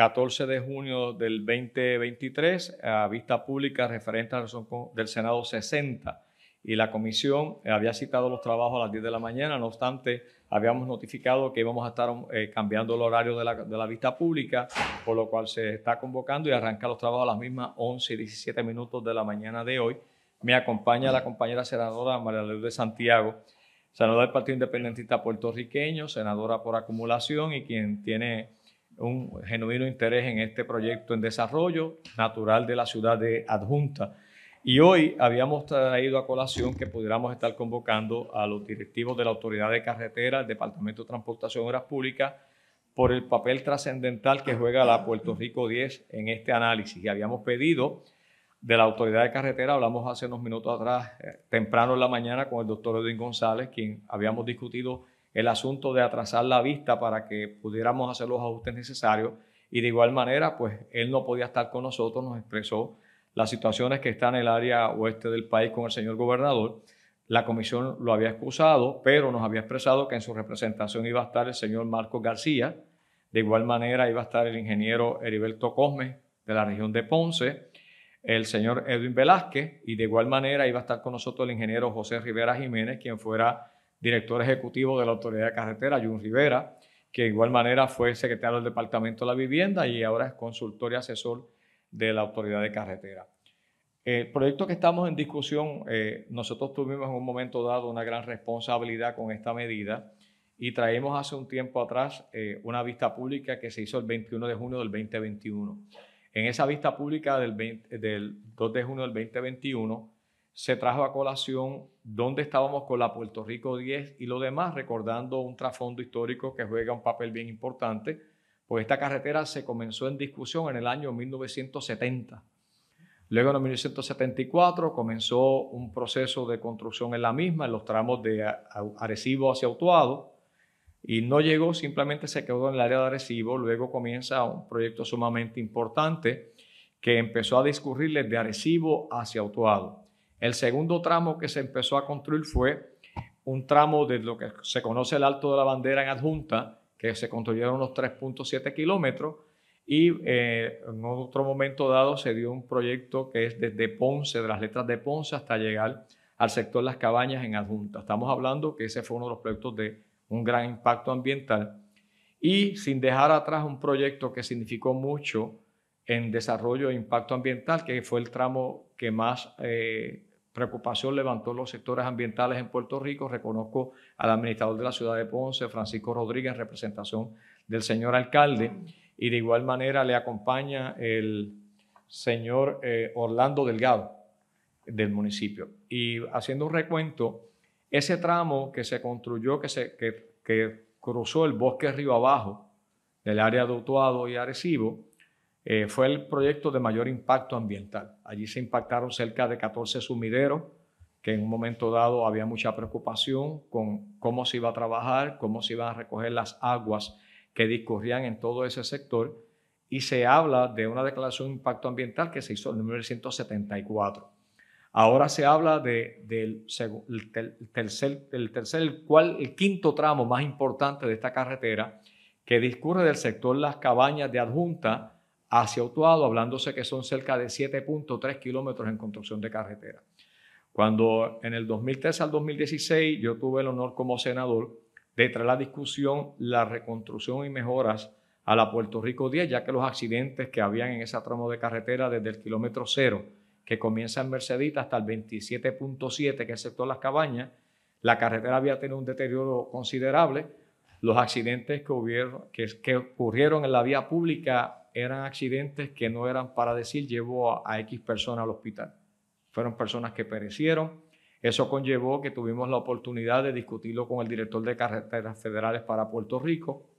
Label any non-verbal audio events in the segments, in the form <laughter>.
14 de junio del 2023, a vista pública referente a la resolución del Senado 60 y la comisión eh, había citado los trabajos a las 10 de la mañana, no obstante, habíamos notificado que íbamos a estar um, eh, cambiando el horario de la, de la, vista pública, por lo cual se está convocando y arranca los trabajos a las mismas 11 y 17 minutos de la mañana de hoy. Me acompaña la compañera senadora María Lourdes de Santiago, senadora del Partido Independentista puertorriqueño, senadora por acumulación y quien tiene un genuino interés en este proyecto en desarrollo natural de la ciudad de Adjunta. Y hoy habíamos traído a colación que pudiéramos estar convocando a los directivos de la Autoridad de Carretera, el Departamento de Transportación y Obras Públicas, por el papel trascendental que juega la Puerto Rico 10 en este análisis. Y habíamos pedido de la Autoridad de Carretera, hablamos hace unos minutos atrás, eh, temprano en la mañana, con el doctor Edwin González, quien habíamos discutido el asunto de atrasar la vista para que pudiéramos hacer los ajustes necesarios. Y de igual manera, pues él no podía estar con nosotros, nos expresó las situaciones que están en el área oeste del país con el señor gobernador. La comisión lo había excusado, pero nos había expresado que en su representación iba a estar el señor Marcos García. De igual manera iba a estar el ingeniero Heriberto Cosme de la región de Ponce, el señor Edwin Velázquez y de igual manera iba a estar con nosotros el ingeniero José Rivera Jiménez, quien fuera director ejecutivo de la Autoridad de Carretera, Jun Rivera, que de igual manera fue secretario del Departamento de la Vivienda y ahora es consultor y asesor de la Autoridad de Carretera. El proyecto que estamos en discusión, eh, nosotros tuvimos en un momento dado una gran responsabilidad con esta medida y traemos hace un tiempo atrás eh, una vista pública que se hizo el 21 de junio del 2021. En esa vista pública del, del 2 de junio del 2021, se trajo a colación dónde estábamos con la Puerto Rico 10 y lo demás, recordando un trasfondo histórico que juega un papel bien importante, pues esta carretera se comenzó en discusión en el año 1970. Luego en 1974 comenzó un proceso de construcción en la misma, en los tramos de Arecibo hacia Autuado, y no llegó, simplemente se quedó en el área de Arecibo. Luego comienza un proyecto sumamente importante que empezó a discurrir desde Arecibo hacia Autuado. El segundo tramo que se empezó a construir fue un tramo de lo que se conoce el Alto de la Bandera en adjunta, que se construyeron unos 3.7 kilómetros, y eh, en otro momento dado se dio un proyecto que es desde Ponce, de las letras de Ponce hasta llegar al sector Las Cabañas en adjunta. Estamos hablando que ese fue uno de los proyectos de un gran impacto ambiental y sin dejar atrás un proyecto que significó mucho en desarrollo e impacto ambiental, que fue el tramo que más eh, preocupación levantó los sectores ambientales en Puerto Rico. Reconozco al administrador de la ciudad de Ponce, Francisco Rodríguez, representación del señor alcalde. Y de igual manera le acompaña el señor eh, Orlando Delgado del municipio. Y haciendo un recuento, ese tramo que se construyó, que, se, cruzó el bosque río abajo del área de y Arecibo, eh, fue el proyecto de mayor impacto ambiental. Allí se impactaron cerca de 14 sumideros, que en un momento dado había mucha preocupación con cómo se iba a trabajar, cómo se iban a recoger las aguas que discurrían en todo ese sector. Y se habla de una declaración de impacto ambiental que se hizo en 1974. Ahora se habla del de, tercer, el quinto tramo más importante de esta carretera, que discurre del sector Las Cabañas de Adjunta hacia Utuado, hablándose que son cerca de 7.3 kilómetros en construcción de carretera. Cuando en el 2003 al 2016 yo tuve el honor como senador de traer la discusión, la reconstrucción y mejoras a la Puerto Rico 10, ya que los accidentes que habían en esa tramo de carretera desde el kilómetro cero, que comienza en Mercedita hasta el 27.7, que es Las Cabañas, la carretera había tenido un deterioro considerable. Los accidentes que ocurrieron en la vía pública eran accidentes que no eran para decir llevó a, X persona al hospital. Fueron personas que perecieron. Eso conllevó que tuvimos la oportunidad de discutirlo con el director de carreteras federales para Puerto Rico.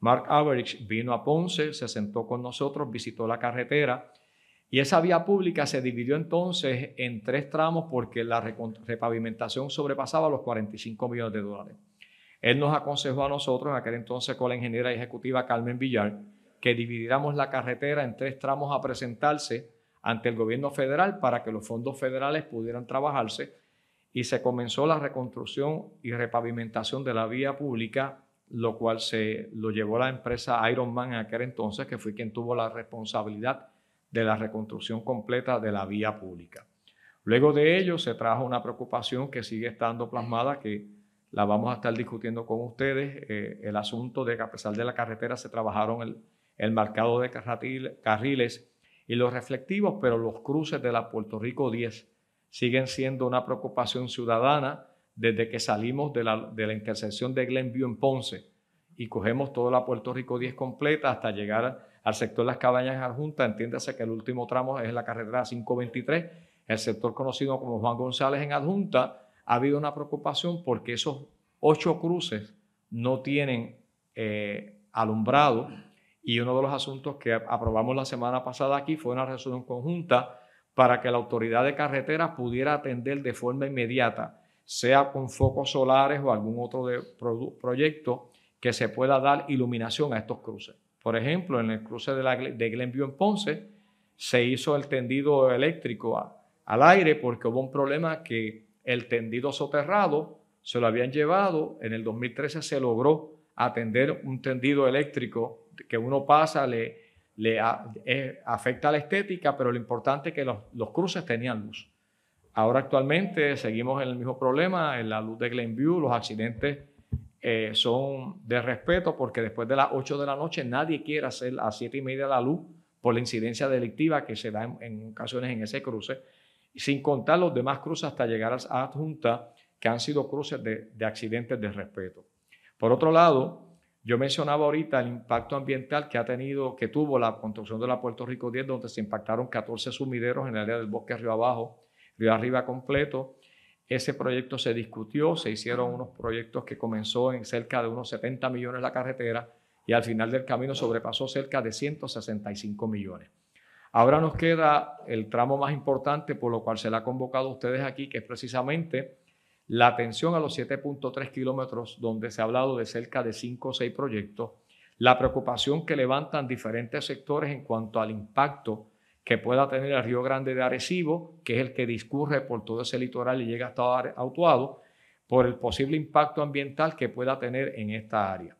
Mark Averix vino a Ponce, se sentó con nosotros, visitó la carretera y esa vía pública se dividió entonces en tres tramos porque la repavimentación sobrepasaba los 45 millones de dólares. Él nos aconsejó a nosotros, en aquel entonces con la ingeniera ejecutiva Carmen Villar, que dividiramos la carretera en tres tramos a presentarse ante el gobierno federal para que los fondos federales pudieran trabajarse y se comenzó la reconstrucción y repavimentación de la vía pública, lo cual se lo llevó la empresa Ironman en aquel entonces, que fue quien tuvo la responsabilidad de la reconstrucción completa de la vía pública. Luego de ello se trajo una preocupación que sigue estando plasmada, que la vamos a estar discutiendo con ustedes, eh, el asunto de que a pesar de la carretera se trabajaron el, el marcado de carriles y los reflectivos, pero los cruces de la Puerto Rico 10 siguen siendo una preocupación ciudadana desde que salimos de la, intersección de Glenview en Ponce y cogemos toda la Puerto Rico 10 completa hasta llegar al sector de Las Cabañas en Adjunta. Entiéndase que el último tramo es la carretera 523, el sector conocido como Juan González en Adjunta. Ha habido una preocupación porque esos ocho cruces no tienen eh, alumbrado y uno de los asuntos que aprobamos la semana pasada aquí fue una resolución conjunta para que la autoridad de carreteras pudiera atender de forma inmediata, sea con focos solares o algún otro proyecto que se pueda dar iluminación a estos cruces. Por ejemplo, en el cruce de, Glenview en Ponce se hizo el tendido eléctrico al aire porque hubo un problema que el tendido soterrado se lo habían llevado, en el 2013 se logró atender un tendido eléctrico que uno pasa le, eh, afecta la estética, pero lo importante es que los, cruces tenían luz. Ahora actualmente seguimos en el mismo problema, en la luz de Glenview, los accidentes eh, son de respeto porque después de las 8 de la noche nadie quiere hacer a 7 y media la luz por la incidencia delictiva que se da en, ocasiones en ese cruce, sin contar los demás cruces hasta llegar a adjunta que han sido cruces de, de accidentes de respeto. Por otro lado, yo mencionaba ahorita el impacto ambiental que ha tenido, que tuvo la construcción de la Puerto Rico 10, donde se impactaron 14 sumideros en el área del bosque río abajo, río arriba completo. Ese proyecto se discutió, se hicieron unos proyectos que comenzó en cerca de unos 70 millones la carretera y al final del camino sobrepasó cerca de 165 millones. Ahora nos queda el tramo más importante por lo cual se le ha convocado a ustedes aquí, que es precisamente la atención a los 7.3 kilómetros, donde se ha hablado de cerca de 5 o 6 proyectos, la preocupación que levantan diferentes sectores en cuanto al impacto que pueda tener el Río Grande de Arecibo, que es el que discurre por todo ese litoral y llega hasta Autuado, por el posible impacto ambiental que pueda tener en esta área.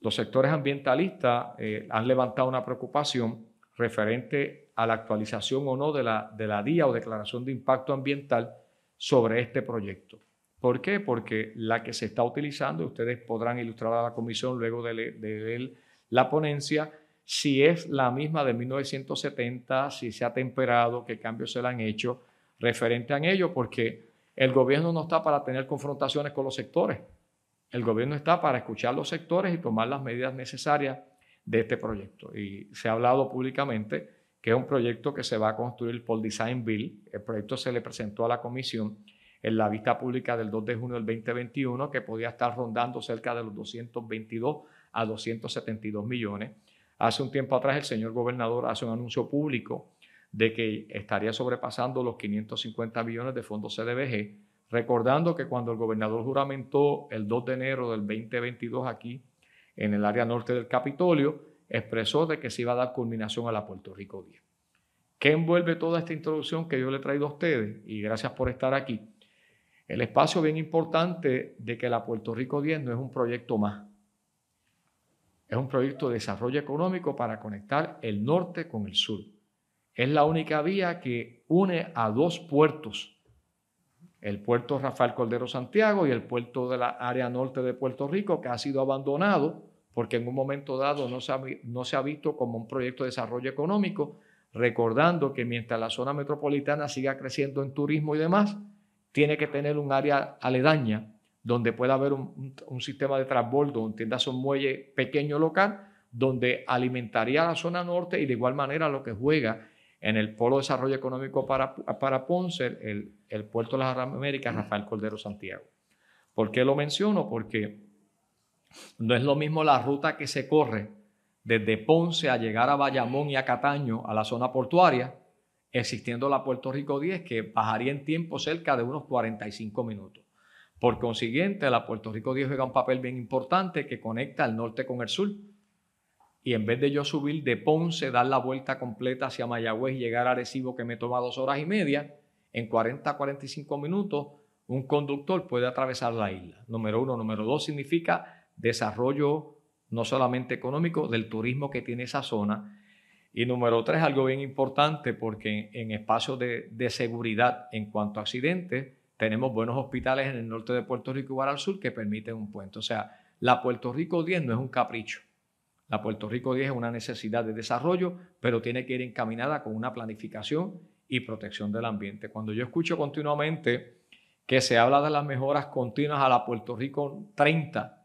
Los sectores ambientalistas eh, han levantado una preocupación referente a la actualización o no de la, de la DIA o Declaración de Impacto Ambiental, sobre este proyecto. ¿Por qué? Porque la que se está utilizando, ustedes podrán ilustrar a la comisión luego de, la ponencia, si es la misma de 1970, si se ha temperado, qué cambios se le han hecho referente a ello, porque el gobierno no está para tener confrontaciones con los sectores. El gobierno está para escuchar los sectores y tomar las medidas necesarias de este proyecto. Y se ha hablado públicamente que es un proyecto que se va a construir por Design Bill. El proyecto se le presentó a la comisión en la vista pública del 2 de junio del 2021, que podía estar rondando cerca de los 222 a 272 millones. Hace un tiempo atrás el señor gobernador hace un anuncio público de que estaría sobrepasando los 550 millones de fondos CDBG, recordando que cuando el gobernador juramentó el 2 de enero del 2022 aquí en el área norte del Capitolio, expresó de que se iba a dar culminación a la Puerto Rico 10. ¿Qué envuelve toda esta introducción que yo le he traído a ustedes? Y gracias por estar aquí. El espacio bien importante de que la Puerto Rico 10 no es un proyecto más. Es un proyecto de desarrollo económico para conectar el norte con el sur. Es la única vía que une a dos puertos, el puerto Rafael Cordero Santiago y el puerto de la área norte de Puerto Rico, que ha sido abandonado porque en un momento dado no se, ha, visto como un proyecto de desarrollo económico, recordando que mientras la zona metropolitana siga creciendo en turismo y demás, tiene que tener un área aledaña donde pueda haber un, sistema de transbordo, un tiendas un muelle pequeño local, donde alimentaría la zona norte y de igual manera lo que juega en el Polo de Desarrollo Económico para, para Ponce, el, el Puerto de las Américas, Rafael Cordero Santiago. ¿Por qué lo menciono? Porque no es lo mismo la ruta que se corre desde Ponce a llegar a Bayamón y a Cataño, a la zona portuaria, existiendo la Puerto Rico 10, que bajaría en tiempo cerca de unos 45 minutos. Por consiguiente, la Puerto Rico 10 juega un papel bien importante que conecta el norte con el sur. Y en vez de yo subir de Ponce, dar la vuelta completa hacia Mayagüez y llegar a Arecibo, que me toma dos horas y media, en 40 a 45 minutos, un conductor puede atravesar la isla. Número uno. Número dos significa desarrollo no solamente económico, del turismo que tiene esa zona. Y número tres, algo bien importante, porque en espacios de, seguridad en cuanto a accidentes, tenemos buenos hospitales en el norte de Puerto Rico y al sur que permiten un puente. O sea, la Puerto Rico 10 no es un capricho. La Puerto Rico 10 es una necesidad de desarrollo, pero tiene que ir encaminada con una planificación y protección del ambiente. Cuando yo escucho continuamente que se habla de las mejoras continuas a la Puerto Rico 30,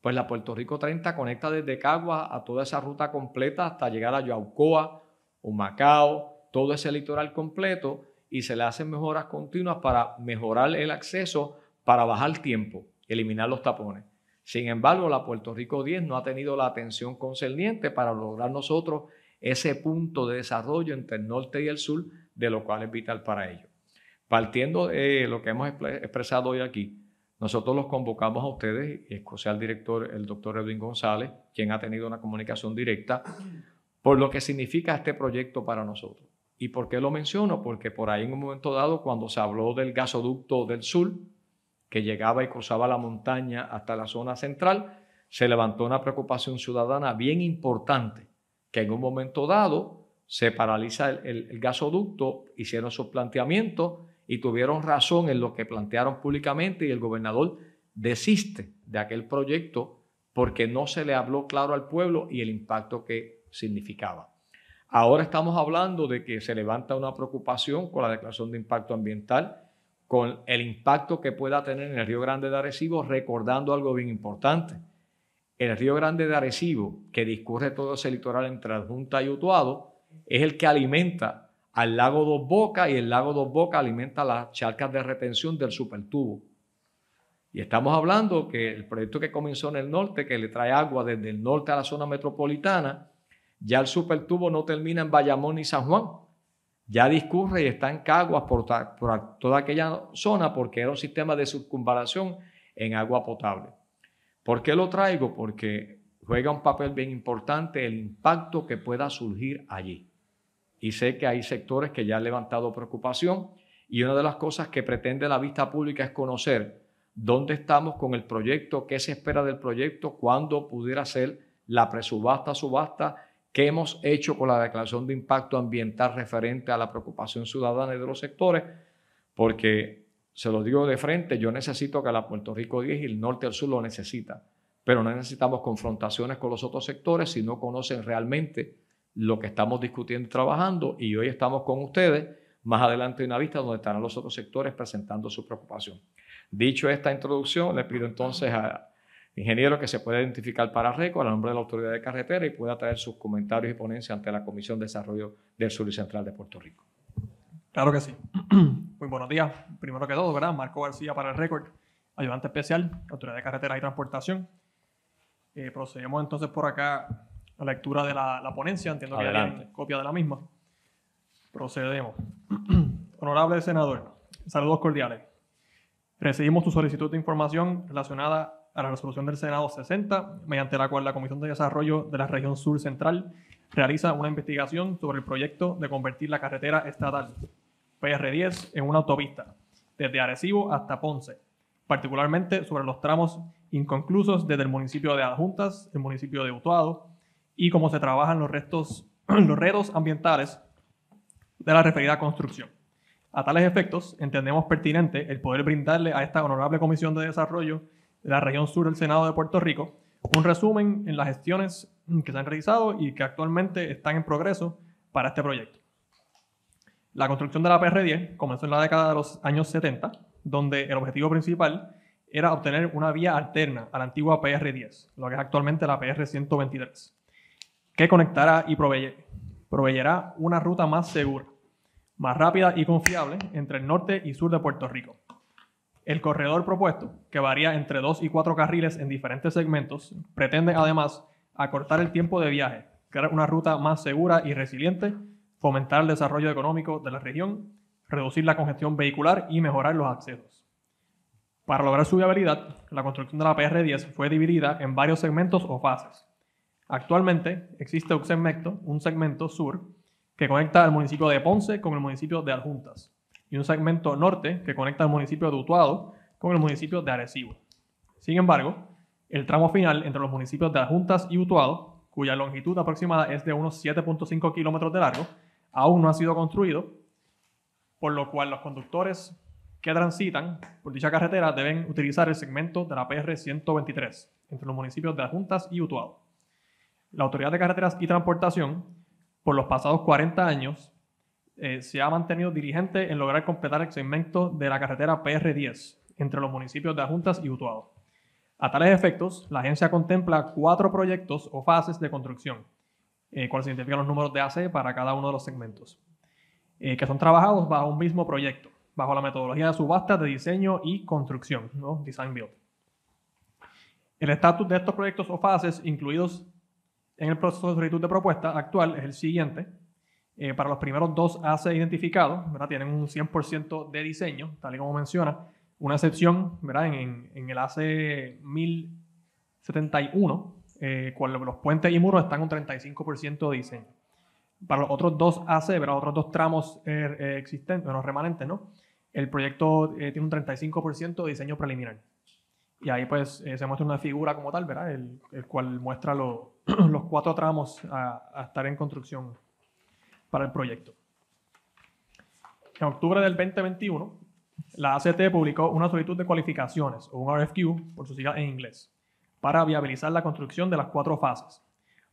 pues la Puerto Rico 30 conecta desde Caguas a toda esa ruta completa hasta llegar a Yaucoa, Humacao, todo ese litoral completo y se le hacen mejoras continuas para mejorar el acceso, para bajar tiempo, eliminar los tapones. Sin embargo, la Puerto Rico 10 no ha tenido la atención concerniente para lograr nosotros ese punto de desarrollo entre el norte y el sur, de lo cual es vital para ellos. Partiendo de lo que hemos expresado hoy aquí, nosotros los convocamos a ustedes, sea el director, el doctor Edwin González, quien ha tenido una comunicación directa, por lo que significa este proyecto para nosotros. ¿Y por qué lo menciono? Porque por ahí en un momento dado, cuando se habló del gasoducto del sur, que llegaba y cruzaba la montaña hasta la zona central, se levantó una preocupación ciudadana bien importante, que en un momento dado se paraliza el, el gasoducto, hicieron sus planteamientos, y tuvieron razón en lo que plantearon públicamente y el gobernador desiste de aquel proyecto porque no se le habló claro al pueblo y el impacto que significaba. Ahora estamos hablando de que se levanta una preocupación con la declaración de impacto ambiental, con el impacto que pueda tener en el Río Grande de Arecibo, recordando algo bien importante. El Río Grande de Arecibo, que discurre todo ese litoral entre Adjunta y Utuado, es el que alimenta al lago Dos Bocas y el lago Dos Bocas alimenta las charcas de retención del supertubo. Y estamos hablando que el proyecto que comenzó en el norte, que le trae agua desde el norte a la zona metropolitana, ya el supertubo no termina en Bayamón ni San Juan, ya discurre y está en Caguas por, por toda aquella zona porque era un sistema de circunvalación en agua potable. ¿Por qué lo traigo? Porque juega un papel bien importante el impacto que pueda surgir allí y sé que hay sectores que ya han levantado preocupación y una de las cosas que pretende la vista pública es conocer dónde estamos con el proyecto, qué se espera del proyecto, cuándo pudiera ser la presubasta, subasta, qué hemos hecho con la declaración de impacto ambiental referente a la preocupación ciudadana de los sectores, porque se lo digo de frente, yo necesito que la Puerto Rico 10 y el norte al sur lo necesita, pero no necesitamos confrontaciones con los otros sectores si no conocen realmente lo que estamos discutiendo y trabajando y hoy estamos con ustedes. Más adelante en una vista donde estarán los otros sectores presentando su preocupación. Dicho esta introducción, le pido entonces a ingeniero que se pueda identificar para récord a nombre de la Autoridad de Carretera y pueda traer sus comentarios y ponencias ante la Comisión de Desarrollo del Sur y Central de Puerto Rico. Claro que sí. Muy <clears throat> pues buenos días. Primero que todo, ¿verdad? Marco García para el récord, ayudante especial, Autoridad de Carretera y Transportación. Eh, procedemos entonces por acá la lectura de la, ponencia. Entiendo que hay copia de la misma. Procedemos. <clears throat> Honorable senador, saludos cordiales. Recibimos tu solicitud de información relacionada a la resolución del Senado 60, mediante la cual la Comisión de Desarrollo de la Región Sur Central realiza una investigación sobre el proyecto de convertir la carretera estatal PR10 en una autopista, desde Arecibo hasta Ponce, particularmente sobre los tramos inconclusos desde el municipio de Adjuntas, el municipio de Utuado, y cómo se trabajan los, restos, <clears throat> los retos ambientales de la referida construcción. A tales efectos, entendemos pertinente el poder brindarle a esta honorable Comisión de Desarrollo de la región sur del Senado de Puerto Rico un resumen en las gestiones que se han realizado y que actualmente están en progreso para este proyecto. La construcción de la PR10 comenzó en la década de los años 70, donde el objetivo principal era obtener una vía alterna a la antigua PR10, lo que es actualmente la PR123 que conectará y proveerá una ruta más segura, más rápida y confiable entre el norte y sur de Puerto Rico. El corredor propuesto, que varía entre dos y cuatro carriles en diferentes segmentos, pretende además acortar el tiempo de viaje, crear una ruta más segura y resiliente, fomentar el desarrollo económico de la región, reducir la congestión vehicular y mejorar los accesos. Para lograr su viabilidad, la construcción de la PR10 fue dividida en varios segmentos o fases. Actualmente existe un segmento, un segmento sur que conecta al municipio de Ponce con el municipio de Adjuntas y un segmento norte que conecta el municipio de Utuado con el municipio de Arecibo. Sin embargo, el tramo final entre los municipios de Adjuntas y Utuado, cuya longitud aproximada es de unos 7.5 kilómetros de largo, aún no ha sido construido, por lo cual los conductores que transitan por dicha carretera deben utilizar el segmento de la PR 123 entre los municipios de Adjuntas y Utuado la Autoridad de Carreteras y Transportación, por los pasados 40 años, eh, se ha mantenido dirigente en lograr completar el segmento de la carretera PR10 entre los municipios de Ajuntas y Utuado. A tales efectos, la agencia contempla cuatro proyectos o fases de construcción, eh, cuales identifican los números de AC para cada uno de los segmentos, eh, que son trabajados bajo un mismo proyecto, bajo la metodología de subasta de diseño y construcción, ¿no? Design Build. El estatus de estos proyectos o fases incluidos en el proceso de solicitud de propuesta actual es el siguiente. Eh, para los primeros dos ACE identificados, tienen un 100% de diseño, tal y como menciona. Una excepción ¿verdad? En, el ACE 1071, eh, los puentes y muros están un 35% de diseño. Para los otros dos AC, otros dos tramos eh, eh, existentes, los remanentes, ¿no? el proyecto tiene un 35% de diseño preliminar. Y ahí pues se muestra una figura como tal, ¿verdad? El, el cual muestra lo, <clears throat> los cuatro tramos a, estar en construcción para el proyecto. En octubre del 2021, la ACT publicó una solicitud de cualificaciones, o un RFQ, por su sigla en inglés, para viabilizar la construcción de las cuatro fases,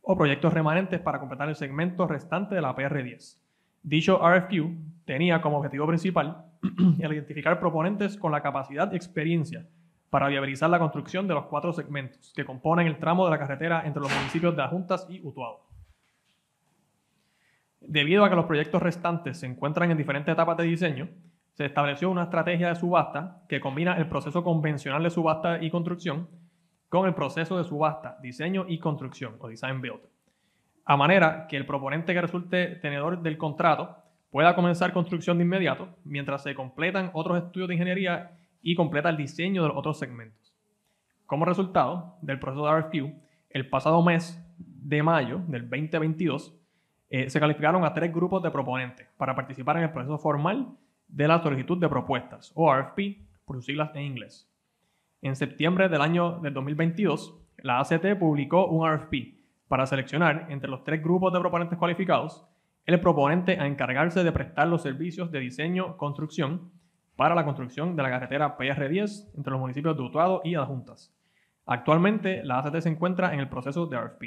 o proyectos remanentes para completar el segmento restante de la PR10. Dicho RFQ tenía como objetivo principal <clears throat> el identificar proponentes con la capacidad y experiencia para viabilizar la construcción de los cuatro segmentos que componen el tramo de la carretera entre los municipios de Ajuntas y Utuado. Debido a que los proyectos restantes se encuentran en diferentes etapas de diseño, se estableció una estrategia de subasta que combina el proceso convencional de subasta y construcción con el proceso de subasta, diseño y construcción o design build, a manera que el proponente que resulte tenedor del contrato pueda comenzar construcción de inmediato mientras se completan otros estudios de ingeniería y completa el diseño de los otros segmentos. Como resultado del proceso de RFQ, el pasado mes de mayo del 2022 eh, se calificaron a tres grupos de proponentes para participar en el proceso formal de la solicitud de propuestas, o RFP, por sus siglas en inglés. En septiembre del año del 2022, la ACT publicó un RFP para seleccionar entre los tres grupos de proponentes cualificados el proponente a encargarse de prestar los servicios de diseño, construcción para la construcción de la carretera PR10 entre los municipios de Utuado y Adjuntas. Actualmente, la ACT se encuentra en el proceso de RFP.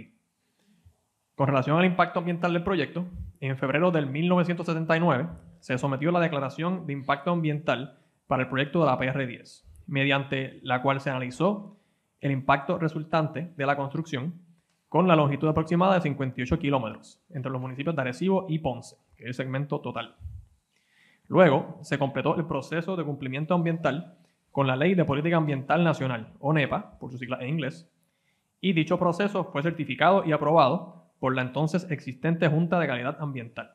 Con relación al impacto ambiental del proyecto, en febrero de 1979 se sometió la declaración de impacto ambiental para el proyecto de la PR10, mediante la cual se analizó el impacto resultante de la construcción con la longitud aproximada de 58 kilómetros entre los municipios de Arecibo y Ponce, que es el segmento total. Luego, se completó el proceso de cumplimiento ambiental con la Ley de Política Ambiental Nacional, o NEPA, por su sigla en inglés, y dicho proceso fue certificado y aprobado por la entonces existente Junta de Calidad Ambiental.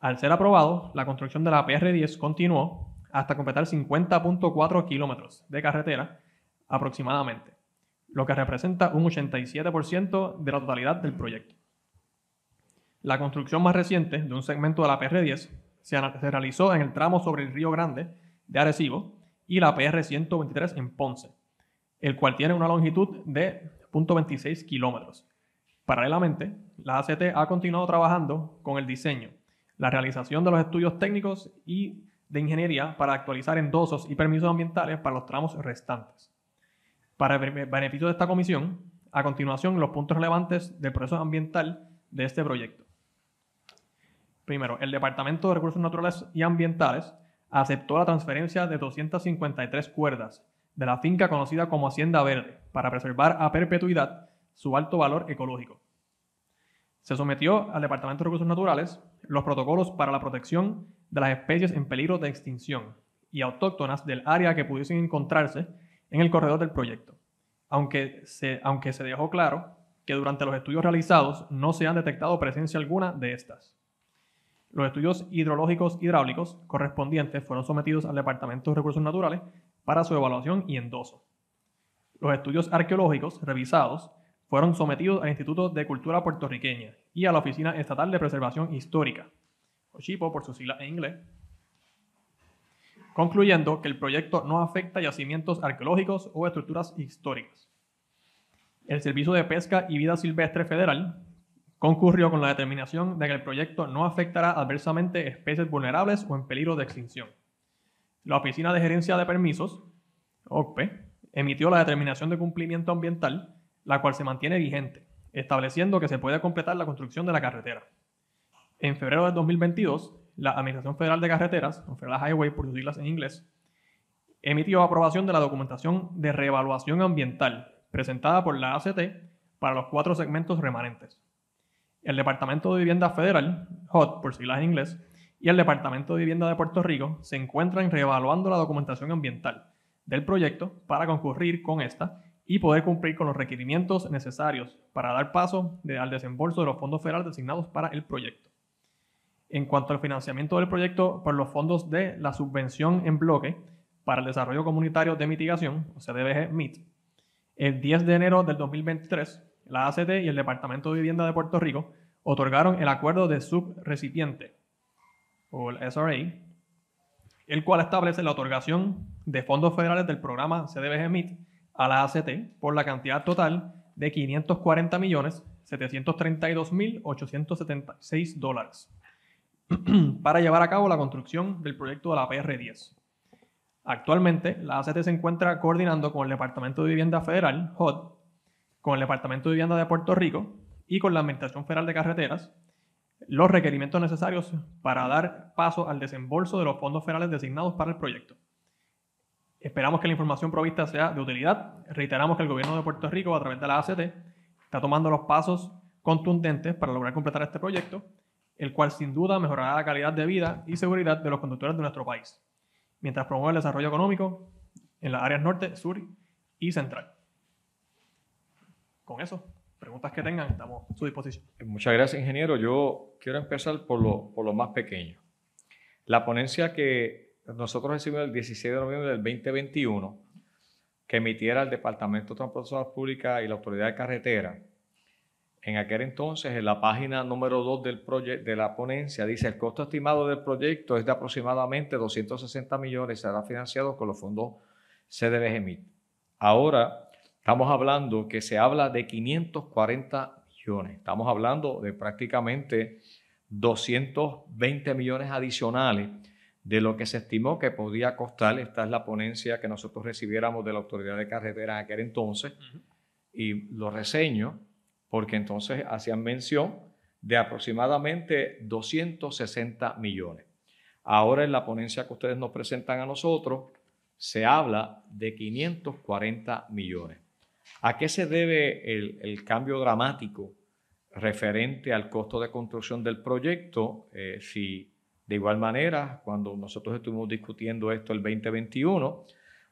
Al ser aprobado, la construcción de la PR10 continuó hasta completar 50.4 kilómetros de carretera aproximadamente, lo que representa un 87% de la totalidad del proyecto. La construcción más reciente de un segmento de la PR10 se, realizó en el tramo sobre el Río Grande de Arecibo y la PR 123 en Ponce, el cual tiene una longitud de 0.26 kilómetros. Paralelamente, la ACT ha continuado trabajando con el diseño, la realización de los estudios técnicos y de ingeniería para actualizar endosos y permisos ambientales para los tramos restantes. Para el beneficio de esta comisión, a continuación los puntos relevantes del proceso ambiental de este proyecto. Primero, el Departamento de Recursos Naturales y Ambientales aceptó la transferencia de 253 cuerdas de la finca conocida como Hacienda Verde para preservar a perpetuidad su alto valor ecológico. Se sometió al Departamento de Recursos Naturales los protocolos para la protección de las especies en peligro de extinción y autóctonas del área que pudiesen encontrarse en el corredor del proyecto, aunque se, aunque se dejó claro que durante los estudios realizados no se han detectado presencia alguna de estas. Los estudios hidrológicos hidráulicos correspondientes fueron sometidos al Departamento de Recursos Naturales para su evaluación y endoso. Los estudios arqueológicos revisados fueron sometidos al Instituto de Cultura Puertorriqueña y a la Oficina Estatal de Preservación Histórica, o por su sigla en inglés, concluyendo que el proyecto no afecta yacimientos arqueológicos o estructuras históricas. El Servicio de Pesca y Vida Silvestre Federal concurrió con la determinación de que el proyecto no afectará adversamente especies vulnerables o en peligro de extinción. La Oficina de Gerencia de Permisos, OCPE, emitió la determinación de cumplimiento ambiental, la cual se mantiene vigente, estableciendo que se puede completar la construcción de la carretera. En febrero de 2022, la Administración Federal de Carreteras, o Federal Highway por sus en inglés, emitió aprobación de la documentación de reevaluación ambiental presentada por la ACT para los cuatro segmentos remanentes el Departamento de Vivienda Federal, HOT por siglas en inglés, y el Departamento de Vivienda de Puerto Rico se encuentran reevaluando la documentación ambiental del proyecto para concurrir con esta y poder cumplir con los requerimientos necesarios para dar paso al desembolso de los fondos federales designados para el proyecto. En cuanto al financiamiento del proyecto por los fondos de la subvención en bloque para el desarrollo comunitario de mitigación, o sea, MIT, el 10 de enero del 2023 la ACT y el Departamento de Vivienda de Puerto Rico otorgaron el acuerdo de subrecipiente, o el SRA, el cual establece la otorgación de fondos federales del programa CDBG-MIT a la ACT por la cantidad total de 540.732.876 dólares <clears throat> para llevar a cabo la construcción del proyecto de la PR10. Actualmente, la ACT se encuentra coordinando con el Departamento de Vivienda Federal, HUD, con el Departamento de Vivienda de Puerto Rico y con la Administración Federal de Carreteras los requerimientos necesarios para dar paso al desembolso de los fondos federales designados para el proyecto. Esperamos que la información provista sea de utilidad. Reiteramos que el gobierno de Puerto Rico, a través de la ACT, está tomando los pasos contundentes para lograr completar este proyecto, el cual sin duda mejorará la calidad de vida y seguridad de los conductores de nuestro país, mientras promueve el desarrollo económico en las áreas norte, sur y central con eso, preguntas que tengan, estamos a su disposición. Muchas gracias, ingeniero. Yo quiero empezar por lo, por lo más pequeño. La ponencia que nosotros recibimos el 16 de noviembre del 2021, que emitiera el Departamento de Transportación Pública y la Autoridad de Carretera, en aquel entonces, en la página número 2 del de la ponencia, dice el costo estimado del proyecto es de aproximadamente 260 millones, será financiado con los fondos CDBGMIT. Ahora, Estamos hablando que se habla de 540 millones. Estamos hablando de prácticamente 220 millones adicionales de lo que se estimó que podía costar. Esta es la ponencia que nosotros recibiéramos de la Autoridad de carretera en aquel entonces. Y lo reseño porque entonces hacían mención de aproximadamente 260 millones. Ahora en la ponencia que ustedes nos presentan a nosotros se habla de 540 millones. ¿A qué se debe el, cambio dramático referente al costo de construcción del proyecto? Eh, si de igual manera, cuando nosotros estuvimos discutiendo esto el 2021,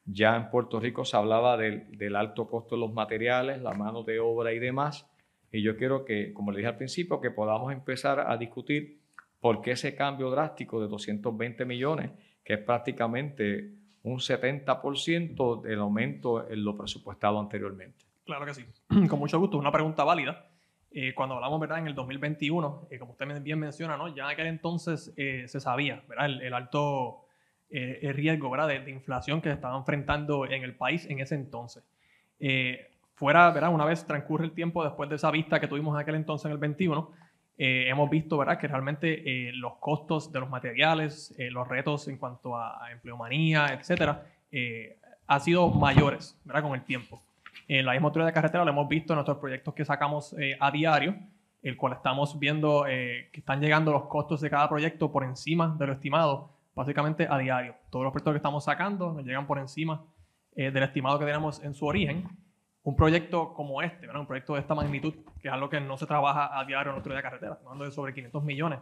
ya en Puerto Rico se hablaba del, del, alto costo de los materiales, la mano de obra y demás. Y yo quiero que, como le dije al principio, que podamos empezar a discutir por qué ese cambio drástico de 220 millones, que es prácticamente un 70% del aumento en lo presupuestado anteriormente. Claro que sí. <clears throat> Con mucho gusto. Una pregunta válida. Eh, cuando hablamos, ¿verdad? En el 2021, eh, como usted bien menciona, Ya en aquel entonces eh, se sabía, ¿verdad? El, alto riesgo, ¿verdad? De, inflación que se estaba enfrentando en el país en ese entonces. fuera, ¿verdad? Una vez transcurre el tiempo después de esa vista que tuvimos en aquel entonces, en el 21, eh, hemos visto ¿verdad? que realmente eh, los costos de los materiales, eh, los retos en cuanto a, empleomanía, etcétera, han sido mayores ¿verdad? con el tiempo. En la misma de carretera lo hemos visto en nuestros proyectos que sacamos a diario, el cual estamos viendo que están llegando los costos de cada proyecto por encima de lo estimado, básicamente a diario. Todos los proyectos que estamos sacando nos llegan por encima del estimado que tenemos en su origen un proyecto como este, un proyecto de esta magnitud, que es algo que no se trabaja a diario en nuestro de carretera, hablando de sobre 500 millones.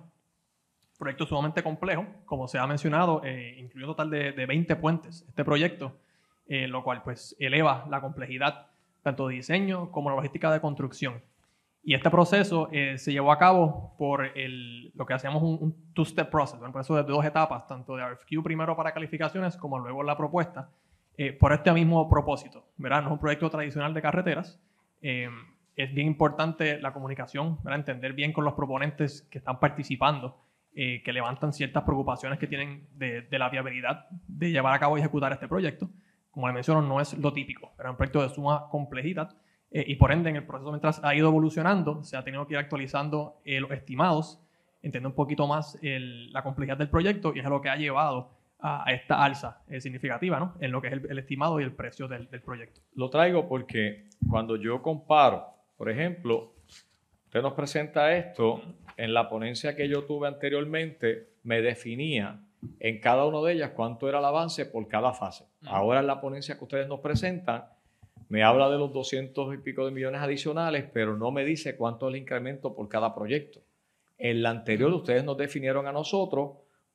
Proyecto sumamente complejo, como se ha mencionado, eh, incluye un total de, 20 puentes este proyecto, eh, lo cual pues eleva la complejidad tanto de diseño como la logística de construcción. Y este proceso eh, se llevó a cabo por lo que hacíamos un, un two-step process, un proceso de dos etapas, tanto de RFQ primero para calificaciones como luego la propuesta. Eh, por este mismo propósito. No es un proyecto tradicional de carreteras. Eh, es bien importante la comunicación, entender bien con los proponentes que están participando, eh, que levantan ciertas preocupaciones que tienen de, la viabilidad de llevar a cabo y ejecutar este proyecto. Como les menciono, no es lo típico, era un proyecto de suma complejidad y por ende en el proceso mientras ha ido evolucionando, se ha tenido que ir actualizando los estimados, entender un poquito más la complejidad del proyecto y es lo que ha llevado a, esta alza eh, significativa ¿no? en lo que es el, estimado y el precio del, del, proyecto. Lo traigo porque cuando yo comparo, por ejemplo, usted nos presenta esto, en la ponencia que yo tuve anteriormente me definía en cada una de ellas cuánto era el avance por cada fase. Mm. Ahora en la ponencia que ustedes nos presentan me habla de los 200 y pico de millones adicionales, pero no me dice cuánto es el incremento por cada proyecto. En la anterior ustedes nos definieron a nosotros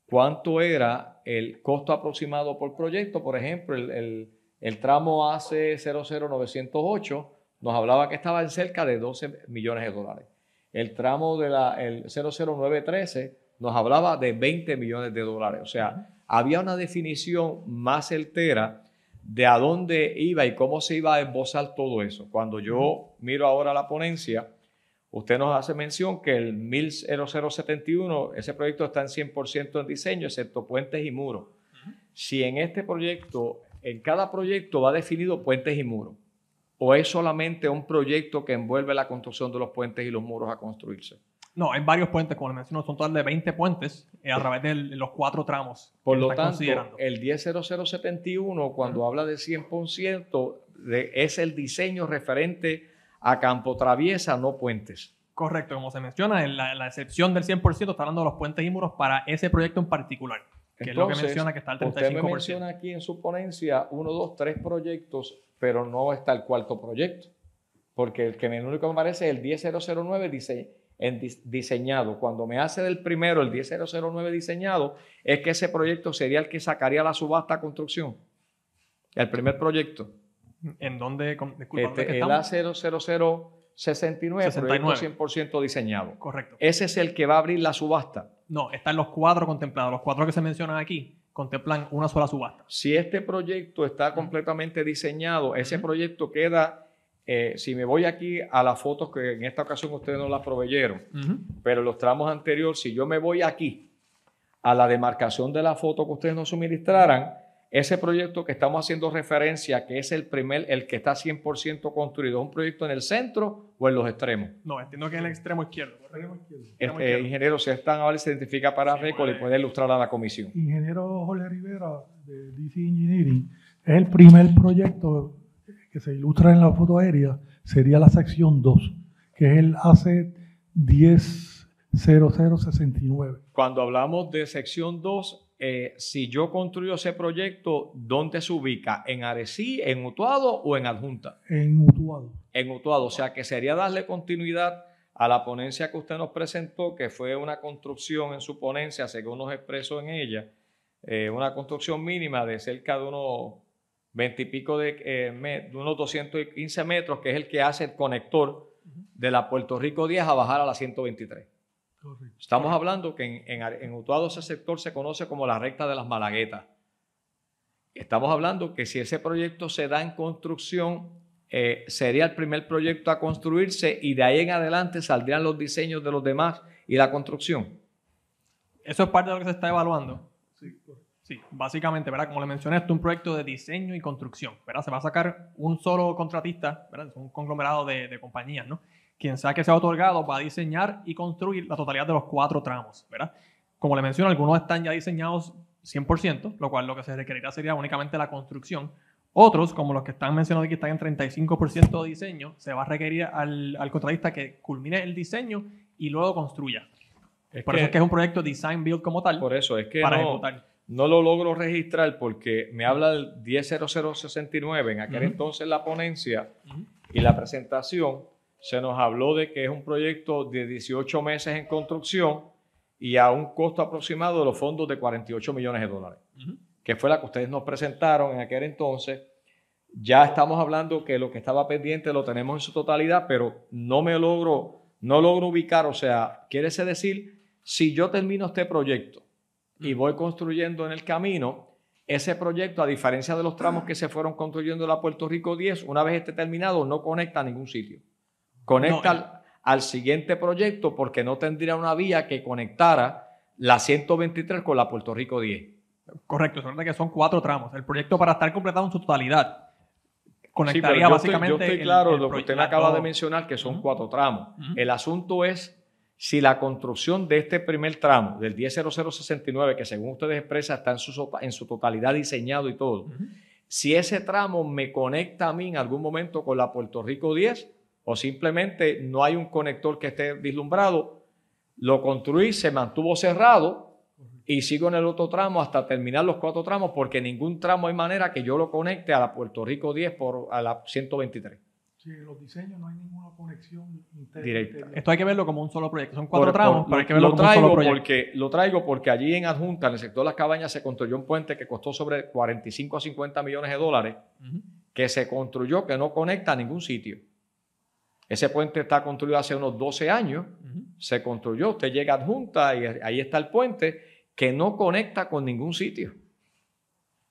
cuánto era el costo aproximado por proyecto, por ejemplo, el, el, tramo AC00908 nos hablaba que estaba en cerca de 12 millones de dólares. El tramo de la, 00913 nos hablaba de 20 millones de dólares. O sea, había una definición más certera de a dónde iba y cómo se iba a embosar todo eso. Cuando yo miro ahora la ponencia, Usted nos hace mención que el 10071, ese proyecto está en 100% en diseño, excepto puentes y muros. Si en este proyecto, en cada proyecto va definido puentes y muros, o es solamente un proyecto que envuelve la construcción de los puentes y los muros a construirse. No, hay varios puentes, como le menciono, son total de 20 puentes eh, a través de los cuatro tramos. Por lo tanto, el 10.0071, cuando habla de 100%, es el diseño referente a campo traviesa, no puentes. Correcto, como se menciona, la, la excepción del 100% está hablando de los puentes y muros para ese proyecto en particular, que es lo que menciona que está el 35%. Usted me menciona aquí en su ponencia uno, dos, tres proyectos, pero no está el cuarto proyecto, porque el que en el único que parece es el 1009 dice en diseñado. Cuando me hace del primero el 1009 diseñado, es que ese proyecto sería el que sacaría la subasta a construcción. El primer proyecto. ¿En dónde? este, el 00069 69. 100% diseñado. Correcto. Ese es el que va a abrir la subasta. No, están los cuatro contemplados. Los cuatro que se mencionan aquí contemplan una sola subasta. Si este proyecto está completamente diseñado, ese proyecto queda eh, si me voy aquí a las fotos que en esta ocasión ustedes no las proveyeron, pero los tramos anteriores, si yo me voy aquí a la demarcación de la foto que ustedes nos suministraran, ese proyecto que estamos haciendo referencia, que es el primer, el que está 100% construido, un proyecto en el centro o en los extremos? No, entiendo que es el este, extremo izquierdo. Ingeniero, si están ahora se identifica para récord y pues, puede ilustrar a la comisión. Ingeniero Jorge Rivera, de DC Engineering, es el primer proyecto que se ilustra en la foto aérea, sería la sección 2, que es el AC 100069. Cuando hablamos de sección 2, eh, si yo construyo ese proyecto, ¿dónde se ubica? ¿En Arecí, en Utuado o en Adjunta? En Utuado. En Utuado, o sea que sería darle continuidad a la ponencia que usted nos presentó, que fue una construcción en su ponencia, según nos expresó en ella, eh, una construcción mínima de cerca de unos 20 y pico de, eh, de unos 215 metros, que es el que hace el conector de la Puerto Rico 10 a bajar a la 123. Estamos hablando que en, en, ese sector se conoce como la recta de las Malaguetas. Estamos hablando que si ese proyecto se da en construcción, eh, sería el primer proyecto a construirse y de ahí en adelante saldrían los diseños de los demás y la construcción. Eso es parte de lo que se está evaluando. Sí, básicamente, ¿verdad? Como le mencioné, esto es un proyecto de diseño y construcción, ¿verdad? Se va a sacar un solo contratista, ¿verdad? Es un conglomerado de compañías, ¿no? quien sea que sea otorgado va a diseñar y construir la totalidad de los cuatro tramos, ¿verdad? Como le menciono, algunos están ya diseñados 100%, lo cual lo que se requerirá sería únicamente la construcción. Otros, como los que están mencionados aquí, están en 35% de diseño, se va a requerir al, al, contratista que culmine el diseño y luego construya. por eso es que es un proyecto design build como tal. Por eso es que no, lo logro registrar porque me habla del 10069. en aquel entonces la ponencia y la presentación se nos habló de que es un proyecto de 18 meses en construcción y a un costo aproximado de los fondos de 48 millones de dólares, que fue la que ustedes nos presentaron en aquel entonces. Ya estamos hablando que lo que estaba pendiente lo tenemos en su totalidad, pero no me logro, no logro ubicar. O sea, quiere decir, si yo termino este proyecto y voy construyendo en el camino, ese proyecto, a diferencia de los tramos que se fueron construyendo en la Puerto Rico 10, una vez esté terminado, no conecta a ningún sitio. Conecta al, siguiente proyecto porque no tendría una vía que conectara la 123 con la Puerto Rico 10. Correcto, es que son cuatro tramos. El proyecto para estar completado en su totalidad conectaría básicamente. claro el, lo que usted me acaba de mencionar, que son cuatro tramos. El asunto es si la construcción de este primer tramo, del 10.0069, que según ustedes expresa está en su, en su totalidad diseñado y todo, si ese tramo me conecta a mí en algún momento con la Puerto Rico 10 o simplemente no hay un conector que esté vislumbrado, lo construí, se mantuvo cerrado y sigo en el otro tramo hasta terminar los cuatro tramos porque ningún tramo hay manera que yo lo conecte a la Puerto Rico 10 por a la 123. Sí, los diseños no hay ninguna conexión Directa. Esto hay que verlo como un solo proyecto. Son cuatro tramos, lo Porque, lo traigo porque allí en Adjunta, en el sector de las cabañas, se construyó un puente que costó sobre 45 a 50 millones de dólares, que se construyó que no conecta a ningún sitio. Ese puente está construido hace unos 12 años, se construyó, usted llega adjunta y ahí está el puente que no conecta con ningún sitio.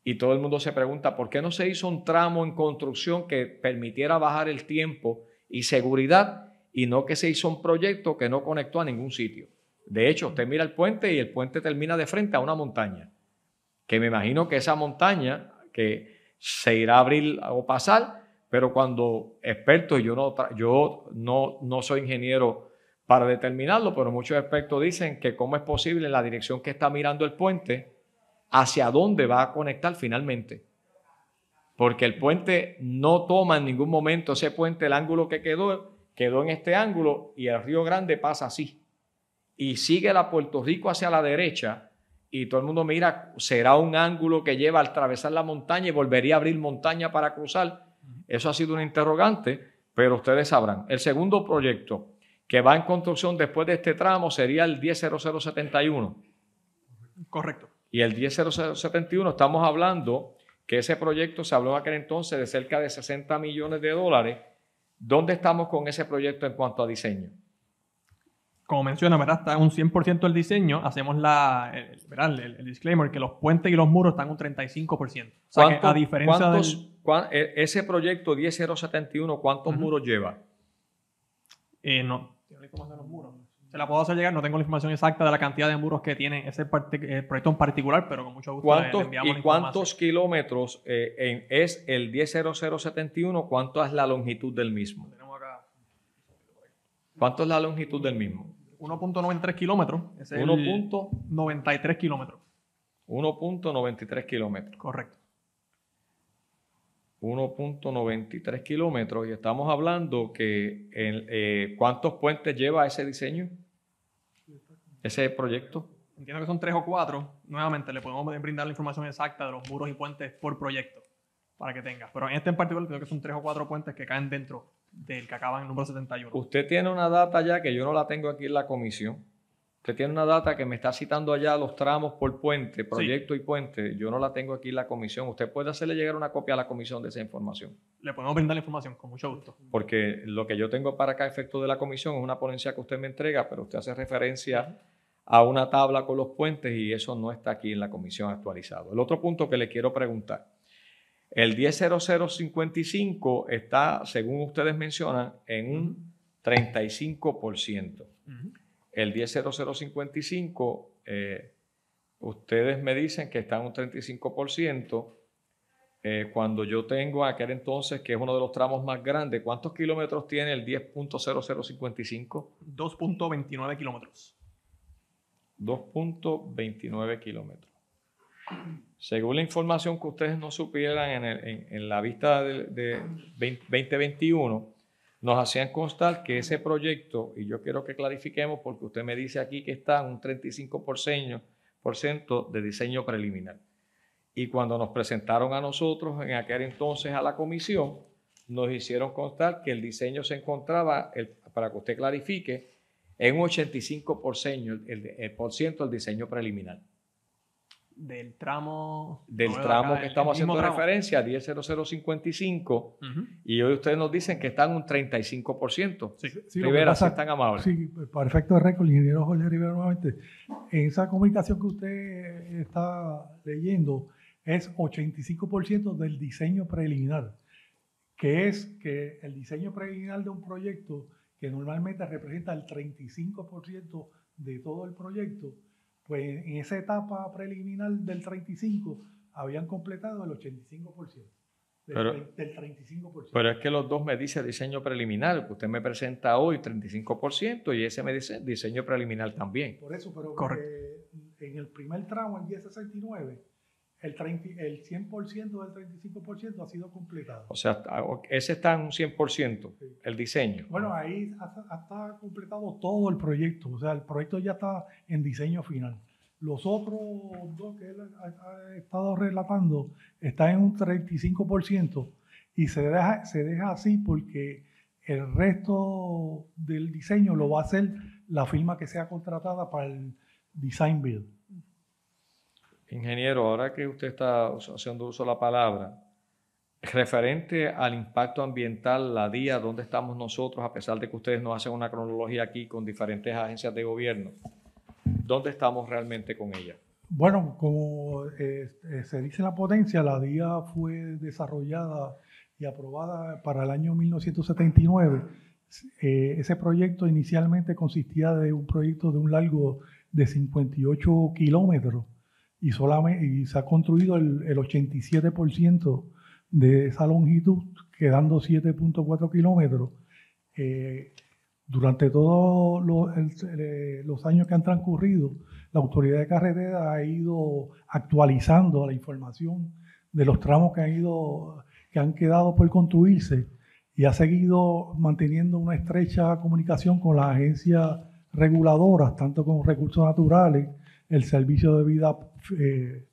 Y todo el mundo se pregunta, ¿por qué no se hizo un tramo en construcción que permitiera bajar el tiempo y seguridad y no que se hizo un proyecto que no conectó a ningún sitio? De hecho, usted mira el puente y el puente termina de frente a una montaña, que me imagino que esa montaña que se irá a abrir o pasar, pero cuando expertos, yo no, yo no, no soy ingeniero para determinarlo, pero muchos expertos dicen que cómo es posible en la dirección que está mirando el puente, hacia dónde va a conectar finalmente. Porque el puente no toma en ningún momento ese puente, el ángulo que quedó, quedó en este ángulo y el río Grande pasa así. Y sigue la Puerto Rico hacia la derecha y todo el mundo mira, será un ángulo que lleva al atravesar la montaña y volvería a abrir montaña para cruzar eso ha sido un interrogante, pero ustedes sabrán. El segundo proyecto que va en construcción después de este tramo sería el 100071. Correcto. Y el 100071 estamos hablando que ese proyecto se habló aquel entonces de cerca de 60 millones de dólares. ¿Dónde estamos con ese proyecto en cuanto a diseño? como menciona, ¿verdad? Está un 100% el diseño. Hacemos la, el, El, disclaimer que los puentes y los muros están un 35%. O sea, que a diferencia de e, ese proyecto 10071, ¿cuántos muros lleva? Eh, no, tengo la información de los muros. Se la puedo hacer llegar, no tengo la información exacta de la cantidad de muros que tiene ese eh, proyecto en particular, pero con mucho gusto ¿Cuántos, le enviamos ¿Y cuántos kilómetros eh, en, es el 10071? ¿Cuánto es la longitud del mismo? ¿Cuánto es la longitud del mismo? 1.93 kilómetros. 1.93 kilómetros. 1.93 kilómetros. Correcto. 1.93 kilómetros y estamos hablando que en, eh, cuántos puentes lleva ese diseño, ese proyecto. Entiendo que son tres o cuatro. Nuevamente le podemos brindar la información exacta de los muros y puentes por proyecto para que tengas. Pero en este en particular creo que son tres o cuatro puentes que caen dentro del que acaba en número 71. Usted tiene una data ya que yo no la tengo aquí en la comisión. Usted tiene una data que me está citando allá los tramos por puente, proyecto y puente. Yo no la tengo aquí en la comisión. Usted puede hacerle llegar una copia a la comisión de esa información. Le podemos brindar la información, con mucho gusto. Porque lo que yo tengo para acá, efecto de la comisión, es una ponencia que usted me entrega, pero usted hace referencia a una tabla con los puentes y eso no está aquí en la comisión actualizado. El otro punto que le quiero preguntar. El 10.0055 está, según ustedes mencionan, en un 35%. El 10.0055, eh, ustedes me dicen que está en un 35%. Eh, cuando yo tengo aquel entonces, que es uno de los tramos más grandes, ¿cuántos kilómetros tiene el 10.0055? 2.29 kilómetros. 2.29 kilómetros. Según la información que ustedes no supieran en, la vista de, 2021, nos hacían constar que ese proyecto, y yo quiero que clarifiquemos porque usted me dice aquí que está un 35% de diseño preliminar. Y cuando nos presentaron a nosotros en aquel entonces a la comisión, nos hicieron constar que el diseño se encontraba, para que usted clarifique, en un 85% el, el diseño preliminar del tramo... Del tramo que estamos haciendo referencia, 10.0055, y hoy ustedes nos dicen que están un 35%. Sí, sí Rivera, pasa, si Sí, perfecto récord, ingeniero Jorge Rivera nuevamente. En esa comunicación que usted está leyendo es 85% del diseño preliminar, que es que el diseño preliminar de un proyecto que normalmente representa el 35% de todo el proyecto, pues en esa etapa preliminar del 35 habían completado el 85%. Del, pero, del 35%. Pero es que los dos me dice diseño preliminar, que usted me presenta hoy 35% y ese me dice diseño preliminar también. Por eso, pero eh, en el primer tramo, el 1069, el, 30, el 100% del 35% ha sido completado. O sea, ese está en un 100%, el diseño. Bueno, ahí está completado todo el proyecto, o sea, el proyecto ya está en diseño final. Los otros dos que él ha, estado relatando están en un 35% y se deja, se deja así porque el resto del diseño lo va a hacer la firma que sea contratada para el design build. Ingeniero, ahora que usted está haciendo uso de la palabra, referente al impacto ambiental, la DIA, dónde estamos nosotros, a pesar de que ustedes nos hacen una cronología aquí con diferentes agencias de gobierno, ¿dónde estamos realmente con ella? Bueno, como eh, se dice en la potencia, la DIA fue desarrollada y aprobada para el año 1979. Eh, ese proyecto inicialmente consistía de un proyecto de un largo de 58 kilómetros y, se ha construido el, 87% de esa longitud, quedando 7.4 kilómetros. Eh, durante todos eh, los años que han transcurrido, la autoridad de carretera ha ido actualizando la información de los tramos que han ido que han quedado por construirse y ha seguido manteniendo una estrecha comunicación con las agencias reguladoras, tanto con recursos naturales el servicio de vida eh,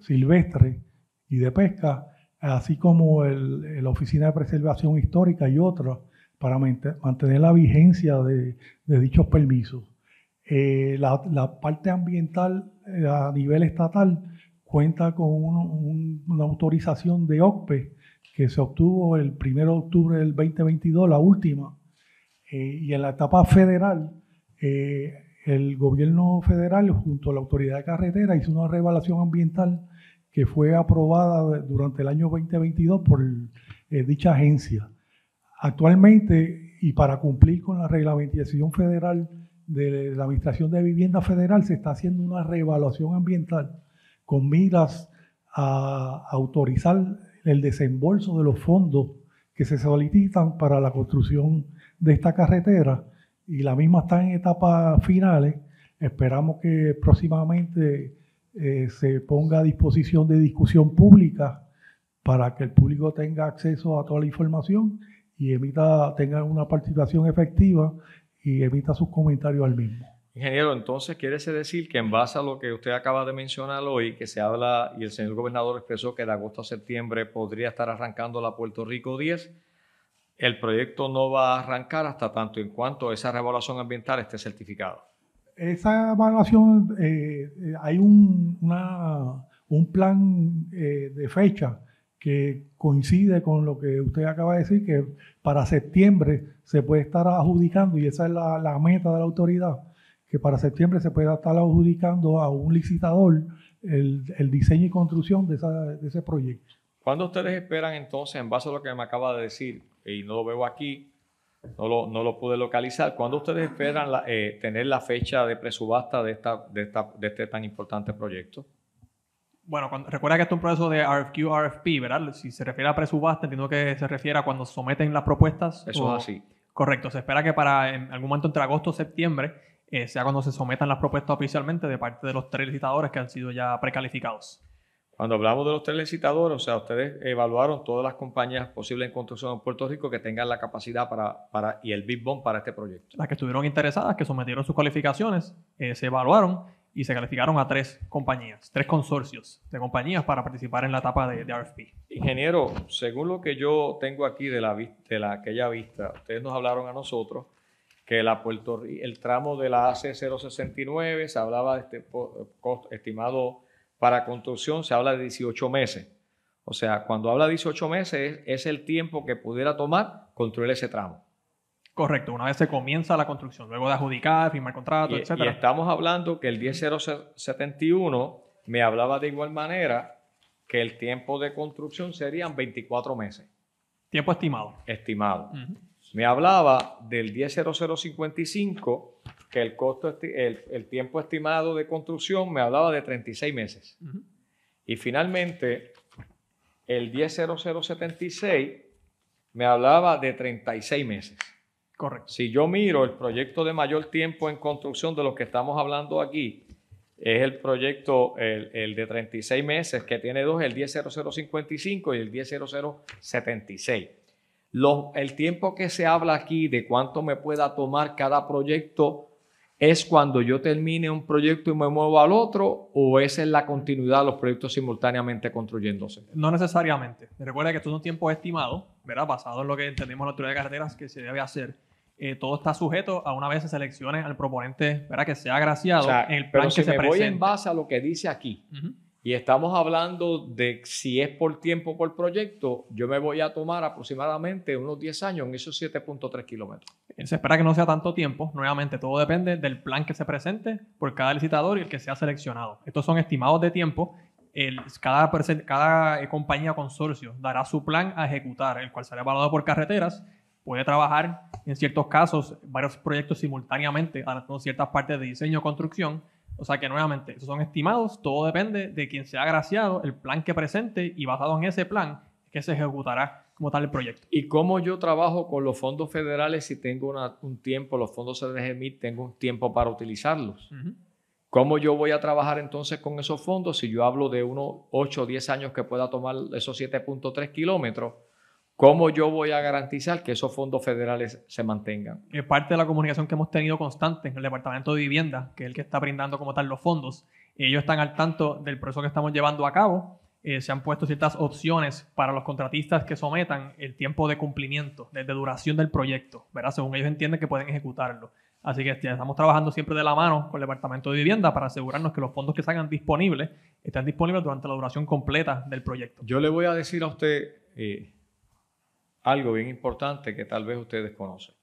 silvestre y de pesca, así como la Oficina de Preservación Histórica y otras, para mantener la vigencia de, dichos permisos. Eh, la, parte ambiental eh, a nivel estatal cuenta con una autorización de OCPE que se obtuvo el 1 de octubre del 2022, la última, y en la etapa federal el gobierno federal junto a la autoridad de carretera hizo una revaluación ambiental que fue aprobada durante el año 2022 por eh, dicha agencia. Actualmente, y para cumplir con la reglamentación federal de la Administración de Vivienda Federal, se está haciendo una reevaluación ambiental con miras a autorizar el desembolso de los fondos que se solicitan para la construcción de esta carretera y la misma está en etapas finales. Esperamos que próximamente eh, se ponga a disposición de discusión pública para que el público tenga acceso a toda la información y emita, tenga una participación efectiva y emita sus comentarios al mismo. Ingeniero, entonces quiere decir que en base a lo que usted acaba de mencionar hoy, que se habla y el señor gobernador expresó que de agosto a septiembre podría estar arrancando la Puerto Rico 10, el proyecto no va a arrancar hasta tanto en cuanto esa revaluación ambiental esté certificada. Esa evaluación, eh, eh, hay un, plan eh, de fecha que coincide con lo que usted acaba de decir, que para septiembre se puede estar adjudicando, y esa es la, meta de la autoridad, que para septiembre se pueda estar adjudicando a un licitador el, diseño y construcción de ese proyecto. ¿Cuándo ustedes esperan entonces, en base a lo que me acaba de decir, y no lo veo aquí, no lo, no lo pude localizar, ¿cuándo ustedes esperan eh, tener la fecha de presubasta de, esta, de, esta, de este tan importante proyecto? Bueno, recuerda que esto es un proceso de RFQ, RFP, ¿verdad? Si se refiere a presubasta, entiendo que se refiere a cuando someten las propuestas. Eso es así. Correcto, se espera que para algún momento entre agosto o septiembre eh, sea cuando se sometan las propuestas oficialmente de parte de los tres licitadores que han sido ya precalificados. Cuando hablamos de los tres licitadores, o sea, ustedes evaluaron todas las compañías posibles en construcción en Puerto Rico que tengan la capacidad para, para y el bid bond para este proyecto. Las que estuvieron interesadas, que sometieron sus calificaciones, eh, se evaluaron y se calificaron a tres compañías, tres consorcios de compañías para participar en la etapa de, RFP. Ingeniero, según lo que yo tengo aquí de la, de la aquella vista, ustedes nos hablaron a nosotros que la Puerto, el tramo de la AC069 se hablaba de este eh, costo estimado para construcción se habla de 18 meses. O sea, cuando habla de 18 meses es, el tiempo que pudiera tomar construir ese tramo. Correcto, una vez se comienza la construcción, luego de adjudicar, firmar contrato, etc. Y estamos hablando que el 10071 me hablaba de igual manera que el tiempo de construcción serían 24 meses. Tiempo estimado. Estimado. Me hablaba del 10055 que el, costo, el, tiempo estimado de construcción me hablaba de 36 meses. Y finalmente, el 10.0076 me hablaba de 36 meses. Correcto. Si yo miro el proyecto de mayor tiempo en construcción de los que estamos hablando aquí, es el proyecto, el, de 36 meses, que tiene dos, el 10.0055 y el 10.0076. Los, el tiempo que se habla aquí de cuánto me pueda tomar cada proyecto ¿Es cuando yo termine un proyecto y me muevo al otro o es es la continuidad de los proyectos simultáneamente construyéndose? No necesariamente. Recuerda que esto es un tiempo estimado, verá, Basado en lo que entendemos en la teoría de carreteras que se debe hacer. Eh, todo está sujeto a una vez se seleccione al proponente, ¿verdad? Que sea agraciado en el plan pero que si se me voy en base a lo que dice aquí, y estamos hablando de si es por tiempo o por proyecto, yo me voy a tomar aproximadamente unos 10 años en esos 7.3 kilómetros. Se espera que no sea tanto tiempo. Nuevamente, todo depende del plan que se presente por cada licitador y el que sea seleccionado. Estos son estimados de tiempo. cada, eh, compañía consorcio dará su plan a ejecutar, el cual será evaluado por carreteras. Puede trabajar, en ciertos casos, varios proyectos simultáneamente, haciendo ciertas partes de diseño o construcción o sea que nuevamente, esos son estimados, todo depende de quien sea agraciado, el plan que presente y basado en ese plan que se ejecutará como tal el proyecto. ¿Y cómo yo trabajo con los fondos federales si tengo un tiempo, los fondos mí, tengo un tiempo para utilizarlos? ¿Cómo yo voy a trabajar entonces con esos fondos si yo hablo de unos 8 o 10 años que pueda tomar esos 7.3 kilómetros? ¿Cómo yo voy a garantizar que esos fondos federales se mantengan? Es parte de la comunicación que hemos tenido constante en el Departamento de Vivienda, que es el que está brindando como tal los fondos. Ellos están al tanto del proceso que estamos llevando a cabo. Eh, se han puesto ciertas opciones para los contratistas que sometan el tiempo de cumplimiento, de, duración del proyecto, ¿verdad? según ellos entienden que pueden ejecutarlo. Así que este, estamos trabajando siempre de la mano con el Departamento de Vivienda para asegurarnos que los fondos que salgan disponibles estén disponibles durante la duración completa del proyecto. Yo le voy a decir a usted... Eh, algo bien importante que tal vez ustedes conocen.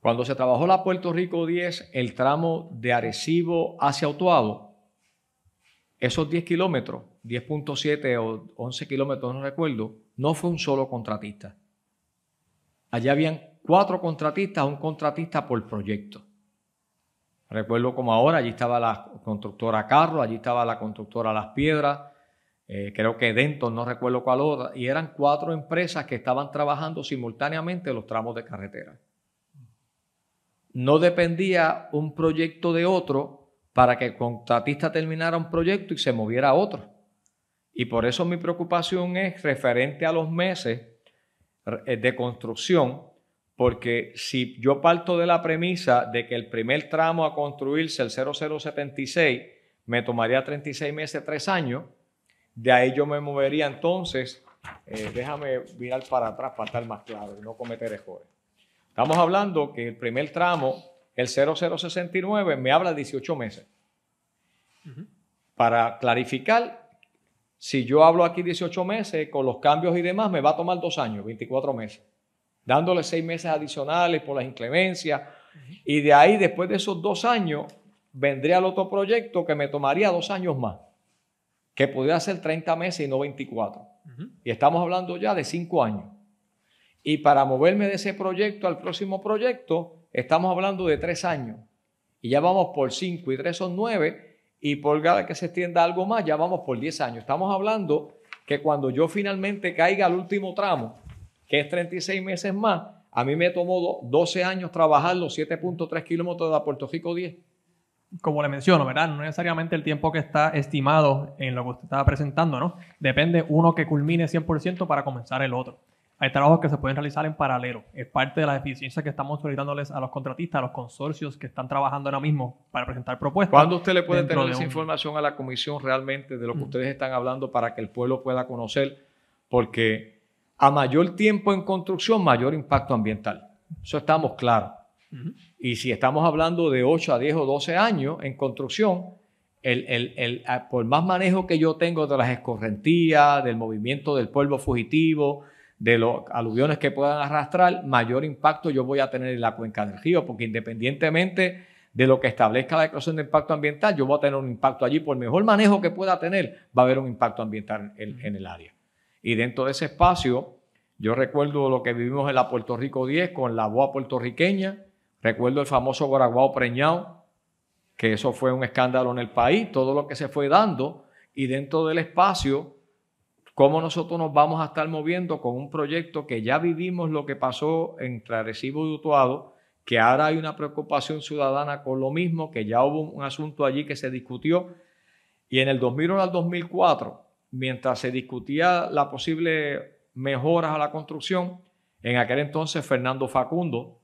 Cuando se trabajó la Puerto Rico 10, el tramo de Arecibo hacia Autuado, esos 10 kilómetros, 10.7 o 11 kilómetros, no recuerdo, no fue un solo contratista. Allá habían cuatro contratistas, un contratista por proyecto. Recuerdo como ahora, allí estaba la constructora Carro, allí estaba la constructora Las Piedras, eh, creo que Denton, no recuerdo cuál otra, y eran cuatro empresas que estaban trabajando simultáneamente los tramos de carretera. No dependía un proyecto de otro para que el contratista terminara un proyecto y se moviera a otro. Y por eso mi preocupación es referente a los meses eh, de construcción, porque si yo parto de la premisa de que el primer tramo a construirse, el 0076, me tomaría 36 meses, 3 años, de ahí yo me movería entonces, eh, déjame mirar para atrás para estar más claro y no cometer errores. Estamos hablando que el primer tramo, el 0069, me habla 18 meses. Para clarificar, si yo hablo aquí 18 meses, con los cambios y demás, me va a tomar dos años, 24 meses, dándole seis meses adicionales por las inclemencias. Y de ahí, después de esos dos años, vendría el otro proyecto que me tomaría dos años más que podía ser 30 meses y no 24. Y estamos hablando ya de 5 años. Y para moverme de ese proyecto al próximo proyecto, estamos hablando de 3 años. Y ya vamos por 5 y 3 son 9. Y por cada que se extienda algo más, ya vamos por 10 años. Estamos hablando que cuando yo finalmente caiga al último tramo, que es 36 meses más, a mí me tomó 12 años trabajar los 7.3 kilómetros de Puerto Rico 10 como le menciono, ¿verdad? No necesariamente el tiempo que está estimado en lo que usted estaba presentando, ¿no? Depende uno que culmine 100% para comenzar el otro. Hay trabajos que se pueden realizar en paralelo. Es parte de la eficiencia que estamos solicitándoles a los contratistas, a los consorcios que están trabajando ahora mismo para presentar propuestas. ¿Cuándo usted le puede tener esa información a la comisión realmente de lo que mm. ustedes están hablando para que el pueblo pueda conocer? Porque a mayor tiempo en construcción, mayor impacto ambiental. Eso estamos claros. Y si estamos hablando de 8 a 10 o 12 años en construcción, el, el, el, ah, por más manejo que yo tengo de las escorrentías, del movimiento del polvo fugitivo, de los aluviones que puedan arrastrar, mayor impacto yo voy a tener en la cuenca del río, porque independientemente de lo que establezca la declaración de impacto ambiental, yo voy a tener un impacto allí. Por el mejor manejo que pueda tener, va a haber un impacto ambiental en, en el área. Y dentro de ese espacio, yo recuerdo lo que vivimos en la Puerto Rico 10 con la boa puertorriqueña, Recuerdo el famoso Guaraguao preñado, que eso fue un escándalo en el país, todo lo que se fue dando y dentro del espacio, cómo nosotros nos vamos a estar moviendo con un proyecto que ya vivimos lo que pasó entre Arecibo y Utuado, que ahora hay una preocupación ciudadana con lo mismo, que ya hubo un asunto allí que se discutió. Y en el 2001 al 2004, mientras se discutía la posible mejoras a la construcción, en aquel entonces Fernando Facundo,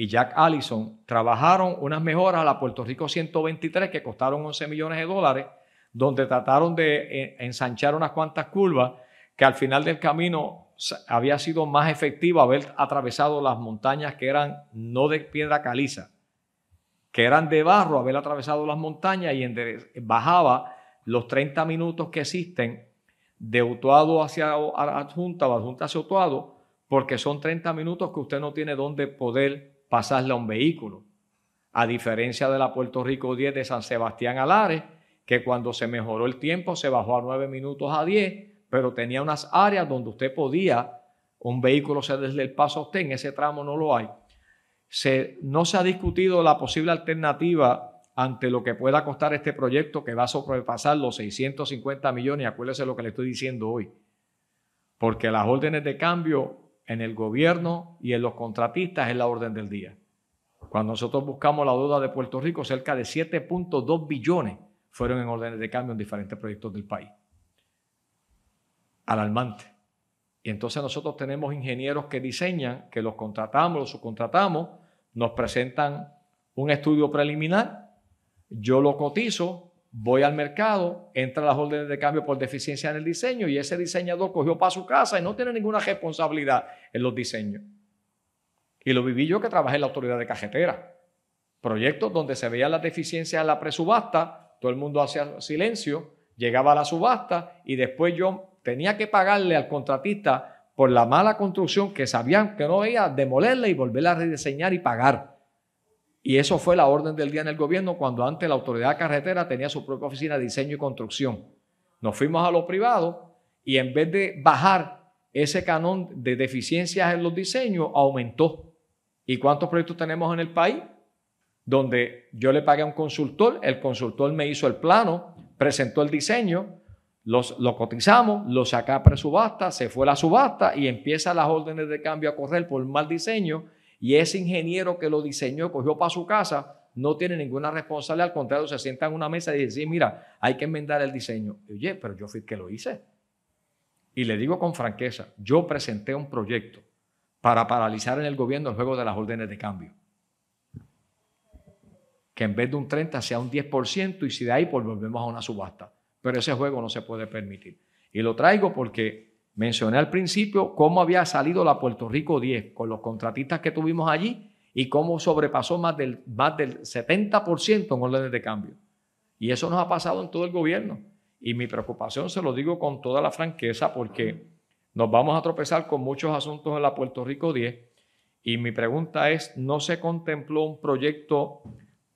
y Jack Allison trabajaron unas mejoras a la Puerto Rico 123 que costaron 11 millones de dólares, donde trataron de eh, ensanchar unas cuantas curvas que al final del camino había sido más efectivo haber atravesado las montañas que eran no de piedra caliza, que eran de barro, haber atravesado las montañas y bajaba los 30 minutos que existen de Utuado hacia Adjunta o Adjunta hacia Utuado, porque son 30 minutos que usted no tiene dónde poder pasarle a un vehículo. A diferencia de la Puerto Rico 10 de San Sebastián Alares, que cuando se mejoró el tiempo se bajó a 9 minutos a 10, pero tenía unas áreas donde usted podía, un vehículo se desde el paso a usted, en ese tramo no lo hay. Se, no se ha discutido la posible alternativa ante lo que pueda costar este proyecto que va a sobrepasar los 650 millones, acuérdese lo que le estoy diciendo hoy, porque las órdenes de cambio en el gobierno y en los contratistas es la orden del día. Cuando nosotros buscamos la deuda de Puerto Rico, cerca de 7.2 billones fueron en órdenes de cambio en diferentes proyectos del país. Alarmante. Y entonces nosotros tenemos ingenieros que diseñan, que los contratamos, los subcontratamos, nos presentan un estudio preliminar, yo lo cotizo, voy al mercado, entran las órdenes de cambio por deficiencia en el diseño y ese diseñador cogió para su casa y no tiene ninguna responsabilidad en los diseños. Y lo viví yo que trabajé en la autoridad de cajetera. Proyectos donde se veían las deficiencias en la presubasta, todo el mundo hacía silencio, llegaba la subasta y después yo tenía que pagarle al contratista por la mala construcción que sabían que no veía, demolerla y volverla a rediseñar y pagar. Y eso fue la orden del día en el gobierno cuando antes la autoridad carretera tenía su propia oficina de diseño y construcción. Nos fuimos a lo privado y en vez de bajar ese canon de deficiencias en los diseños, aumentó. ¿Y cuántos proyectos tenemos en el país? Donde yo le pagué a un consultor, el consultor me hizo el plano, presentó el diseño, los, lo cotizamos, lo saca a presubasta, se fue la subasta y empiezan las órdenes de cambio a correr por mal diseño y ese ingeniero que lo diseñó, cogió para su casa, no tiene ninguna responsabilidad, al contrario, se sienta en una mesa y dice, mira, hay que enmendar el diseño. Oye, pero yo fui el que lo hice. Y le digo con franqueza, yo presenté un proyecto para paralizar en el gobierno el juego de las órdenes de cambio. Que en vez de un 30 sea un 10% y si de ahí pues volvemos a una subasta. Pero ese juego no se puede permitir. Y lo traigo porque Mencioné al principio cómo había salido la Puerto Rico 10 con los contratistas que tuvimos allí y cómo sobrepasó más del, 70% en órdenes de cambio. Y eso nos ha pasado en todo el gobierno. Y mi preocupación se lo digo con toda la franqueza porque nos vamos a tropezar con muchos asuntos en la Puerto Rico 10. Y mi pregunta es, ¿no se contempló un proyecto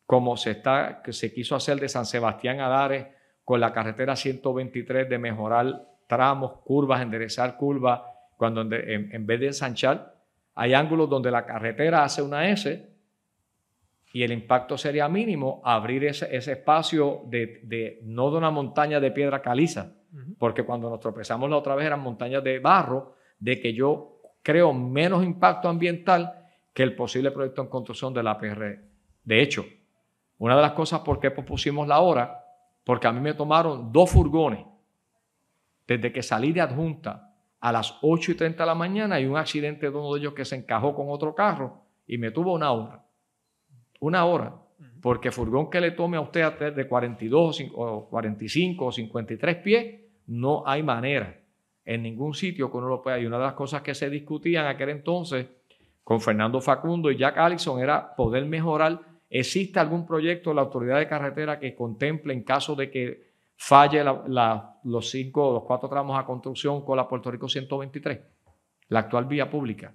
como se, está, se quiso hacer de San Sebastián a Dares con la carretera 123 de mejorar tramos, curvas, enderezar curvas, cuando en, en vez de ensanchar, hay ángulos donde la carretera hace una S y el impacto sería mínimo abrir ese, ese espacio de, de, no de una montaña de piedra caliza, porque cuando nos tropezamos la otra vez eran montañas de barro, de que yo creo menos impacto ambiental que el posible proyecto en construcción de la PR. De hecho, una de las cosas por qué propusimos la hora, porque a mí me tomaron dos furgones desde que salí de adjunta a las 8 y 30 de la mañana hay un accidente de uno de ellos que se encajó con otro carro y me tuvo una hora. Una hora. Porque furgón que le tome a usted de 42 o 45 o 53 pies, no hay manera en ningún sitio que uno lo pueda. Y una de las cosas que se discutían aquel entonces con Fernando Facundo y Jack Allison era poder mejorar. ¿Existe algún proyecto de la autoridad de carretera que contemple en caso de que falle la los cinco o los cuatro tramos a construcción con la Puerto Rico 123, la actual vía pública.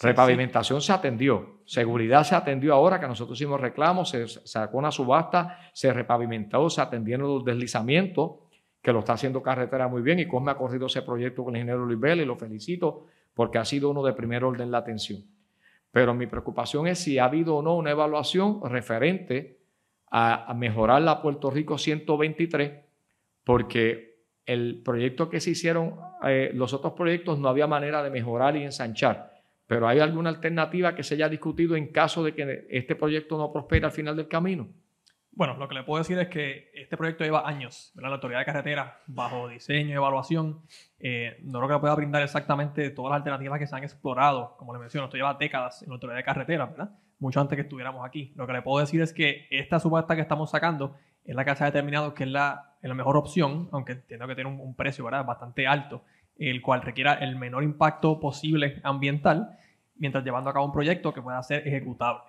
Repavimentación se atendió, seguridad se atendió ahora que nosotros hicimos reclamos, se sacó una subasta, se repavimentó, se atendieron los deslizamientos, que lo está haciendo carretera muy bien y me ha corrido ese proyecto con el ingeniero Luis y lo felicito porque ha sido uno de primer orden la atención. Pero mi preocupación es si ha habido o no una evaluación referente a mejorar la Puerto Rico 123 porque el proyecto que se hicieron, eh, los otros proyectos no había manera de mejorar y ensanchar. Pero ¿hay alguna alternativa que se haya discutido en caso de que este proyecto no prospere al final del camino? Bueno, lo que le puedo decir es que este proyecto lleva años, La autoridad de carretera, bajo diseño, evaluación, eh, no creo que pueda brindar exactamente todas las alternativas que se han explorado. Como le menciono, esto lleva décadas en la autoridad de carretera, Mucho antes que estuviéramos aquí. Lo que le puedo decir es que esta subasta que estamos sacando en la que se ha determinado que es la, mejor opción, aunque entiendo que tener un, precio bastante alto, el cual requiera el menor impacto posible ambiental, mientras llevando a cabo un proyecto que pueda ser ejecutable.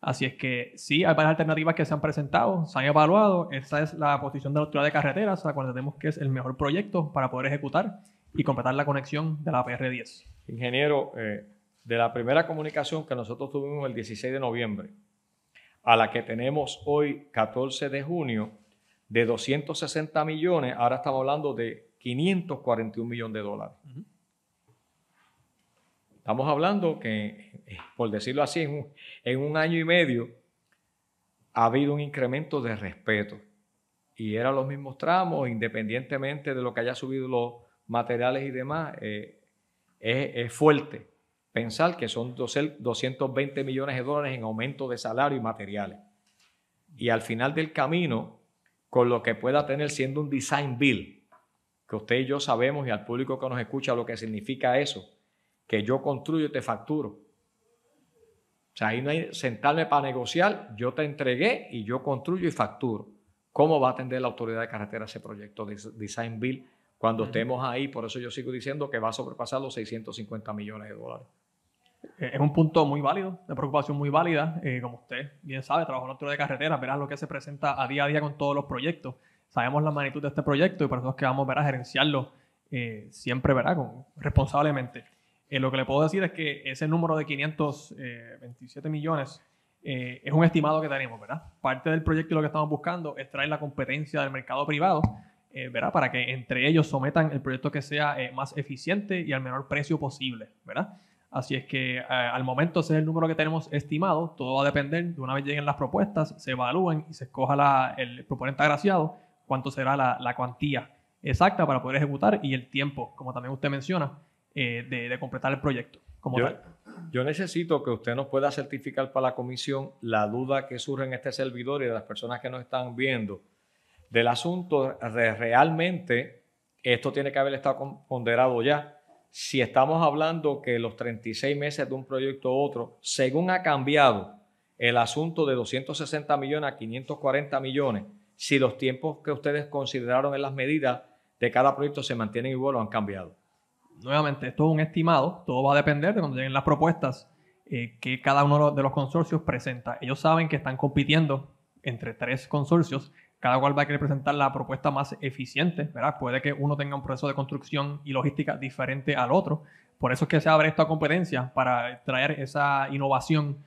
Así es que sí, hay varias alternativas que se han presentado, se han evaluado. Esa es la posición de la autoridad de carreteras, la cual tenemos que es el mejor proyecto para poder ejecutar y completar la conexión de la PR10. Ingeniero, eh, de la primera comunicación que nosotros tuvimos el 16 de noviembre, a la que tenemos hoy, 14 de junio, de 260 millones, ahora estamos hablando de 541 millones de dólares. Estamos hablando que, eh, por decirlo así, en un, año y medio ha habido un incremento de respeto. Y eran los mismos tramos, independientemente de lo que haya subido los materiales y demás, eh, es, fuerte pensar que son 220 millones de dólares en aumento de salario y materiales. Y al final del camino, con lo que pueda tener siendo un design bill, que usted y yo sabemos y al público que nos escucha lo que significa eso, que yo construyo y te facturo. O sea, ahí no hay sentarme para negociar, yo te entregué y yo construyo y facturo. ¿Cómo va a atender la autoridad de carretera ese proyecto de design bill cuando estemos ahí? Por eso yo sigo diciendo que va a sobrepasar los 650 millones de dólares. Eh, es un punto muy válido, de preocupación muy válida. Eh, como usted bien sabe, trabajo en otro de carretera, verás lo que se presenta a día a día con todos los proyectos. Sabemos la magnitud de este proyecto y por eso es que vamos a gerenciarlo eh, siempre verá con, responsablemente. lo que le puedo decir es que ese número de 527 millones es un estimado que tenemos, ¿verdad? Parte del proyecto y lo que estamos buscando es traer la competencia del mercado privado, ¿verdad? Para que entre ellos sometan el proyecto que sea más eficiente y al menor precio posible, ¿verdad? Así es que eh, al momento ese es el número que tenemos estimado. Todo va a depender de una vez lleguen las propuestas, se evalúen y se escoja el proponente agraciado, cuánto será la, cuantía exacta para poder ejecutar y el tiempo, como también usted menciona, eh, de, completar el proyecto. Como yo, yo necesito que usted nos pueda certificar para la comisión la duda que surge en este servidor y de las personas que nos están viendo del asunto. De realmente esto tiene que haber estado ponderado ya si estamos hablando que los 36 meses de un proyecto a otro, según ha cambiado el asunto de 260 millones a 540 millones, si los tiempos que ustedes consideraron en las medidas de cada proyecto se mantienen igual o han cambiado. Nuevamente, esto es un estimado, todo va a depender de cuando lleguen las propuestas eh, que cada uno de los consorcios presenta. Ellos saben que están compitiendo entre tres consorcios, cada cual va a querer presentar la propuesta más eficiente, ¿verdad? Puede que uno tenga un proceso de construcción y logística diferente al otro. Por eso es que se abre esta competencia para traer esa innovación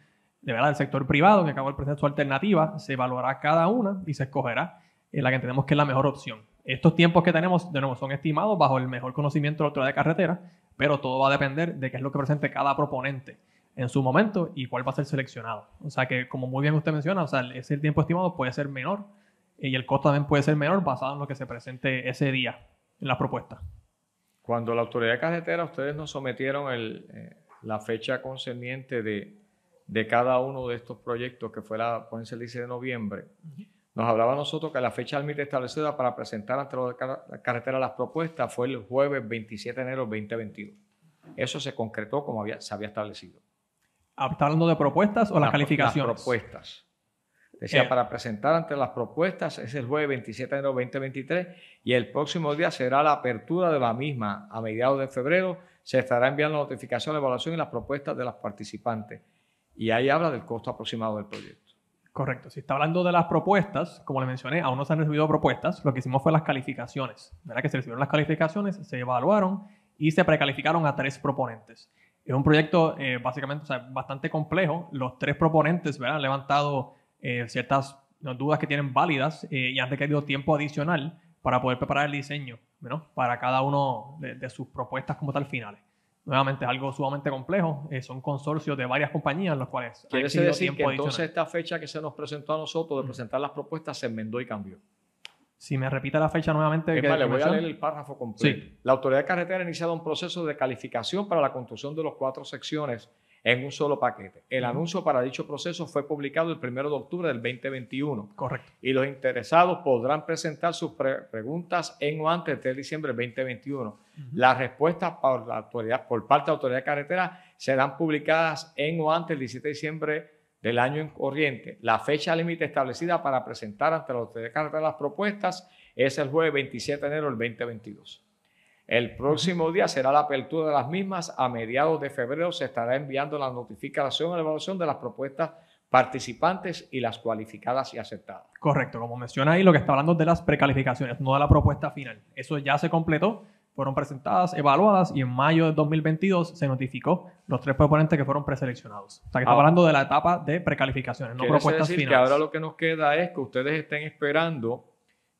de verdad del sector privado, que acabó el proceso alternativa, se evaluará cada una y se escogerá eh, la que entendemos que es la mejor opción. Estos tiempos que tenemos, de nuevo, son estimados bajo el mejor conocimiento de la autoridad de carretera, pero todo va a depender de qué es lo que presente cada proponente en su momento y cuál va a ser seleccionado. O sea que, como muy bien usted menciona, o sea, ese tiempo estimado puede ser menor eh, y el costo también puede ser menor basado en lo que se presente ese día en las propuestas. Cuando la autoridad de carretera, ustedes nos sometieron eh, la fecha concerniente de, de, cada uno de estos proyectos, que fue la ponencia el 16 de noviembre, nos hablaba nosotros que la fecha límite establecida para presentar ante la carretera las propuestas fue el jueves 27 de enero de 2022. Eso se concretó como había, se había establecido. ¿Está hablando de propuestas o las, las calificaciones? Las propuestas decía, eh. para presentar ante las propuestas es el jueves 27 de enero 2023 y el próximo día será la apertura de la misma. A mediados de febrero se estará enviando la notificación, la evaluación y las propuestas de las participantes. Y ahí habla del costo aproximado del proyecto. Correcto. Si está hablando de las propuestas, como le mencioné, aún no se han recibido propuestas. Lo que hicimos fue las calificaciones. ¿verdad? Que se recibieron las calificaciones, se evaluaron y se precalificaron a tres proponentes. Es un proyecto eh, básicamente bastante complejo. Los tres proponentes ¿verdad? han levantado eh, ciertas dudas que tienen válidas eh, y han requerido tiempo adicional para poder preparar el diseño para cada uno de, sus propuestas como tal finales. Nuevamente, algo sumamente complejo. Eh, son consorcios de varias compañías, en los cuales. Quiere decir que entonces esta fecha que se nos presentó a nosotros de mm. presentar las propuestas se enmendó y cambió. Si me repita la fecha nuevamente. Que vale, voy a leer el párrafo completo. La autoridad de carretera ha iniciado un proceso de calificación para la construcción de los cuatro secciones en un solo paquete. El anuncio para dicho proceso fue publicado el 1 de octubre del 2021. Correcto. Y los interesados podrán presentar sus preguntas en o antes del de diciembre del 2021. Las respuestas por, la autoridad, por parte de la Autoridad Carretera serán publicadas en o antes del 17 de diciembre del año en corriente. La fecha límite establecida para presentar ante la Autoridad Carretera las propuestas es el jueves 27 de enero del 2022. El próximo día será la apertura de las mismas. A mediados de febrero se estará enviando la notificación a la evaluación de las propuestas participantes y las cualificadas y aceptadas. Correcto, como menciona ahí, lo que está hablando es de las precalificaciones, no de la propuesta final. Eso ya se completó, fueron presentadas, evaluadas y en mayo de 2022 se notificó los tres proponentes que fueron preseleccionados. O sea, que está ah. hablando de la etapa de precalificaciones, no propuestas decir finales. Que ahora lo que nos queda es que ustedes estén esperando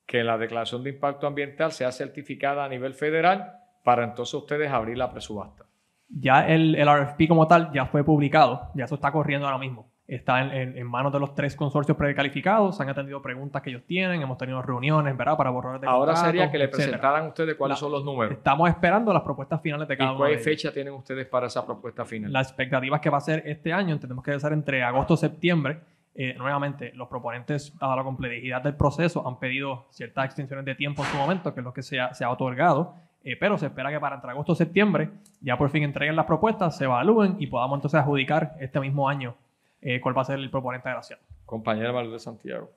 que la declaración de impacto ambiental sea certificada a nivel federal para entonces ustedes abrir la presubasta. Ya el, el RFP como tal ya fue publicado, ya eso está corriendo ahora mismo. Está en, manos de los tres consorcios precalificados, han atendido preguntas que ellos tienen, hemos tenido reuniones, ¿verdad? Para borrar Ahora sería que le presentaran ustedes cuáles son los números. Estamos esperando las propuestas finales de cada uno. ¿Y cuál fecha tienen ustedes para esa propuesta final? La expectativa es que va a ser este año, entendemos que a ser entre agosto y septiembre eh, nuevamente, los proponentes, a la complejidad del proceso, han pedido ciertas extensiones de tiempo en su momento, que es lo que se ha, se ha otorgado, eh, pero se espera que para entre agosto y septiembre ya por fin entreguen las propuestas, se evalúen y podamos entonces adjudicar este mismo año eh, cuál va a ser el proponente de la acción. Compañera Valdez Santiago.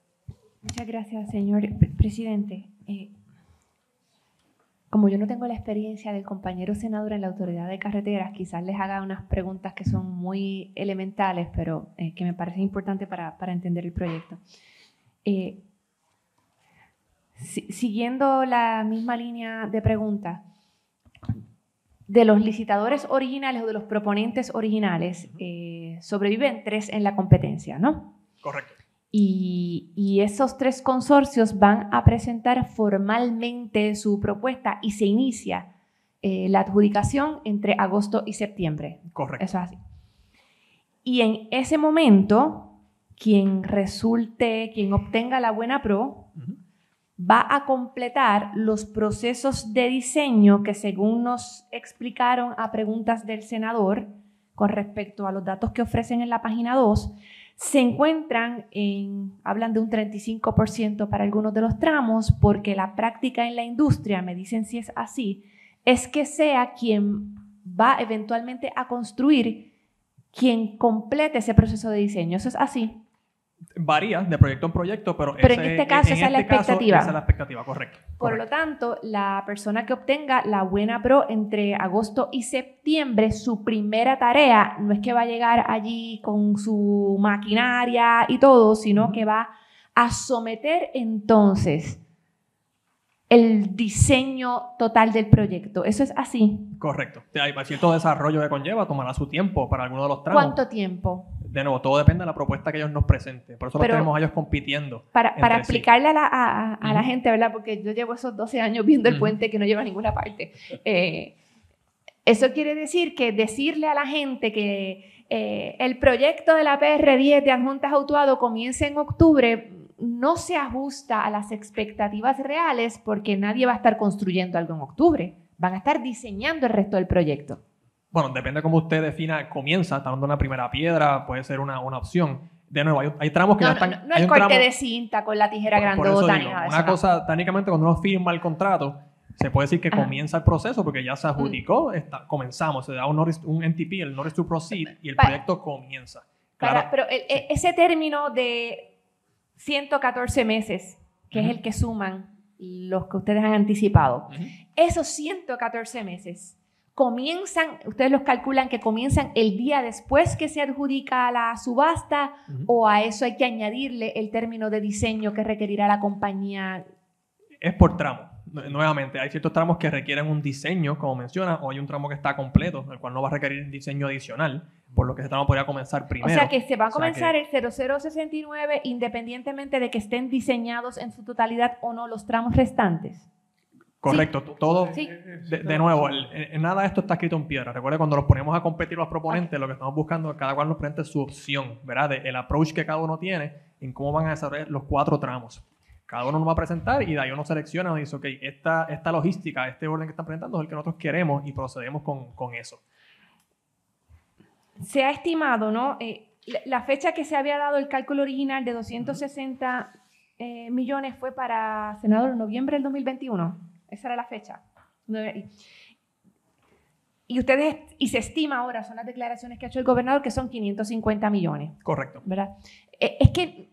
Muchas gracias, señor presidente como yo no tengo la experiencia del compañero senador en la autoridad de carreteras, quizás les haga unas preguntas que son muy elementales, pero eh, que me parecen importantes para, entender el proyecto. Eh, siguiendo la misma línea de pregunta, de los licitadores originales o de los proponentes originales, eh, sobreviven tres en la competencia, ¿no? Correcto. Y, esos tres consorcios van a presentar formalmente su propuesta y se inicia eh, la adjudicación entre agosto y septiembre. Correcto. Eso es así. Y en ese momento, quien resulte, quien obtenga la buena pro, va a completar los procesos de diseño que según nos explicaron a preguntas del senador con respecto a los datos que ofrecen en la página 2, se encuentran en, hablan de un 35% para algunos de los tramos, porque la práctica en la industria, me dicen si es así, es que sea quien va eventualmente a construir, quien complete ese proceso de diseño. Eso es así varía de proyecto en proyecto, pero, pero en este e, caso esa, es la este expectativa. es la expectativa, correcto. Por lo tanto, la persona que obtenga la buena pro entre agosto y septiembre, su primera tarea no es que va a llegar allí con su maquinaria y todo, sino que va a someter entonces el diseño total del proyecto. Eso es así. Correcto. Hay cierto desarrollo que conlleva, tomará su tiempo para alguno de los tramos. ¿Cuánto tiempo? de nuevo, todo depende de la propuesta que ellos nos presenten. Por eso los tenemos a ellos compitiendo. Para, explicarle a, la, gente, Porque yo llevo esos 12 años viendo el puente que no lleva a ninguna parte. Eh, eso quiere decir que decirle a la gente que eh, el proyecto de la PR10 de Adjuntas Autuado comienza en octubre no se ajusta a las expectativas reales porque nadie va a estar construyendo algo en octubre. Van a estar diseñando el resto del proyecto bueno, depende de cómo usted defina, comienza, está dando una primera piedra, puede ser una, una opción. De nuevo, hay, tramos que no, ya están... No, corte de cinta con la tijera grande. grandota por eso digo, Una cosa, técnicamente cuando uno firma el contrato, se puede decir que comienza el proceso porque ya se mm. adjudicó, comenzamos, se da un, NTP, el Notice to Proceed, y el proyecto comienza. Claro. pero eh, eh, ese término de 114 meses, que es el que suman los que ustedes han anticipado, esos 114 meses comienzan, ustedes los calculan que comienzan el día después que se adjudica la subasta o a eso hay que añadirle el término de diseño que requerirá la compañía. Es por tramo. Nuevamente, hay ciertos tramos que requieren un diseño, como menciona, o hay un tramo que está completo, el cual no va a requerir un diseño adicional, por lo que ese tramo podría comenzar primero. O sea que se va a comenzar el 0069 independientemente de que estén diseñados en su totalidad o no los tramos restantes. Correcto, todo. Eh, eh, de, nuevo, nada de esto está escrito en piedra. Recuerda, cuando los ponemos a competir los proponentes, lo que estamos buscando es que cada cual nos presente su opción, ¿verdad? el approach que cada uno tiene en cómo van a desarrollar los cuatro tramos. Cada uno nos va a presentar y de ahí uno selecciona y dice, ok, esta, logística, este orden que están presentando es el que nosotros queremos y procedemos con, eso. Se ha estimado, ¿no? Eh, la fecha que se había dado el cálculo original de 260 millones fue para, senador, noviembre del 2021. Esa era la fecha. Y ustedes, y se estima ahora, son las declaraciones que ha hecho el gobernador, que son 550 millones. Correcto. ¿Verdad? Eh, es que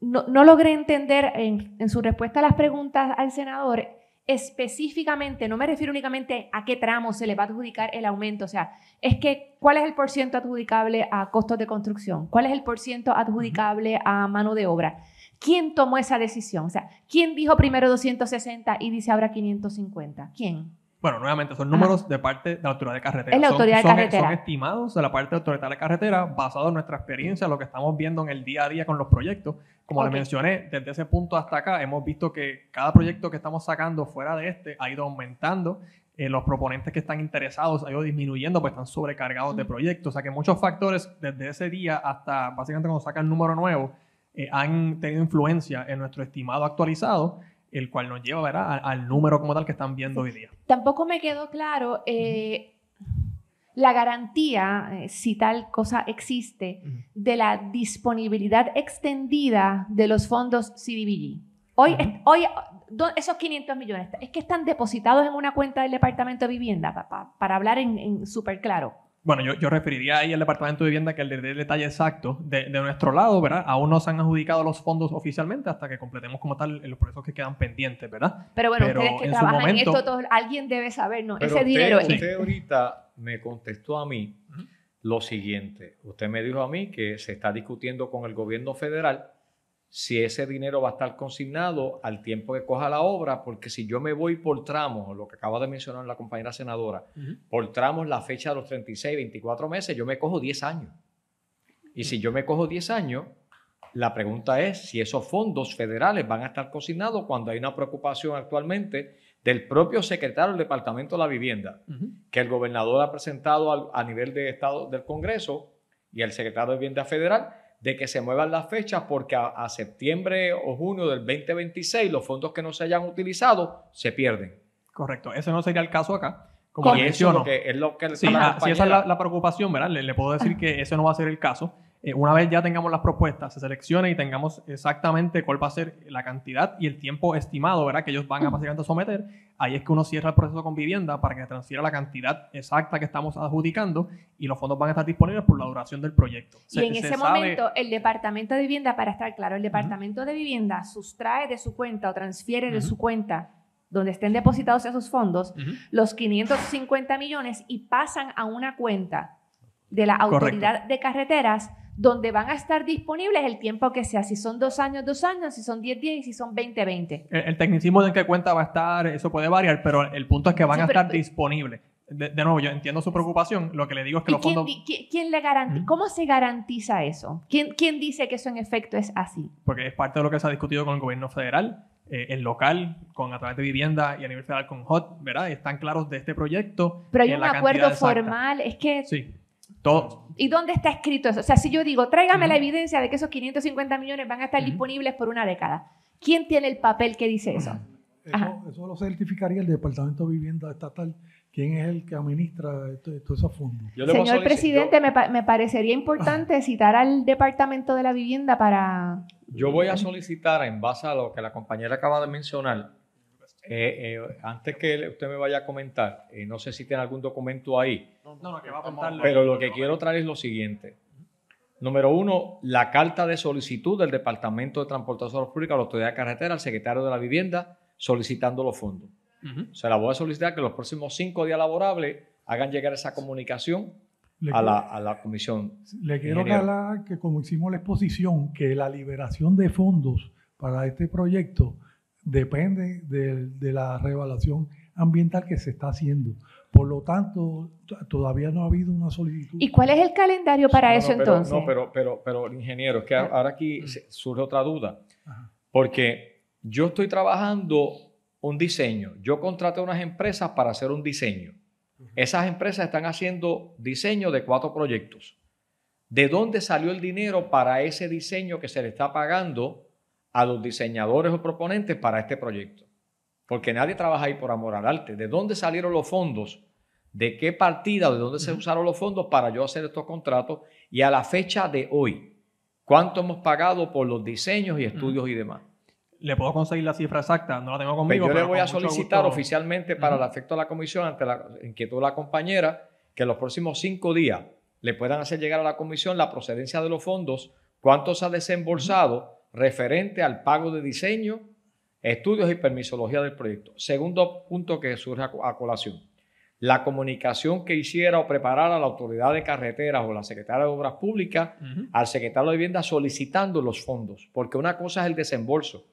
no, logré entender en, su respuesta a las preguntas al senador específicamente, no me refiero únicamente a qué tramo se le va a adjudicar el aumento, o sea, es que cuál es el porcentaje adjudicable a costos de construcción, cuál es el porcentaje adjudicable a mano de obra, ¿Quién tomó esa decisión? O sea, ¿quién dijo primero 260 y dice ahora 550? ¿Quién? Bueno, nuevamente, son números de parte de la autoridad de carretera. Es la autoridad de carretera. Son, estimados de la parte de la autoridad de carretera basado en nuestra experiencia, lo que estamos viendo en el día a día con los proyectos. Como les mencioné, desde ese punto hasta acá hemos visto que cada proyecto que estamos sacando fuera de este ha ido aumentando. Eh, los proponentes que están interesados ha ido disminuyendo, pues están sobrecargados de proyectos. O sea que muchos factores, desde ese día hasta básicamente cuando sacan el número nuevo, eh, han tenido influencia en nuestro estimado actualizado, el cual nos lleva ¿verdad? al número como tal que están viendo hoy día. Tampoco me quedó claro eh, la garantía, eh, si tal cosa existe, de la disponibilidad extendida de los fondos CDBG. Hoy, hoy esos 500 millones, es que están depositados en una cuenta del Departamento de Vivienda, para, para hablar en, en súper claro bueno, yo, referiría ahí al Departamento de Vivienda que el, detalle exacto de, nuestro lado, ¿verdad? Aún no se han adjudicado los fondos oficialmente hasta que completemos como tal los procesos que quedan pendientes, ¿verdad? Pero bueno, ustedes que trabajan en esto, alguien debe saber, ¿no? Ese dinero es. Usted ahorita me contestó a mí lo siguiente. Usted me dijo a mí que se está discutiendo con el gobierno federal si ese dinero va a estar consignado al tiempo que coja la obra, porque si yo me voy por tramos, lo que acaba de mencionar la compañera senadora, por tramos la fecha de los 36, 24 meses, yo me cojo 10 años. Y si yo me cojo 10 años, la pregunta es si esos fondos federales van a estar consignados cuando hay una preocupación actualmente del propio secretario del Departamento de la Vivienda, que el gobernador ha presentado a nivel de Estado del Congreso y el secretario de Vivienda Federal, de que se muevan las fechas porque a, septiembre o junio del 2026 los fondos que no se hayan utilizado se pierden. Correcto, ese no sería el caso acá. Como y es lo que, si ah, esa es la, preocupación, ¿verdad? Le, le, puedo decir que ese no va a ser el caso. Eh, una vez ya tengamos las propuestas, se seleccione y tengamos exactamente cuál va a ser la cantidad y el tiempo estimado ¿verdad? que ellos van a someter, ahí es que uno cierra el proceso con vivienda para que se transfiera la cantidad exacta que estamos adjudicando y los fondos van a estar disponibles por la duración del proyecto. y en ese momento, el Departamento de Vivienda, para estar claro, el Departamento de Vivienda sustrae de su cuenta o transfiere de su cuenta donde estén depositados esos fondos, los 550 millones y pasan a una cuenta de la Autoridad de Carreteras donde van a estar disponibles el tiempo que sea, si son dos años, dos años, si son diez, diez y si son veinte, veinte. El, tecnicismo de en qué cuenta va a estar, eso puede variar, pero el punto es que van a estar pues disponibles. De, nuevo, yo entiendo su preocupación, lo que le digo es que los le garantiza? ¿Cómo se garantiza eso? ¿Quién, dice que eso en efecto es así? Porque es parte de lo que se ha discutido con el gobierno federal, eh, el local, con a través de vivienda y a nivel federal con HOT, ¿verdad? están claros de este proyecto. Pero hay un acuerdo formal, es que... Sí ¿Y dónde está escrito eso? O sea, si yo digo, tráigame la evidencia de que esos 550 millones van a estar disponibles por una década, ¿quién tiene el papel que dice eso? Eso, lo certificaría el Departamento de Vivienda Estatal. ¿Quién es el que administra este, todos esos fondos? Señor presidente, me, parecería importante citar al Departamento de la Vivienda para... Yo voy a solicitar, en base a lo que la compañera acaba de mencionar, eh, eh, antes que usted me vaya a comentar, eh, no sé si tiene algún documento ahí. No, no, Pero lo que quiero traer es lo siguiente. Número uno, la carta de solicitud del Departamento de Transportación Pública a la Autoridad de Carretera al secretario de la Vivienda solicitando los fondos. Se la voy a solicitar que los próximos cinco días laborables hagan llegar esa comunicación a la, a la, comisión. Le quiero que como hicimos la exposición, que la liberación de fondos para este proyecto depende de, de la revaluación ambiental que se está haciendo. Por lo tanto, todavía no ha habido una solicitud. ¿Y cuál es el calendario para eso entonces? No, pero, pero, pero, ingeniero, es que ah. ahora aquí mm. surge otra duda. Porque yo estoy trabajando un diseño. Yo contraté unas empresas para hacer un diseño. Esas empresas están haciendo diseño de cuatro proyectos. ¿De dónde salió el dinero para ese diseño que se le está pagando a los diseñadores o proponentes para este proyecto. Porque nadie trabaja ahí por amor al arte. ¿De dónde salieron los fondos? ¿De qué partida o de dónde se usaron los fondos para yo hacer estos contratos? Y a la fecha de hoy, ¿cuánto hemos pagado por los diseños y estudios y demás? Le puedo conseguir la cifra exacta, no la tengo conmigo. Pues yo pero le voy a solicitar oficialmente para el afecto a la comisión, ante la inquietud de la compañera, que en los próximos cinco días le puedan hacer llegar a la comisión la procedencia de los fondos, cuánto se ha desembolsado referente al pago de diseño, estudios y permisología del proyecto. Segundo punto que surge a colación, la comunicación que hiciera o preparara la autoridad de carreteras o la secretaria de Obras Públicas al secretario de Vivienda solicitando los fondos, porque una cosa es el desembolso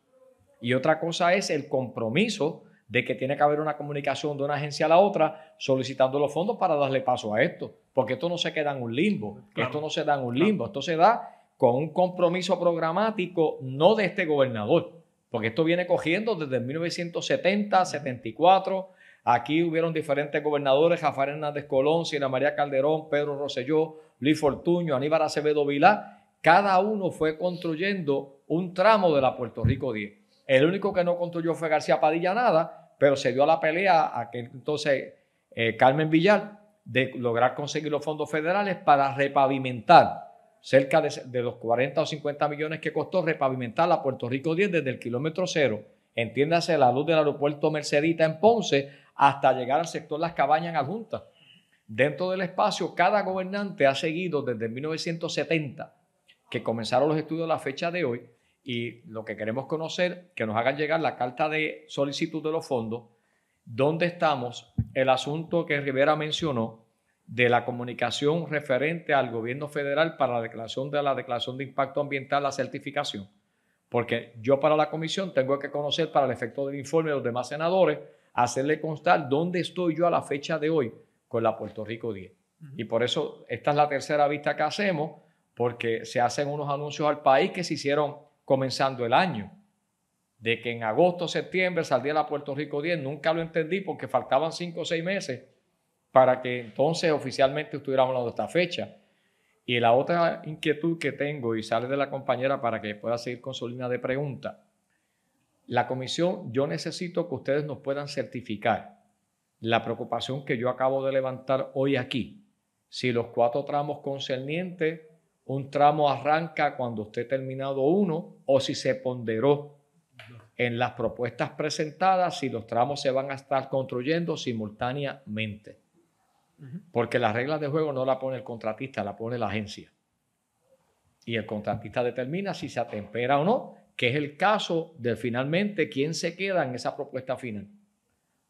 y otra cosa es el compromiso de que tiene que haber una comunicación de una agencia a la otra solicitando los fondos para darle paso a esto, porque esto no se queda en un limbo, esto no se da en un limbo, esto se da con un compromiso programático no de este gobernador, porque esto viene cogiendo desde 1970, 74. Aquí hubieron diferentes gobernadores, Rafael Hernández Colón, Sina María Calderón, Pedro Rosselló, Luis Fortuño, Aníbal Acevedo Vilá. Cada uno fue construyendo un tramo de la Puerto Rico 10. El único que no construyó fue García Padilla nada, pero se dio a la pelea a que entonces eh, Carmen Villar de lograr conseguir los fondos federales para repavimentar cerca de, los 40 o 50 millones que costó repavimentar la Puerto Rico 10 desde el kilómetro cero, entiéndase la luz del aeropuerto Mercedita en Ponce, hasta llegar al sector Las Cabañas en Adjunta. Dentro del espacio, cada gobernante ha seguido desde 1970, que comenzaron los estudios a la fecha de hoy, y lo que queremos conocer, que nos hagan llegar la carta de solicitud de los fondos, dónde estamos, el asunto que Rivera mencionó, de la comunicación referente al gobierno federal para la declaración de la declaración de impacto ambiental, la certificación. Porque yo para la comisión tengo que conocer para el efecto del informe de los demás senadores, hacerle constar dónde estoy yo a la fecha de hoy con la Puerto Rico 10. Y por eso esta es la tercera vista que hacemos, porque se hacen unos anuncios al país que se hicieron comenzando el año. De que en agosto, septiembre saldría la Puerto Rico 10, nunca lo entendí porque faltaban cinco o seis meses para que entonces oficialmente estuviéramos de esta fecha. Y la otra inquietud que tengo, y sale de la compañera para que pueda seguir con su línea de pregunta, la comisión, yo necesito que ustedes nos puedan certificar la preocupación que yo acabo de levantar hoy aquí. Si los cuatro tramos concernientes, un tramo arranca cuando esté terminado uno o si se ponderó en las propuestas presentadas, si los tramos se van a estar construyendo simultáneamente. Porque las reglas de juego no la pone el contratista, la pone la agencia. Y el contratista determina si se atempera o no, que es el caso de finalmente quién se queda en esa propuesta final.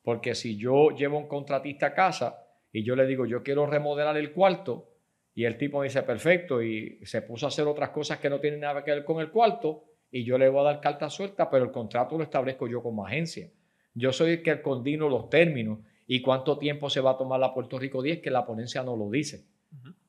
Porque si yo llevo un contratista a casa y yo le digo, yo quiero remodelar el cuarto, y el tipo me dice, perfecto, y se puso a hacer otras cosas que no tienen nada que ver con el cuarto, y yo le voy a dar carta suelta, pero el contrato lo establezco yo como agencia. Yo soy el que condino los términos, y cuánto tiempo se va a tomar la Puerto Rico 10, que la ponencia no lo dice.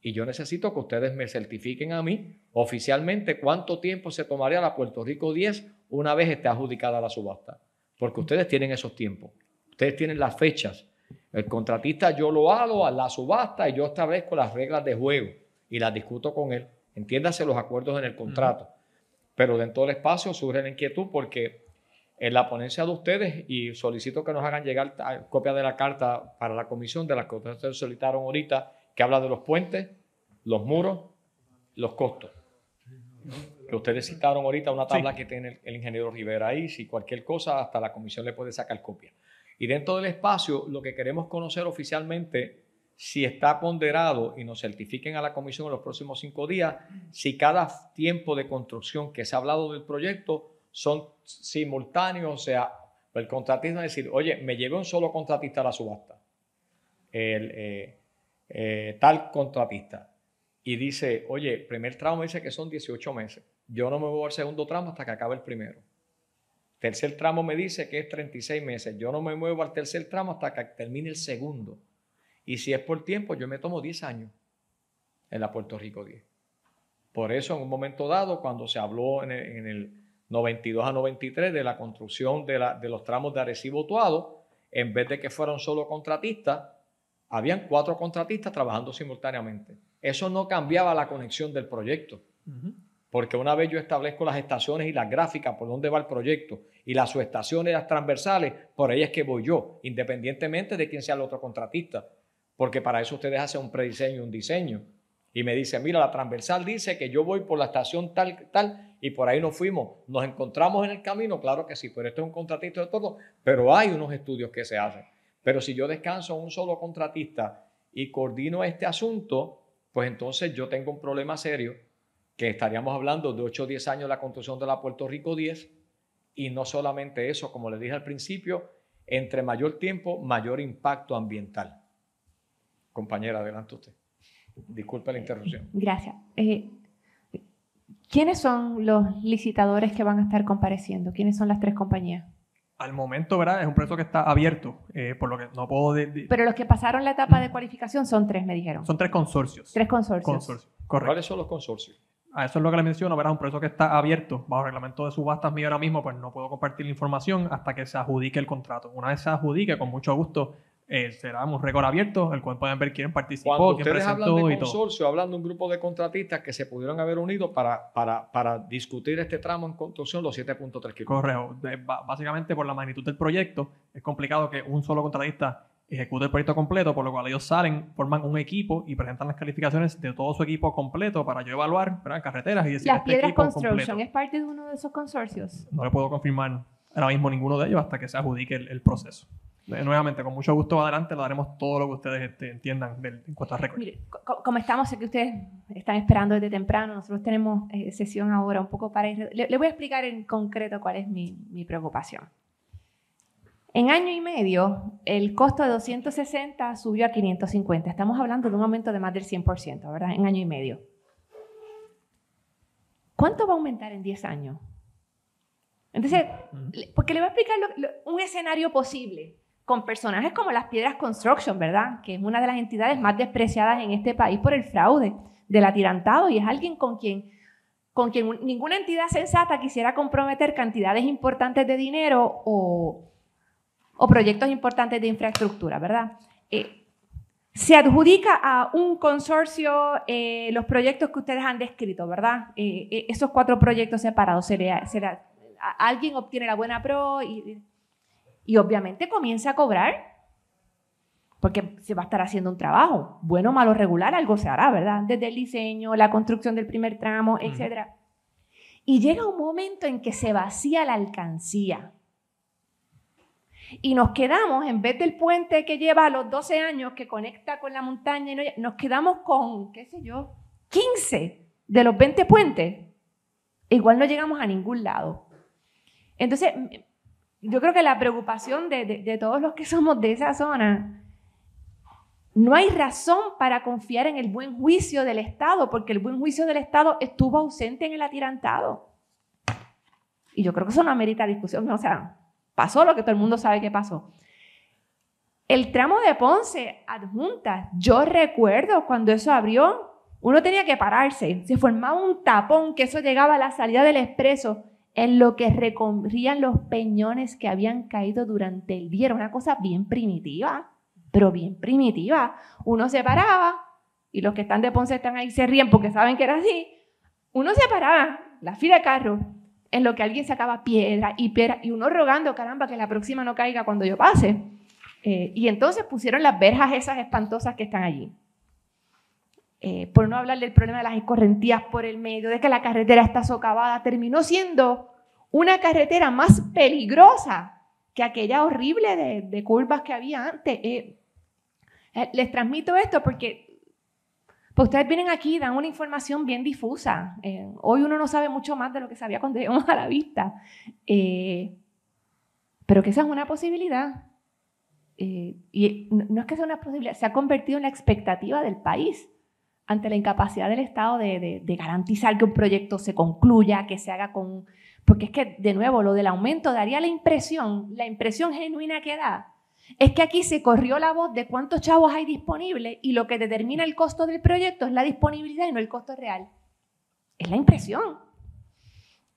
Y yo necesito que ustedes me certifiquen a mí oficialmente cuánto tiempo se tomaría la Puerto Rico 10 una vez esté adjudicada la subasta. Porque ustedes tienen esos tiempos, ustedes tienen las fechas. El contratista yo lo hago a la subasta y yo establezco las reglas de juego y las discuto con él. Entiéndase los acuerdos en el contrato. Pero dentro del espacio surge la inquietud porque en la ponencia de ustedes y solicito que nos hagan llegar copia de la carta para la comisión de las que ustedes solicitaron ahorita, que habla de los puentes, los muros, los costos. Que ustedes citaron ahorita una tabla que tiene el, el, ingeniero Rivera ahí, si cualquier cosa, hasta la comisión le puede sacar copia. Y dentro del espacio, lo que queremos conocer oficialmente, si está ponderado y nos certifiquen a la comisión en los próximos cinco días, si cada tiempo de construcción que se ha hablado del proyecto son simultáneos, o sea, el contratista va a decir, oye, me llegó un solo contratista a la subasta, el, eh, eh, tal contratista, y dice, oye, primer tramo dice que son 18 meses, yo no me muevo al segundo tramo hasta que acabe el primero. Tercer tramo me dice que es 36 meses, yo no me muevo al tercer tramo hasta que termine el segundo. Y si es por tiempo, yo me tomo 10 años en la Puerto Rico 10. Por eso, en un momento dado, cuando se habló en el 92 a 93 de la construcción de, los tramos de Arecibo Tuado, en vez de que fueron solo contratistas, habían cuatro contratistas trabajando simultáneamente. Eso no cambiaba la conexión del proyecto. Porque una vez yo establezco las estaciones y las gráficas por dónde va el proyecto y las subestaciones las transversales, por ahí es que voy yo, independientemente de quién sea el otro contratista. Porque para eso ustedes hacen un prediseño y un diseño. Y me dicen, mira, la transversal dice que yo voy por la estación tal, tal, y por ahí nos fuimos. ¿Nos encontramos en el camino? Claro que sí, pero esto es un contratista de todo, pero hay unos estudios que se hacen. Pero si yo descanso un solo contratista y coordino este asunto, pues entonces yo tengo un problema serio, que estaríamos hablando de 8 o 10 años de la construcción de la Puerto Rico 10, y no solamente eso, como les dije al principio, entre mayor tiempo, mayor impacto ambiental. Compañera, adelante usted. Disculpe la interrupción. Gracias. Eh, ¿Quiénes son los licitadores que van a estar compareciendo? ¿Quiénes son las tres compañías? Al momento, ¿verdad? Es un proyecto que está abierto, eh, por lo que no puedo... Pero los que pasaron la etapa de cualificación son tres, me dijeron. Son tres consorcios. Tres consorcios. Consorcio. correcto. ¿Cuáles son los consorcios? A ah, eso es lo que le menciono, ¿verdad? Un proceso que está abierto bajo reglamento de subastas mío ahora mismo, pues no puedo compartir la información hasta que se adjudique el contrato. Una vez se adjudique, con mucho gusto será eh, un récord abierto, el cual pueden ver quién participó, Cuando ustedes hablan de consorcio, hablando de un grupo de contratistas que se pudieron haber unido para, para, discutir este tramo en construcción, los 7.3 kilómetros. Correo. básicamente, por la magnitud del proyecto, es complicado que un solo contratista ejecute el proyecto completo, por lo cual ellos salen, forman un equipo y presentan las calificaciones de todo su equipo completo para yo evaluar carreteras y decir... ¿Las este Piedras Construction es parte de uno de esos consorcios? No le puedo confirmar ahora mismo ninguno de ellos hasta que se adjudique el proceso nuevamente, con mucho gusto adelante, le daremos todo lo que ustedes este, entiendan del, en cuanto a récord. como estamos, sé que ustedes están esperando desde temprano, nosotros tenemos eh, sesión ahora un poco para Le, voy a explicar en concreto cuál es mi, preocupación. En año y medio, el costo de 260 subió a 550. Estamos hablando de un aumento de más del 100%, ¿verdad? En año y medio. ¿Cuánto va a aumentar en 10 años? Entonces, porque le voy a explicar un escenario posible con personajes como las Piedras Construction, ¿verdad? Que es una de las entidades más despreciadas en este país por el fraude del atirantado y es alguien con quien, con quien ninguna entidad sensata quisiera comprometer cantidades importantes de dinero o, o proyectos importantes de infraestructura, ¿verdad? Eh, se adjudica a un consorcio eh, los proyectos que ustedes han descrito, ¿verdad? Eh, esos cuatro proyectos separados, alguien obtiene la buena pro y y obviamente comienza a cobrar, porque se va a estar haciendo un trabajo, bueno, malo, regular, algo se hará, ¿verdad? Desde el diseño, la construcción del primer tramo, etc. Y llega un momento en que se vacía la alcancía. Y nos quedamos, en vez del puente que lleva a los 12 años, que conecta con la montaña, y nos quedamos con, qué sé yo, 15 de los 20 puentes. E igual no llegamos a ningún lado. Entonces, yo creo que la preocupación de, todos los que somos de esa zona, no hay razón para confiar en el buen juicio del Estado, porque el buen juicio del Estado estuvo ausente en el atirantado. Y yo creo que eso no amerita discusión, o sea, pasó lo que todo el mundo sabe que pasó. El tramo de Ponce, adjunta, yo recuerdo cuando eso abrió, uno tenía que pararse, se formaba un tapón que eso llegaba a la salida del expreso en lo que recorrían los peñones que habían caído durante el día. Era una cosa bien primitiva, pero bien primitiva. Uno se paraba, y los que están de Ponce están ahí, se ríen porque saben que era así. Uno se paraba, la fila de carro, en lo que alguien sacaba piedra y piedra, y uno rogando, caramba, que la próxima no caiga cuando yo pase. Eh, y entonces pusieron las verjas esas espantosas que están allí. Eh, por no hablar del problema de las escorrentías por el medio, de que la carretera está socavada, terminó siendo una carretera más peligrosa que aquella horrible de, curvas que había antes. Eh, eh, les transmito esto porque pues ustedes vienen aquí y dan una información bien difusa. hoy uno no sabe mucho más de lo que sabía cuando llegamos <laughs> a la vista. pero que esa es una posibilidad. y no es que sea una posibilidad, se ha convertido en la expectativa del país ante la incapacidad del Estado de, garantizar que un proyecto se concluya, que se haga con... Porque es que, de nuevo, lo del aumento daría la impresión, la impresión genuina que da, es que aquí se corrió la voz de cuántos chavos hay disponibles y lo que determina el costo del proyecto es la disponibilidad y no el costo real. Es la impresión.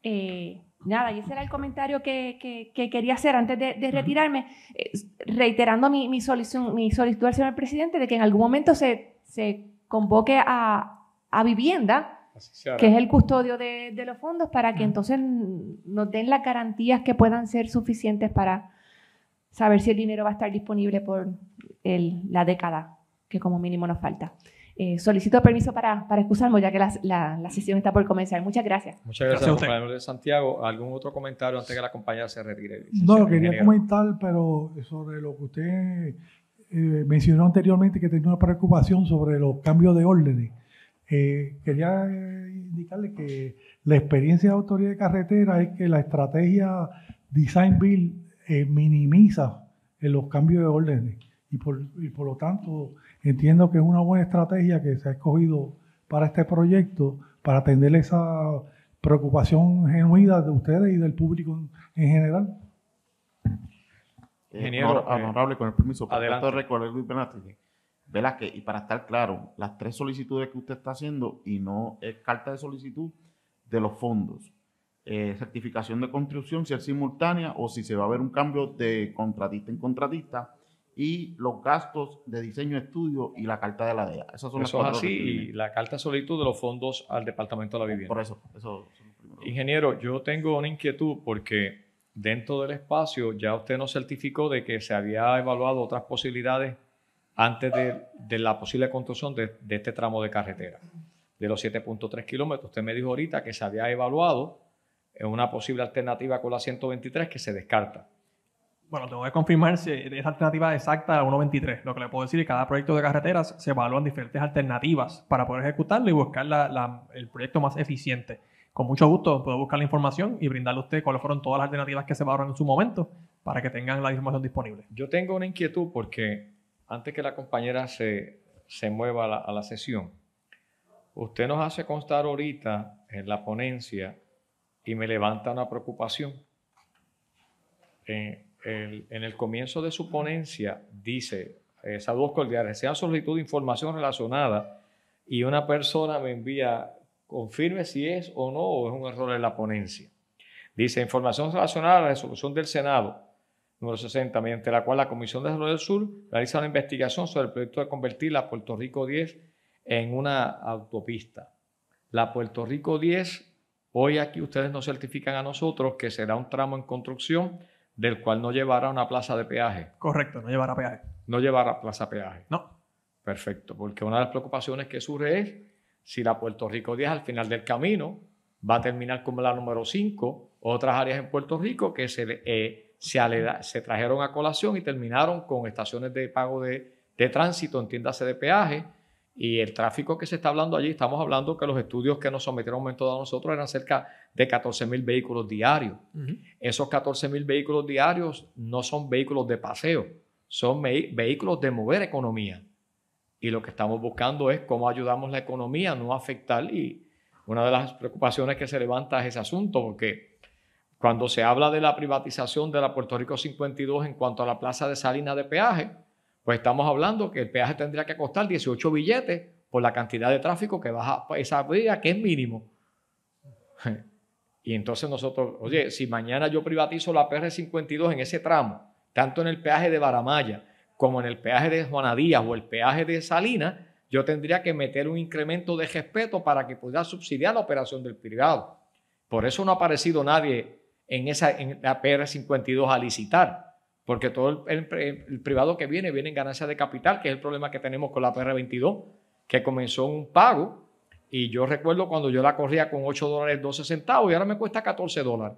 Eh, nada, y ese era el comentario que, quería hacer antes de, retirarme, eh, reiterando mi, mi, solicitud, al señor presidente de que en algún momento se, se convoque a, vivienda, que es el custodio de, los fondos, para que entonces nos den las garantías que puedan ser suficientes para saber si el dinero va a estar disponible por la década que como mínimo nos falta. Eh, solicito permiso para, para, excusarme, ya que la, sesión está por comenzar. Muchas gracias. Muchas gracias, compañero de Santiago. ¿Algún otro comentario antes que la compañera se retire? No, quería comentar, pero sobre lo que usted eh, mencionó anteriormente que tenía una preocupación sobre los cambios de órdenes. Eh, quería eh, indicarle que la experiencia de autoridad de carretera es que la estrategia Design Build minimiza los cambios de órdenes y por, lo tanto entiendo que es una buena estrategia que se ha escogido para este proyecto para atender esa preocupación genuina de ustedes y del público en general. Eh, Ingeniero, eh, honorable, con el permiso, adelante. y para estar claro, las tres solicitudes que usted está haciendo y no es carta de solicitud de los fondos. Eh, certificación de construcción, si es simultánea o si se va a ver un cambio de contratista en contratista, y los gastos de diseño estudio y la carta de la DEA. Esas son eso las es así, y la carta de solicitud de los fondos al Departamento de la Vivienda. Por eso, eso. Ingeniero, yo tengo una inquietud porque dentro del espacio, ya usted nos certificó de que se había evaluado otras posibilidades antes de, la posible construcción de, este tramo de carretera, de los 7.3 kilómetros. Usted me dijo ahorita que se había evaluado una posible alternativa con la 123 que se descarta. Bueno, te voy a confirmar si esa alternativa exacta a 1.23. Lo que le puedo decir es que cada proyecto de carreteras se evalúan diferentes alternativas para poder ejecutarlo y buscar el proyecto más eficiente con mucho gusto puedo buscar la información y brindarle a usted cuáles fueron todas las alternativas que se valoraron en su momento para que tengan la información disponible. Yo tengo una inquietud porque antes que la compañera se, mueva a la, sesión, usted nos hace constar ahorita en la ponencia y me levanta una preocupación. Eh, en el, comienzo de su ponencia dice, saludos cordiales, se solicitud de información relacionada y una persona me envía confirme si es o no o es un error en la ponencia. Dice, información relacionada a la resolución del Senado número 60, mediante la cual la Comisión de Desarrollo del Sur realiza una investigación sobre el proyecto de convertir la Puerto Rico 10 en una autopista. La Puerto Rico 10, hoy aquí ustedes nos certifican a nosotros que será un tramo en construcción del cual no llevará una plaza de peaje. Correcto, no llevará peaje. No llevará plaza de peaje. No. Perfecto, porque una de las preocupaciones que surge es si la Puerto Rico 10 al final del camino va a terminar como la número 5, otras áreas en Puerto Rico que se, eh, se, trajeron a colación y terminaron con estaciones de pago de, de tránsito, tiendas de peaje, y el tráfico que se está hablando allí, estamos hablando que los estudios que nos sometieron en un momento dado nosotros eran cerca de 14 mil vehículos diarios. Esos 14.000 vehículos diarios no son vehículos de paseo, son vehículos de mover economía y lo que estamos buscando es cómo ayudamos la economía a no afectar y una de las preocupaciones que se levanta es ese asunto porque cuando se habla de la privatización de la Puerto Rico 52 en cuanto a la plaza de Salinas de peaje, pues estamos hablando que el peaje tendría que costar 18 billetes por la cantidad de tráfico que baja esa vía, que es mínimo. <laughs> Y entonces nosotros, oye, si mañana yo privatizo la PR52 en ese tramo, tanto en el peaje de Baramaya como en el peaje de Díaz o el peaje de Salinas, yo tendría que meter un incremento de respeto para que pueda subsidiar la operación del privado. Por eso no ha aparecido nadie en, esa, la PR52 a licitar, porque todo el, privado que viene, viene en ganancia de capital, que es el problema que tenemos con la PR22, que comenzó un pago y yo recuerdo cuando yo la corría con 8 dólares 12 centavos y ahora me cuesta 14 dólares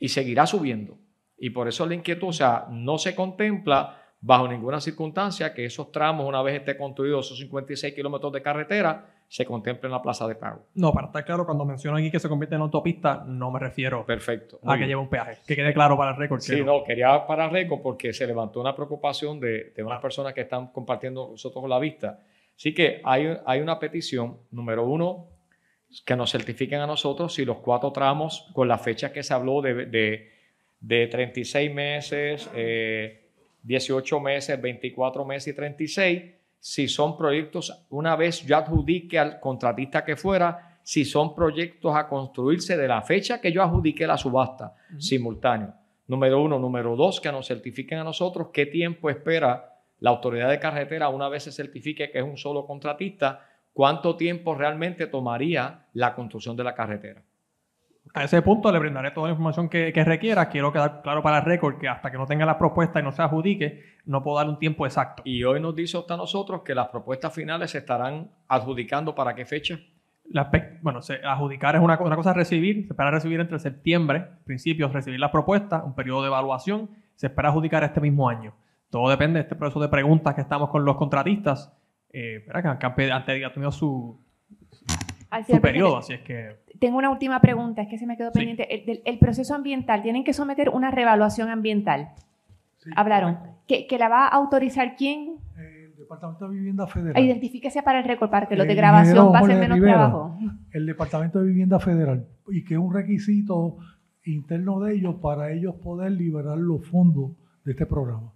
y seguirá subiendo. Y por eso la inquietud, o sea, no se contempla bajo ninguna circunstancia que esos tramos, una vez esté construido esos 56 kilómetros de carretera, se contemplen en la plaza de pago. No, para estar claro, cuando mencionan aquí que se convierte en autopista, no me refiero Perfecto, a que lleve un peaje. Que quede claro para el récord. Sí, no. quería para el récord porque se levantó una preocupación de, de unas ah. personas que están compartiendo nosotros con la vista. Así que hay, hay una petición, número uno, que nos certifiquen a nosotros si los cuatro tramos, con la fecha que se habló de, de, 36 meses, eh, 18 meses, 24 meses y 36, si son proyectos, una vez yo adjudique al contratista que fuera, si son proyectos a construirse de la fecha que yo adjudique la subasta, simultáneo. Número uno. Número dos, que nos certifiquen a nosotros qué tiempo espera la autoridad de carretera una vez se certifique que es un solo contratista, cuánto tiempo realmente tomaría la construcción de la carretera a ese punto le brindaré toda la información que, requiera. Quiero quedar claro para el récord que hasta que no tenga la propuesta y no se adjudique, no puedo dar un tiempo exacto. Y hoy nos dice hasta nosotros que las propuestas finales se estarán adjudicando para qué fecha. La, bueno, se, adjudicar es una, cosa recibir, se espera recibir entre septiembre, principios, recibir las propuestas, un periodo de evaluación, se espera adjudicar este mismo año. Todo depende de este proceso de preguntas que estamos con los contratistas, eh, que tenido su, así es que... Tengo una última pregunta, es que se me quedó pendiente. El, proceso ambiental, tienen que someter una revaluación ambiental. Hablaron. ¿Que, la va a autorizar quién? El Departamento de Vivienda Federal. Identifíquese para el récord, para que los eh, de grabación a ser menos trabajo. El Departamento de Vivienda Federal, y que es un requisito interno de ellos para ellos poder liberar los fondos de este programa.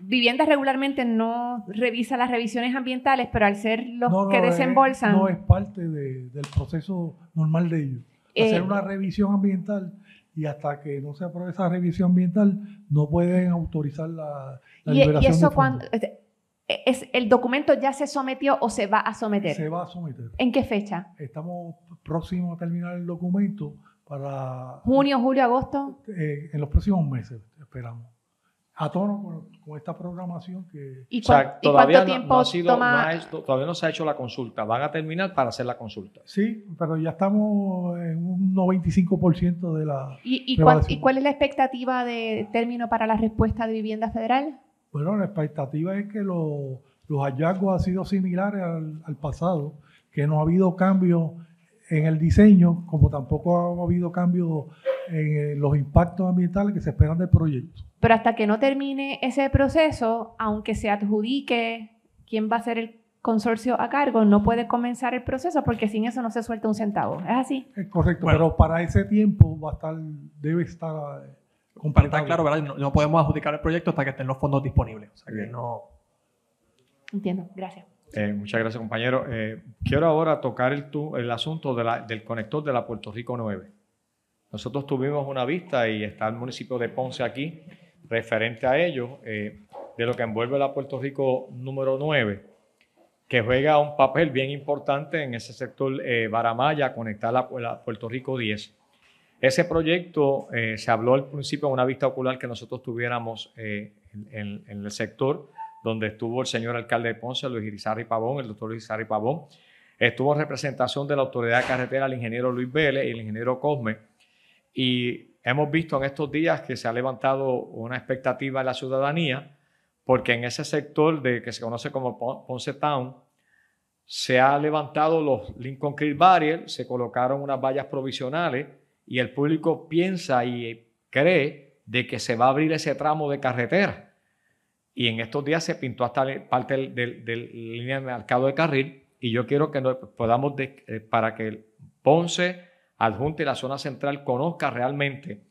Vivienda regularmente no revisa las revisiones ambientales, pero al ser los que desembolsan... no es parte del proceso normal de ellos. Eh, Hacer una revisión ambiental y hasta que no se apruebe esa revisión ambiental no pueden autorizar la, y, y eso cuándo? cuando este, es, el documento ya se sometió o se va a someter. Se va a someter. ¿En qué fecha? Estamos próximos a terminar el documento para junio, julio, agosto. Eh, en los próximos meses esperamos a tono con, esta programación que... todavía no, ha todavía no se ha hecho la consulta. Van a terminar para hacer la consulta. Sí, pero ya estamos en un 95% de la... ¿Y, cuál, es la expectativa de término para la respuesta de vivienda federal? Bueno, la expectativa es que los, hallazgos han sido similares al, al pasado, que no ha habido cambio en el diseño, como tampoco ha habido cambio en eh, los impactos ambientales que se esperan del proyecto. Pero hasta que no termine ese proceso, aunque se adjudique quién va a ser el consorcio a cargo, no puede comenzar el proceso porque sin eso no se suelta un centavo. ¿Es así? Es correcto, pero para ese tiempo va a estar, debe estar... Eh, para claro, ¿verdad? No, podemos adjudicar el proyecto hasta que estén los fondos disponibles. Entiendo, gracias. Eh, muchas gracias, compañero. Eh, quiero ahora tocar el, el asunto del conector de la Puerto Rico 9. Nosotros tuvimos una vista y está el municipio de Ponce aquí referente a ello, eh, de lo que envuelve la Puerto Rico número 9, que juega un papel bien importante en ese sector eh, Baramaya, conectar la, Puerto Rico 10. Ese proyecto eh, se habló al principio en una vista ocular que nosotros tuviéramos en, el sector, donde estuvo el señor alcalde de Ponce, Luis Irizarri Pavón, el doctor Luis Irizarri Pavón. Estuvo representación de la Autoridad de Carretera el ingeniero Luis Vélez y el ingeniero Cosme. Y hemos visto en estos días que se ha levantado una expectativa en la ciudadanía porque en ese sector de, que se conoce como Ponce Town, se han levantado los Lincoln Creek Barriers, se colocaron unas vallas provisionales y el público piensa y cree de que se va a abrir ese tramo de carretera. Y en estos días se pintó hasta parte de, la línea de mercado de carril y yo quiero que podamos, eh, para que Ponce adjunta y la zona central conozca realmente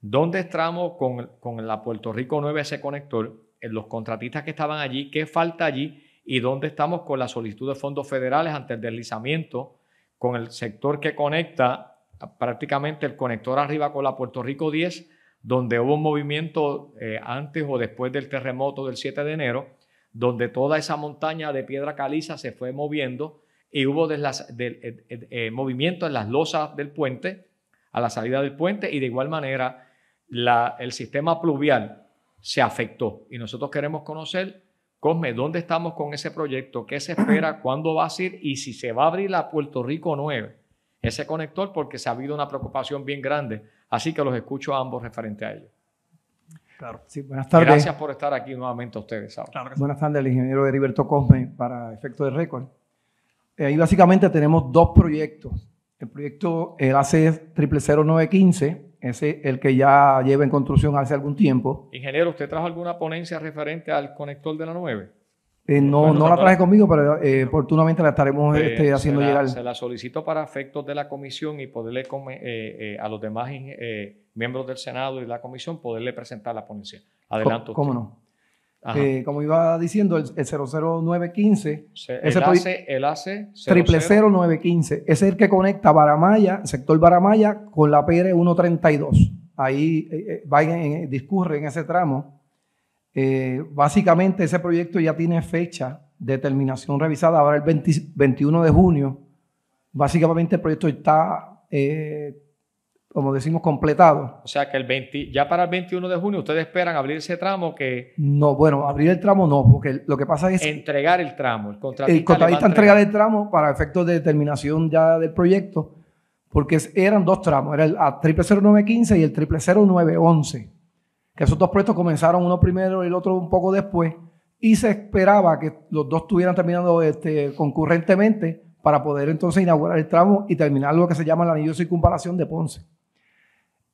dónde estamos con, la Puerto Rico 9, ese conector, eh, los contratistas que estaban allí, qué falta allí y dónde estamos con la solicitud de fondos federales ante el deslizamiento, con el sector que conecta prácticamente el conector arriba con la Puerto Rico 10, donde hubo un movimiento eh, antes o después del terremoto del 7 de enero, donde toda esa montaña de piedra caliza se fue moviendo y hubo de, eh, eh, eh, movimiento en las losas del puente, a la salida del puente, y de igual manera el sistema pluvial se afectó. Y nosotros queremos conocer, Cosme, dónde estamos con ese proyecto, qué se espera, <clears throat> cuándo va a ser? y si se va a abrir la Puerto Rico 9, ese conector, porque se ha habido una preocupación bien grande. Así que los escucho a ambos referente a ello. Claro. Sí, buenas tardes. Gracias por estar aquí nuevamente a ustedes. Buenas tardes, el ingeniero Heriberto Cosme para efecto de récord. Eh, ahí básicamente tenemos dos proyectos. El proyecto, el AC 000915, ese el que ya lleva en construcción hace algún tiempo. Ingeniero, ¿usted trajo alguna ponencia referente al conector de la 9? Eh, no, no la traje conmigo, pero eh, oportunamente la estaremos este, haciendo llegar. Se la solicito para efectos de la comisión y poderle a los demás miembros del Senado y de la comisión poderle presentar la ponencia. Adelante. ¿Cómo no? Eh, como iba diciendo, el, 00915. el ese el 000915. Ese es el que conecta Baramaya, sector Baramaya, con la PR 132. Ahí eh, eh, discurre en ese tramo. básicamente, ese proyecto ya tiene fecha de terminación revisada, ahora el 21 de junio. Básicamente, el proyecto está como decimos, completado. O sea que el 20, ya para el 21 de junio ustedes esperan abrir ese tramo que... No, bueno, abrir el tramo no, porque lo que pasa es... Entregar el tramo, el contratista. El contratista entrega el tramo para efectos de terminación ya del proyecto, porque eran dos tramos, era el A000915 y el 000911, que esos dos proyectos comenzaron uno primero y el otro un poco después, y se esperaba que los dos estuvieran terminando este, concurrentemente para poder entonces inaugurar el tramo y terminar lo que se llama el anillo de circunvalación de Ponce.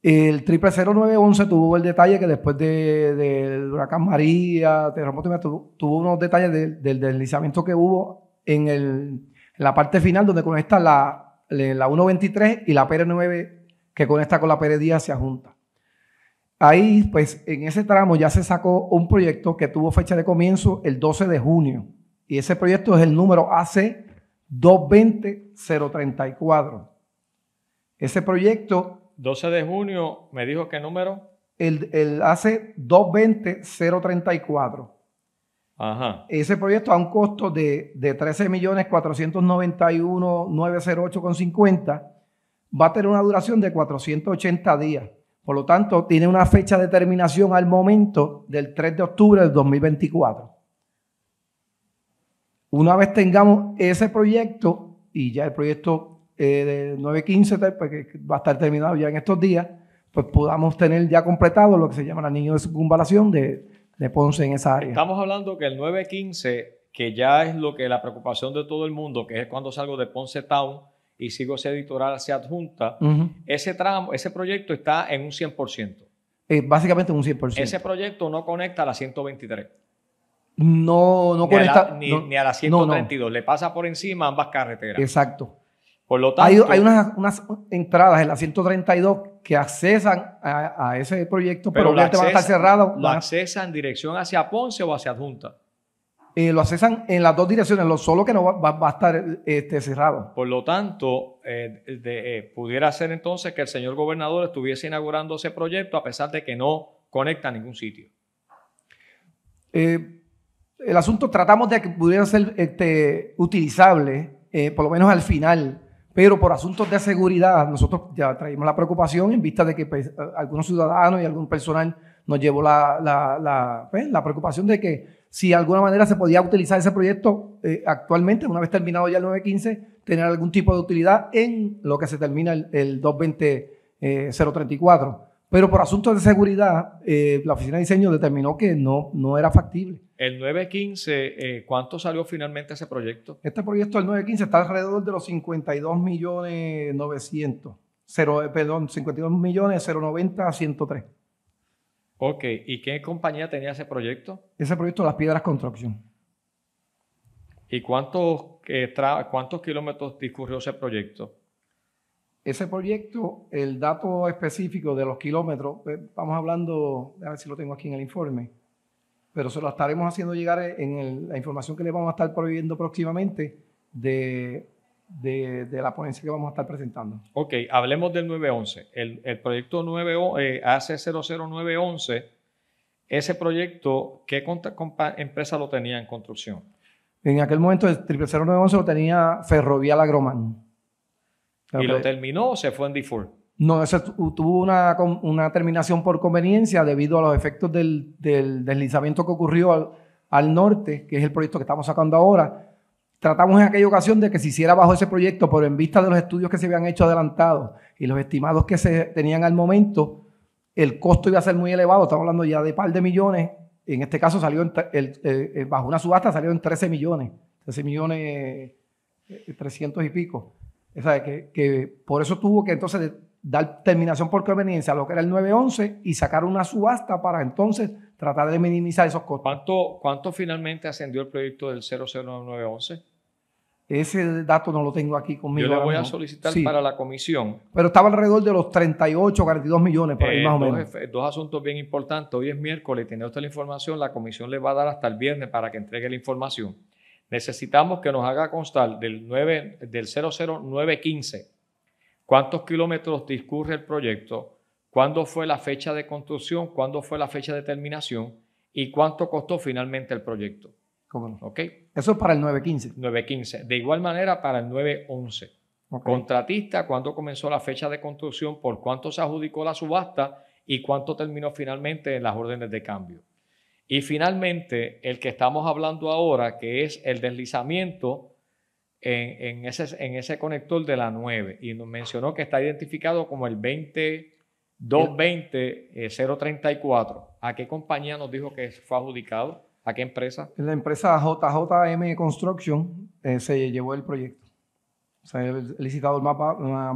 El triple tuvo el detalle que después de, huracán María, terremoto, tuvo, unos detalles del deslizamiento que hubo en, la parte final donde conecta la, la 123 y la PR9 que conecta con la PR10 se junta. Ahí, pues, en ese tramo ya se sacó un proyecto que tuvo fecha de comienzo el 12 de junio. Y ese proyecto es el número AC 220034. Ese proyecto 12 de junio, ¿me dijo qué número? El, ac hace 220-034. Ajá. Ese proyecto a un costo de, de 13.491.908,50 va a tener una duración de 480 días. Por lo tanto, tiene una fecha de terminación al momento del 3 de octubre del 2024. Una vez tengamos ese proyecto, y ya el proyecto eh, 9.15, pues, que va a estar terminado ya en estos días, pues podamos tener ya completado lo que se llama la anillo de circunvalación de, Ponce en esa área. Estamos hablando que el 915, que ya es lo que la preocupación de todo el mundo, que es cuando salgo de Ponce Town y sigo ese editorial se adjunta, ese tramo, ese proyecto está en un 100%. Eh, básicamente básicamente un 100%. Ese proyecto no conecta a la 123. No, no conecta. ni, a la 132. Le pasa por encima ambas carreteras. Exacto lo tanto, hay, unas, entradas en la 132 que accesan a, ese proyecto, pero, este va a estar cerrado. ¿Lo accesan en dirección hacia Ponce o hacia Junta? Eh, lo accesan en las dos direcciones, lo solo que no va, a estar este, cerrado. Por lo tanto, eh, eh, pudiera ser entonces que el señor gobernador estuviese inaugurando ese proyecto a pesar de que no conecta a ningún sitio. el asunto tratamos de que pudiera ser este, utilizable, por lo menos al final, pero por asuntos de seguridad, nosotros ya traímos la preocupación en vista de que pues, algunos ciudadanos y algún personal nos llevó pues, la, preocupación de que si de alguna manera se podía utilizar ese proyecto eh, actualmente, una vez terminado ya el 915, tener algún tipo de utilidad en lo que se termina el, el 220-034. Pero por asuntos de seguridad, eh, la oficina de diseño determinó que no, no era factible. El 915, eh, ¿cuánto salió finalmente ese proyecto? Este proyecto, el 915, está alrededor de los 52 millones 900. perdón, 52 millones 090 103. Ok, ¿y qué compañía tenía ese proyecto? Ese proyecto, Las Piedras Construction. ¿Y eh, cuántos kilómetros discurrió ese proyecto? Ese proyecto, el dato específico de los kilómetros, vamos pues, hablando, a ver si lo tengo aquí en el informe, pero se lo estaremos haciendo llegar en la información que le vamos a estar prohibiendo próximamente de, la ponencia que vamos a estar presentando. Ok, hablemos del 911. El, el proyecto 9, eh, AC00911, ese proyecto, ¿qué empresa lo tenía en construcción? En aquel momento el 00911 lo tenía Ferrovial Agromán y lo terminó, o se fue en default. No, eso tuvo una, terminación por conveniencia debido a los efectos del, deslizamiento que ocurrió al, norte, que es el proyecto que estamos sacando ahora. Tratamos en aquella ocasión de que se hiciera bajo ese proyecto, pero en vista de los estudios que se habían hecho adelantados y los estimados que se tenían al momento, el costo iba a ser muy elevado. Estamos hablando ya de par de millones. En este caso salió bajo una subasta salió en 13 millones, 13 millones 300 eh, y pico. Que, por eso tuvo que entonces dar terminación por conveniencia a lo que era el 911 y sacar una subasta para entonces tratar de minimizar esos costos. ¿Cuánto, finalmente ascendió el proyecto del 00911? Ese dato no lo tengo aquí conmigo. Yo lo voy a solicitar para la comisión. Pero estaba alrededor de los 38, 42 millones, por ahí más o dos, menos. Eh, dos asuntos bien importantes. Hoy es miércoles, tiene usted la información. La comisión le va a dar hasta el viernes para que entregue la información necesitamos que nos haga constar del, 9, del 00915 cuántos kilómetros discurre el proyecto, cuándo fue la fecha de construcción, cuándo fue la fecha de terminación y cuánto costó finalmente el proyecto. ¿Cómo Eso es para el 915. 915. De igual manera para el 911. Contratista, cuándo comenzó la fecha de construcción, por cuánto se adjudicó la subasta y cuánto terminó finalmente en las órdenes de cambio. Y finalmente, el que estamos hablando ahora, que es el deslizamiento en, ese, conector de la 9. Y nos mencionó que está identificado como el 2220 034 eh, ¿A qué compañía nos dijo que fue adjudicado? ¿A qué empresa? En La empresa JJM Construction eh, se llevó el proyecto. O sea, el licitado el más,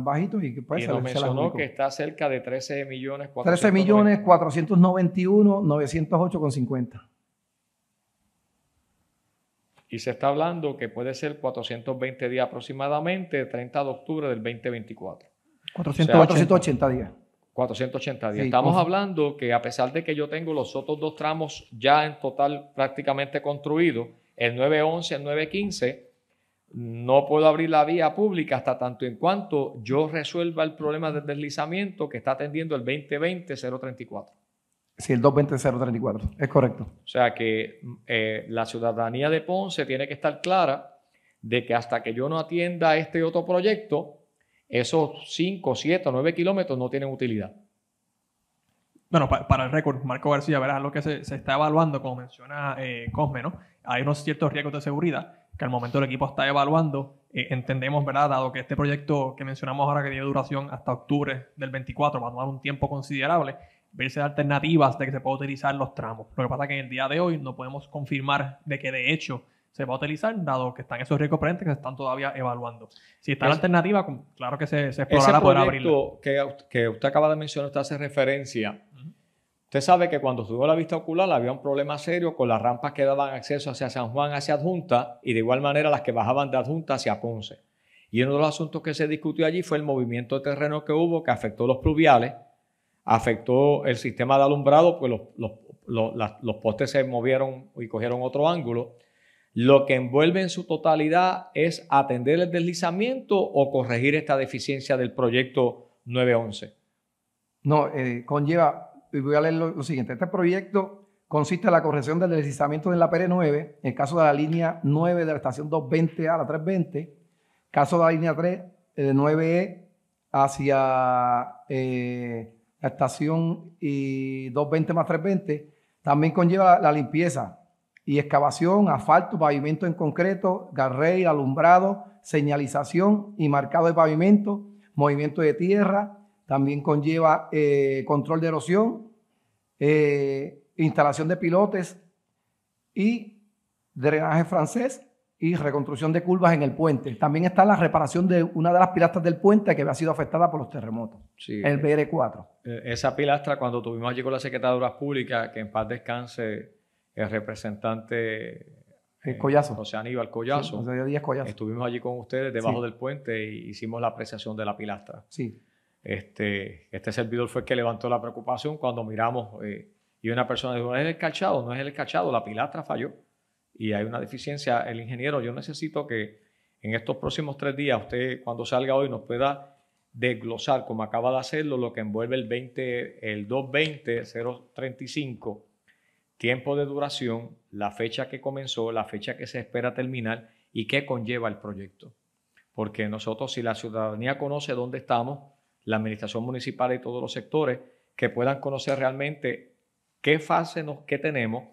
bajito y pues... Y se, mencionó que está cerca de 13 millones... 13 millones 491, 908,50. Y se está hablando que puede ser 420 días aproximadamente, 30 de octubre del 2024. 480 días. 480 días. Estamos hablando que a pesar de que yo tengo los otros dos tramos ya en total prácticamente construidos, el 911, el 915 no puedo abrir la vía pública hasta tanto en cuanto yo resuelva el problema del deslizamiento que está atendiendo el 2020-034. Sí, el 2020 034 es correcto. O sea que mm, eh, la ciudadanía de Ponce tiene que estar clara de que hasta que yo no atienda este otro proyecto, esos 5, 7, 9 kilómetros no tienen utilidad. Bueno, para el récord, Marco García, verás lo que se, está evaluando, como menciona eh, Cosme, ¿no? Hay unos ciertos riesgos de seguridad que al momento el equipo está evaluando. Eh, entendemos, ¿verdad? Dado que este proyecto que mencionamos ahora que tiene duración hasta octubre del 24 va a tomar un tiempo considerable, verse alternativas de que se pueda utilizar los tramos. Lo que pasa es que en el día de hoy no podemos confirmar de que de hecho se va a utilizar, dado que están esos riesgos presentes que se están todavía evaluando. Si está la alternativa, claro que se, se explorará ese abrirlo. Que, que usted acaba de mencionar, usted hace referencia Usted sabe que cuando estuvo la vista ocular había un problema serio con las rampas que daban acceso hacia San Juan, hacia Adjunta, y de igual manera las que bajaban de Adjunta hacia Ponce. Y uno de los asuntos que se discutió allí fue el movimiento de terreno que hubo, que afectó los pluviales, afectó el sistema de alumbrado, pues los, los, postes se movieron y cogieron otro ángulo. Lo que envuelve en su totalidad es atender el deslizamiento o corregir esta deficiencia del proyecto 911. No, eh, conlleva y voy a leer lo, siguiente. Este proyecto consiste en la corrección del deslizamiento en la PR9, en el caso de la línea 9 de la estación 220 a la 320, caso de la línea 3, eh, de 9E e hacia eh, la estación y 220 más 320, también conlleva la, la limpieza y excavación, asfalto, pavimento en concreto, garrey, alumbrado, señalización y marcado de pavimento, movimiento de tierra, también conlleva eh, control de erosión, eh, instalación de pilotes y drenaje francés y reconstrucción de curvas en el puente. También está la reparación de una de las pilastras del puente que había sido afectada por los terremotos, el BR4. Eh, esa pilastra, cuando tuvimos allí con la Secretaría de Públicas, que en paz descanse el representante... El José Aníbal Collazo. Collazo. Estuvimos allí con ustedes debajo del puente e hicimos la apreciación de la pilastra. Sí. Este, este servidor fue el que levantó la preocupación cuando miramos eh, y una persona dijo, es el cachado, no es el cachado, la pilastra falló y hay una deficiencia. El ingeniero, yo necesito que en estos próximos tres días usted cuando salga hoy nos pueda desglosar, como acaba de hacerlo, lo que envuelve el, 20, el 220-035, tiempo de duración, la fecha que comenzó, la fecha que se espera terminar y qué conlleva el proyecto. Porque nosotros, si la ciudadanía conoce dónde estamos, la administración municipal y todos los sectores que puedan conocer realmente qué fase nos, tenemos,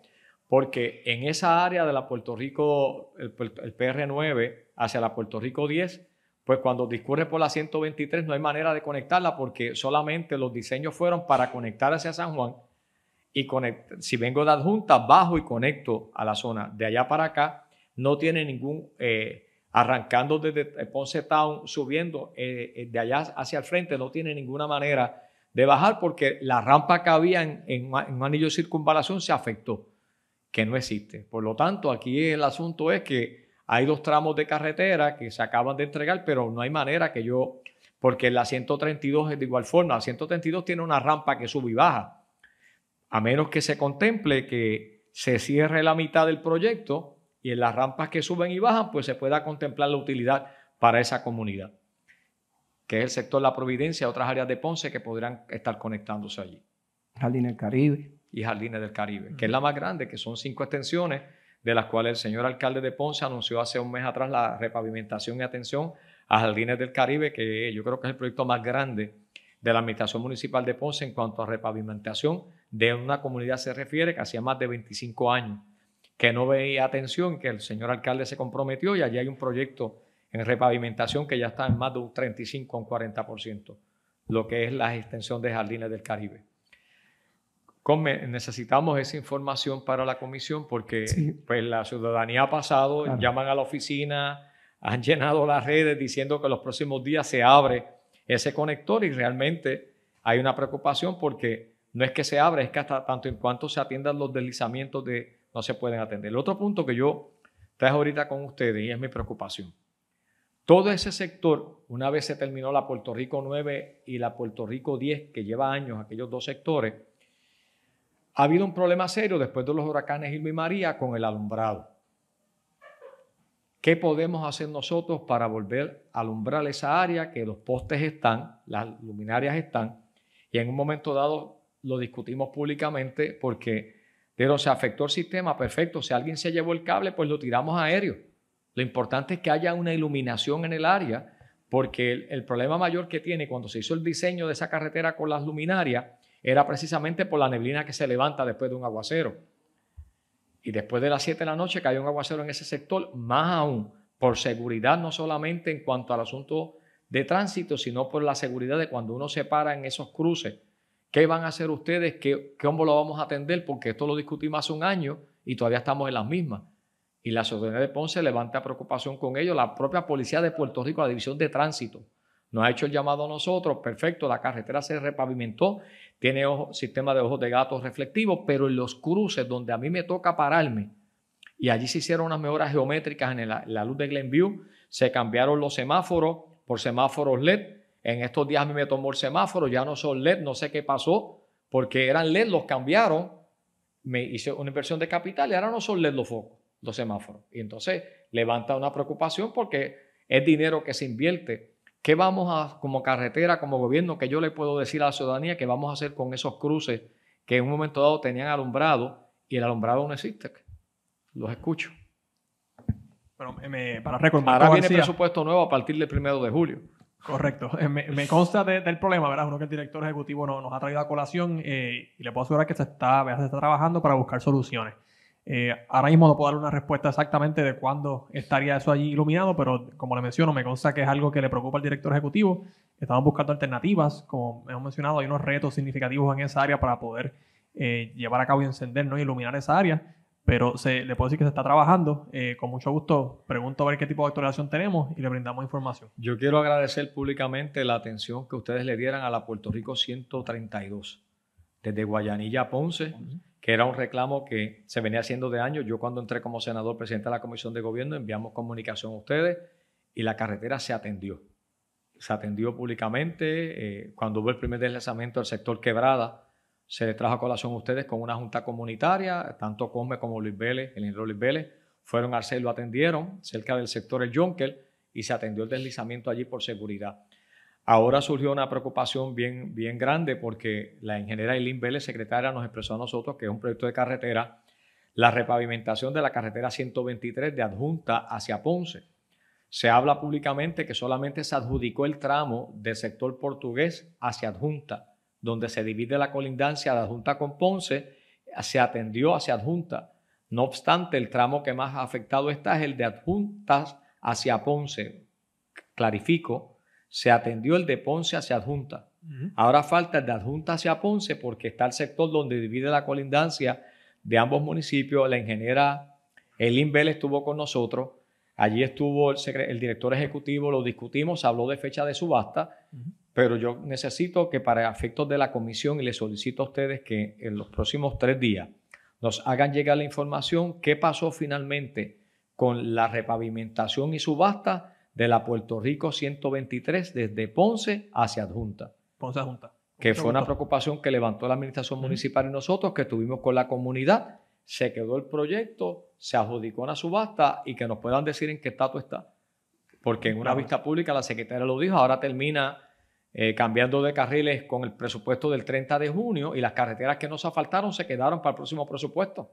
porque en esa área de la Puerto Rico, el, PR9 hacia la Puerto Rico 10, pues cuando discurre por la 123 no hay manera de conectarla porque solamente los diseños fueron para conectar hacia San Juan y si vengo de adjunta, bajo y conecto a la zona. De allá para acá no tiene ningún eh, arrancando desde Ponce Town, subiendo eh, eh, de allá hacia el frente, no tiene ninguna manera de bajar porque la rampa que había en, un anillo circunvalación se afectó, que no existe. Por lo tanto, aquí el asunto es que hay dos tramos de carretera que se acaban de entregar, pero no hay manera que yo, porque la 132 es de igual forma, la 132 tiene una rampa que sube y baja, a menos que se contemple que se cierre la mitad del proyecto y en las rampas que suben y bajan, pues se pueda contemplar la utilidad para esa comunidad, que es el sector La Providencia, otras áreas de Ponce que podrán estar conectándose allí. Jardines del Caribe. Y Jardines del Caribe, que es la más grande, que son cinco extensiones, de las cuales el señor alcalde de Ponce anunció hace un mes atrás la repavimentación y atención a Jardines del Caribe, que yo creo que es el proyecto más grande de la Administración Municipal de Ponce en cuanto a repavimentación de una comunidad se refiere, que hacía más de 25 años que no veía atención, que el señor alcalde se comprometió y allí hay un proyecto en repavimentación que ya está en más de un 35 o 40%, lo que es la extensión de jardines del Caribe. necesitamos esa información para la comisión porque pues, la ciudadanía ha pasado, llaman a la oficina, han llenado las redes diciendo que los próximos días se abre ese conector y realmente hay una preocupación porque no es que se abra, es que hasta tanto en cuanto se atiendan los deslizamientos de no se pueden atender. El otro punto que yo traje ahorita con ustedes y es mi preocupación. Todo ese sector, una vez se terminó la Puerto Rico 9 y la Puerto Rico 10, que lleva años aquellos dos sectores, ha habido un problema serio después de los huracanes Irma y María con el alumbrado. ¿Qué podemos hacer nosotros para volver a alumbrar esa área que los postes están, las luminarias están? Y en un momento dado lo discutimos públicamente porque pero se afectó el sistema, perfecto. Si alguien se llevó el cable, pues lo tiramos aéreo. Lo importante es que haya una iluminación en el área, porque el, problema mayor que tiene cuando se hizo el diseño de esa carretera con las luminarias era precisamente por la neblina que se levanta después de un aguacero. Y después de las 7 de la noche cayó un aguacero en ese sector, más aún por seguridad, no solamente en cuanto al asunto de tránsito, sino por la seguridad de cuando uno se para en esos cruces ¿Qué van a hacer ustedes? ¿Qué, ¿Cómo lo vamos a atender? Porque esto lo discutimos hace un año y todavía estamos en las mismas. Y la ciudadanía de Ponce levanta preocupación con ello. La propia policía de Puerto Rico, la división de tránsito, nos ha hecho el llamado a nosotros. Perfecto, la carretera se repavimentó, tiene sistema de ojos de gatos reflectivos, pero en los cruces donde a mí me toca pararme, y allí se hicieron unas mejoras geométricas en la luz de Glenview, se cambiaron los semáforos por semáforos LED en estos días a mí me tomó el semáforo, ya no son LED, no sé qué pasó, porque eran LED, los cambiaron, me hice una inversión de capital y ahora no son LED los focos, los semáforos. Y entonces levanta una preocupación porque es dinero que se invierte. ¿Qué vamos a, como carretera, como gobierno, que yo le puedo decir a la ciudadanía que vamos a hacer con esos cruces que en un momento dado tenían alumbrado y el alumbrado no existe? Los escucho. Pero eh, me, para recordar. Ahora viene presupuesto nuevo a partir del primero de julio. Correcto. Eh, me, consta del problema, ¿verdad? Uno que el director ejecutivo no, nos ha traído a colación eh, y le puedo asegurar que se está, está trabajando para buscar soluciones. Eh, ahora mismo no puedo dar una respuesta exactamente de cuándo estaría eso allí iluminado, pero como le menciono, me consta que es algo que le preocupa al director ejecutivo. Estamos buscando alternativas, como hemos mencionado, hay unos retos significativos en esa área para poder llevar a cabo y encender ¿no? y iluminar esa área pero se, le puedo decir que se está trabajando. Eh, con mucho gusto pregunto a ver qué tipo de actualización tenemos y le brindamos información. Yo quiero agradecer públicamente la atención que ustedes le dieran a la Puerto Rico 132, desde Guayanilla a Ponce, que era un reclamo que se venía haciendo de años. Yo cuando entré como senador presidente de la Comisión de Gobierno enviamos comunicación a ustedes y la carretera se atendió. Se atendió públicamente. Eh, cuando hubo el primer deslizamiento del sector quebrada, se trajo a colación a ustedes con una junta comunitaria, tanto Cosme como Luis Vélez, el ingeniero Luis Vélez, fueron a hacerlo, atendieron cerca del sector El jonkel y se atendió el deslizamiento allí por seguridad. Ahora surgió una preocupación bien, bien grande porque la ingeniera Eileen Vélez, secretaria, nos expresó a nosotros que es un proyecto de carretera, la repavimentación de la carretera 123 de adjunta hacia Ponce. Se habla públicamente que solamente se adjudicó el tramo del sector portugués hacia adjunta donde se divide la colindancia de adjunta con Ponce, se atendió hacia adjunta. No obstante, el tramo que más ha afectado está es el de adjuntas hacia Ponce. Clarifico, se atendió el de Ponce hacia adjunta. Ahora falta el de adjunta hacia Ponce porque está el sector donde divide la colindancia de ambos municipios. La ingeniera Elin Bell estuvo con nosotros. Allí estuvo el, director ejecutivo, lo discutimos, habló de fecha de subasta pero yo necesito que para efectos de la comisión, y les solicito a ustedes que en los próximos tres días nos hagan llegar la información qué pasó finalmente con la repavimentación y subasta de la Puerto Rico 123 desde Ponce hacia Adjunta. Ponce Adjunta. Que fue una preocupación que levantó la administración municipal y nosotros, que estuvimos con la comunidad, se quedó el proyecto, se adjudicó una subasta y que nos puedan decir en qué estatus está. Porque en una vista pública la secretaria lo dijo, ahora termina eh, cambiando de carriles con el presupuesto del 30 de junio y las carreteras que nos asfaltaron se quedaron para el próximo presupuesto.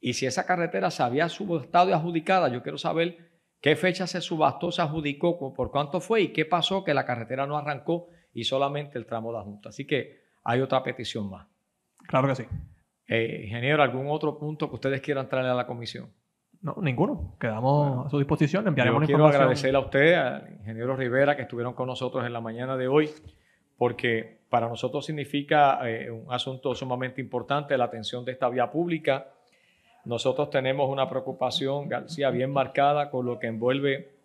Y si esa carretera se había subastado y adjudicada, yo quiero saber qué fecha se subastó, se adjudicó, por cuánto fue y qué pasó que la carretera no arrancó y solamente el tramo de la Junta. Así que hay otra petición más. Claro que sí. Eh, ingeniero, ¿algún otro punto que ustedes quieran traer a la comisión? No, ninguno. Quedamos a su disposición. enviaremos quiero agradecer a usted, al ingeniero Rivera, que estuvieron con nosotros en la mañana de hoy, porque para nosotros significa eh, un asunto sumamente importante la atención de esta vía pública. Nosotros tenemos una preocupación, García, bien marcada con lo que envuelve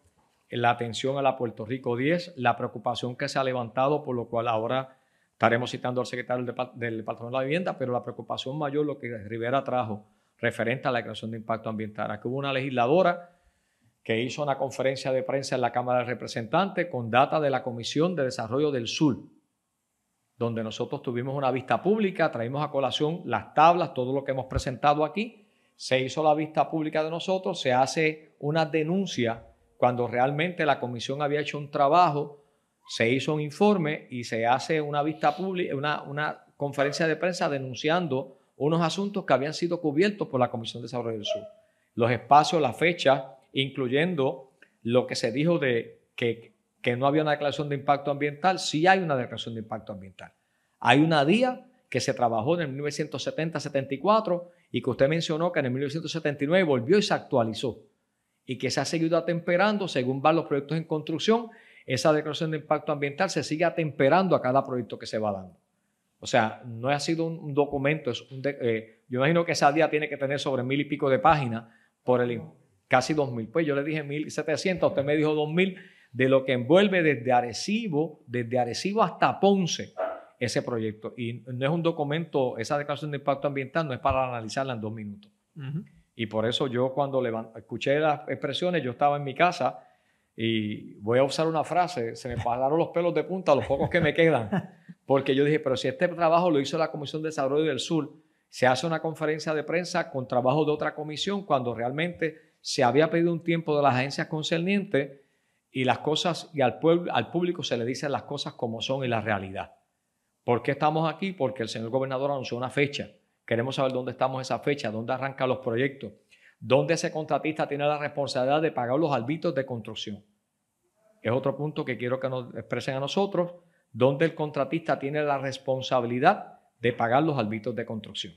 la atención a la Puerto Rico 10, la preocupación que se ha levantado, por lo cual ahora estaremos citando al secretario del patrón de la Vivienda, pero la preocupación mayor, lo que Rivera trajo, referente a la creación de impacto ambiental. Aquí hubo una legisladora que hizo una conferencia de prensa en la Cámara de Representantes con data de la Comisión de Desarrollo del Sur, donde nosotros tuvimos una vista pública, traímos a colación las tablas, todo lo que hemos presentado aquí, se hizo la vista pública de nosotros, se hace una denuncia cuando realmente la comisión había hecho un trabajo, se hizo un informe y se hace una vista pública, una, una conferencia de prensa denunciando unos asuntos que habían sido cubiertos por la Comisión de Desarrollo del Sur. Los espacios, la fecha, incluyendo lo que se dijo de que, que no había una declaración de impacto ambiental, sí hay una declaración de impacto ambiental. Hay una día que se trabajó en el 1970-74 y que usted mencionó que en el 1979 volvió y se actualizó y que se ha seguido atemperando según van los proyectos en construcción, esa declaración de impacto ambiental se sigue atemperando a cada proyecto que se va dando. O sea, no ha sido un, documento, es eh, yo imagino que esa día tiene que tener sobre mil y pico de páginas por el casi dos mil. Pues yo le dije mil setecientos, usted me dijo dos mil de lo que envuelve desde Arecibo, desde Arecibo hasta Ponce ese proyecto. Y no es un documento, esa declaración de impacto ambiental no es para analizarla en dos minutos. Y por eso yo cuando escuché las expresiones, yo estaba en mi casa y voy a usar una frase, se me pararon los pelos de punta, los pocos que me quedan. Porque yo dije, pero si este trabajo lo hizo la Comisión de Desarrollo del Sur, se hace una conferencia de prensa con trabajo de otra comisión cuando realmente se había pedido un tiempo de las agencias concernientes y las cosas y al pueblo, al público se le dicen las cosas como son y la realidad. ¿Por qué estamos aquí? Porque el señor gobernador anunció una fecha. Queremos saber dónde estamos esa fecha, dónde arrancan los proyectos, dónde ese contratista tiene la responsabilidad de pagar los albitos de construcción. Es otro punto que quiero que nos expresen a nosotros donde el contratista tiene la responsabilidad de pagar los árbitros de construcción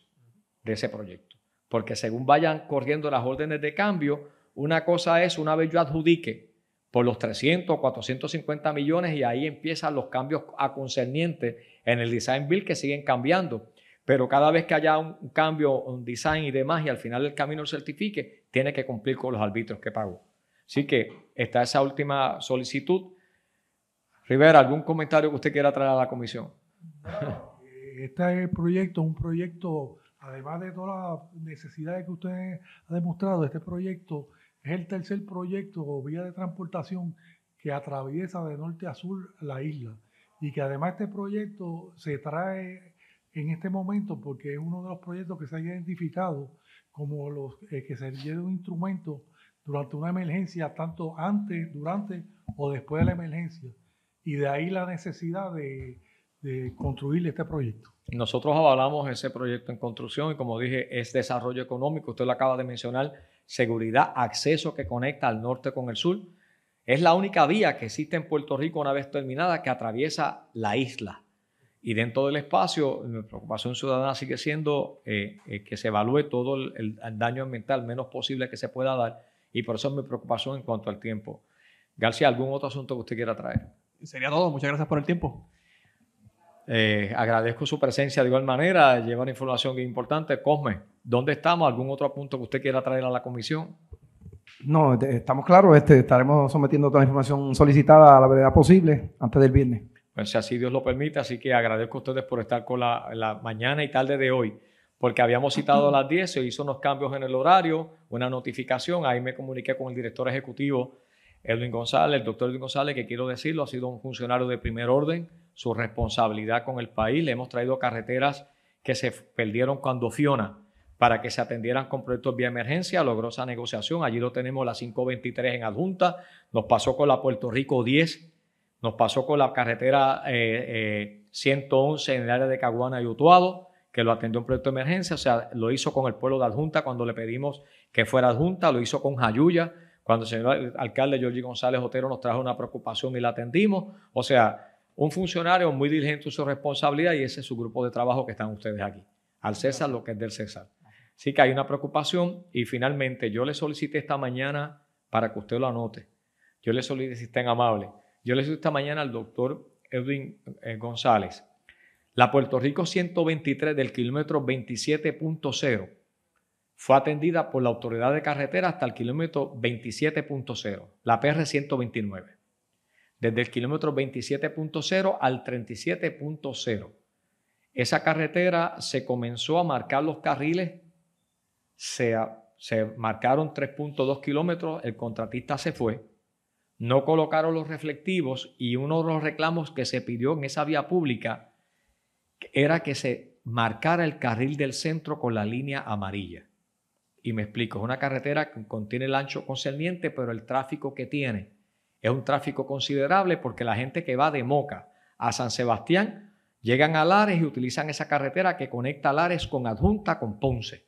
de ese proyecto. Porque según vayan corriendo las órdenes de cambio, una cosa es una vez yo adjudique por los 300, o 450 millones y ahí empiezan los cambios a concernientes en el design bill que siguen cambiando. Pero cada vez que haya un cambio, un design y demás, y al final el camino certifique, tiene que cumplir con los árbitros que pagó. Así que está esa última solicitud Rivera, ¿algún comentario que usted quiera traer a la comisión? Eh, este proyecto es un proyecto, además de todas las necesidades que usted ha demostrado, este proyecto es el tercer proyecto o vía de transportación que atraviesa de norte a sur la isla y que además este proyecto se trae en este momento porque es uno de los proyectos que se ha identificado como los eh, que que de un instrumento durante una emergencia, tanto antes, durante o después de la emergencia y de ahí la necesidad de, construir este proyecto. Nosotros avalamos ese proyecto en construcción y como dije, es desarrollo económico, usted lo acaba de mencionar, seguridad, acceso que conecta al norte con el sur. Es la única vía que existe en Puerto Rico una vez terminada que atraviesa la isla. Y dentro del espacio, mi preocupación ciudadana sigue siendo eh, eh, que se evalúe todo el, el, daño ambiental menos posible que se pueda dar. Y por eso es mi preocupación en cuanto al tiempo. García, ¿algún otro asunto que usted quiera traer? sería todo. Muchas gracias por el tiempo. Eh, agradezco su presencia de igual manera. Lleva una información importante. Cosme, ¿dónde estamos? ¿Algún otro punto que usted quiera traer a la comisión? No, este, estamos claros. Este, estaremos sometiendo toda la información solicitada a la brevedad posible antes del viernes. Pues así Dios lo permite. Así que agradezco a ustedes por estar con la, la mañana y tarde de hoy porque habíamos citado a las 10, se hizo unos cambios en el horario, una notificación, ahí me comuniqué con el director ejecutivo Edwin González, el doctor Edwin González, que quiero decirlo, ha sido un funcionario de primer orden, su responsabilidad con el país, le hemos traído carreteras que se perdieron cuando Fiona para que se atendieran con proyectos vía emergencia, logró esa negociación, allí lo tenemos la 523 en adjunta, nos pasó con la Puerto Rico 10, nos pasó con la carretera 111 eh, eh, en el área de Caguana y Utuado, que lo atendió un proyecto de emergencia, o sea, lo hizo con el pueblo de adjunta cuando le pedimos que fuera adjunta, lo hizo con Jayuya, cuando el señor alcalde Jorge González Otero nos trajo una preocupación y la atendimos. O sea, un funcionario muy diligente en su responsabilidad y ese es su grupo de trabajo que están ustedes aquí. Al César lo que es del César. Así que hay una preocupación y finalmente yo le solicité esta mañana para que usted lo anote. Yo le solicité, si estén amables, yo le solicité esta mañana al doctor Edwin eh, González. La Puerto Rico 123 del kilómetro 27.0 fue atendida por la autoridad de carretera hasta el kilómetro 27.0, la PR 129. Desde el kilómetro 27.0 al 37.0. Esa carretera se comenzó a marcar los carriles, se, marcaron 3.2 kilómetros, el contratista se fue, no colocaron los reflectivos y uno de los reclamos que se pidió en esa vía pública era que se marcara el carril del centro con la línea amarilla. Y me explico, es una carretera que contiene el ancho concerniente, pero el tráfico que tiene es un tráfico considerable porque la gente que va de Moca a San Sebastián llegan a Lares y utilizan esa carretera que conecta Lares con Adjunta, con Ponce.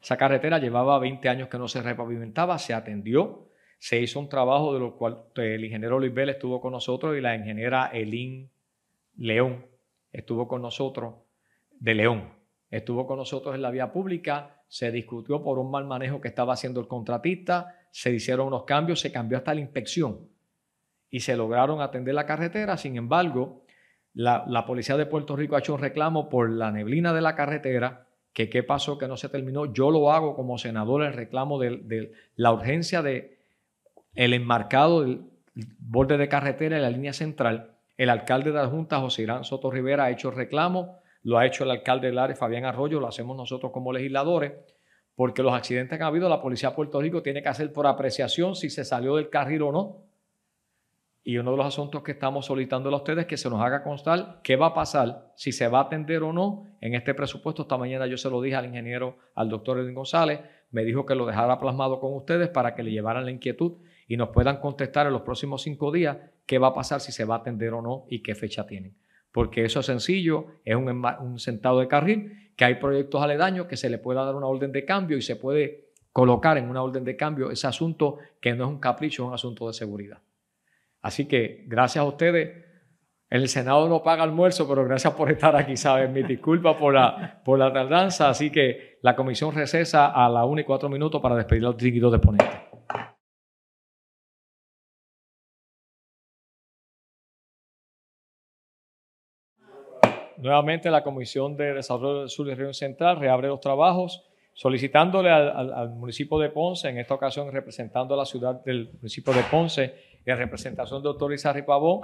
Esa carretera llevaba 20 años que no se repavimentaba, se atendió, se hizo un trabajo de lo cual eh, el ingeniero Luis Vélez estuvo con nosotros y la ingeniera Elín León estuvo con nosotros, de León, estuvo con nosotros en la vía pública se discutió por un mal manejo que estaba haciendo el contratista, se hicieron unos cambios, se cambió hasta la inspección y se lograron atender la carretera. Sin embargo, la, policía de Puerto Rico ha hecho un reclamo por la neblina de la carretera, que qué pasó que no se terminó. Yo lo hago como senador el reclamo de, la urgencia de el enmarcado del borde de carretera en la línea central. El alcalde de la Junta, José Irán Soto Rivera, ha hecho reclamo lo ha hecho el alcalde del área, Fabián Arroyo, lo hacemos nosotros como legisladores, porque los accidentes que han habido, la policía de Puerto Rico tiene que hacer por apreciación si se salió del carril o no. Y uno de los asuntos que estamos solicitando a ustedes es que se nos haga constar qué va a pasar, si se va a atender o no en este presupuesto. Esta mañana yo se lo dije al ingeniero, al doctor Edwin González, me dijo que lo dejara plasmado con ustedes para que le llevaran la inquietud y nos puedan contestar en los próximos cinco días qué va a pasar, si se va a atender o no y qué fecha tienen porque eso es sencillo, es un, sentado de carril, que hay proyectos aledaños que se le pueda dar una orden de cambio y se puede colocar en una orden de cambio ese asunto que no es un capricho, es un asunto de seguridad. Así que gracias a ustedes. El Senado no paga almuerzo, pero gracias por estar aquí, ¿sabes? Mi disculpa por la, por la tardanza. Así que la comisión recesa a las 1 y 4 minutos para despedir a los de ponente. Nuevamente la Comisión de Desarrollo del Sur y Región Central reabre los trabajos solicitándole al, municipio de Ponce, en esta ocasión representando a la ciudad del municipio de Ponce, en representación del doctor Isarri Pavón,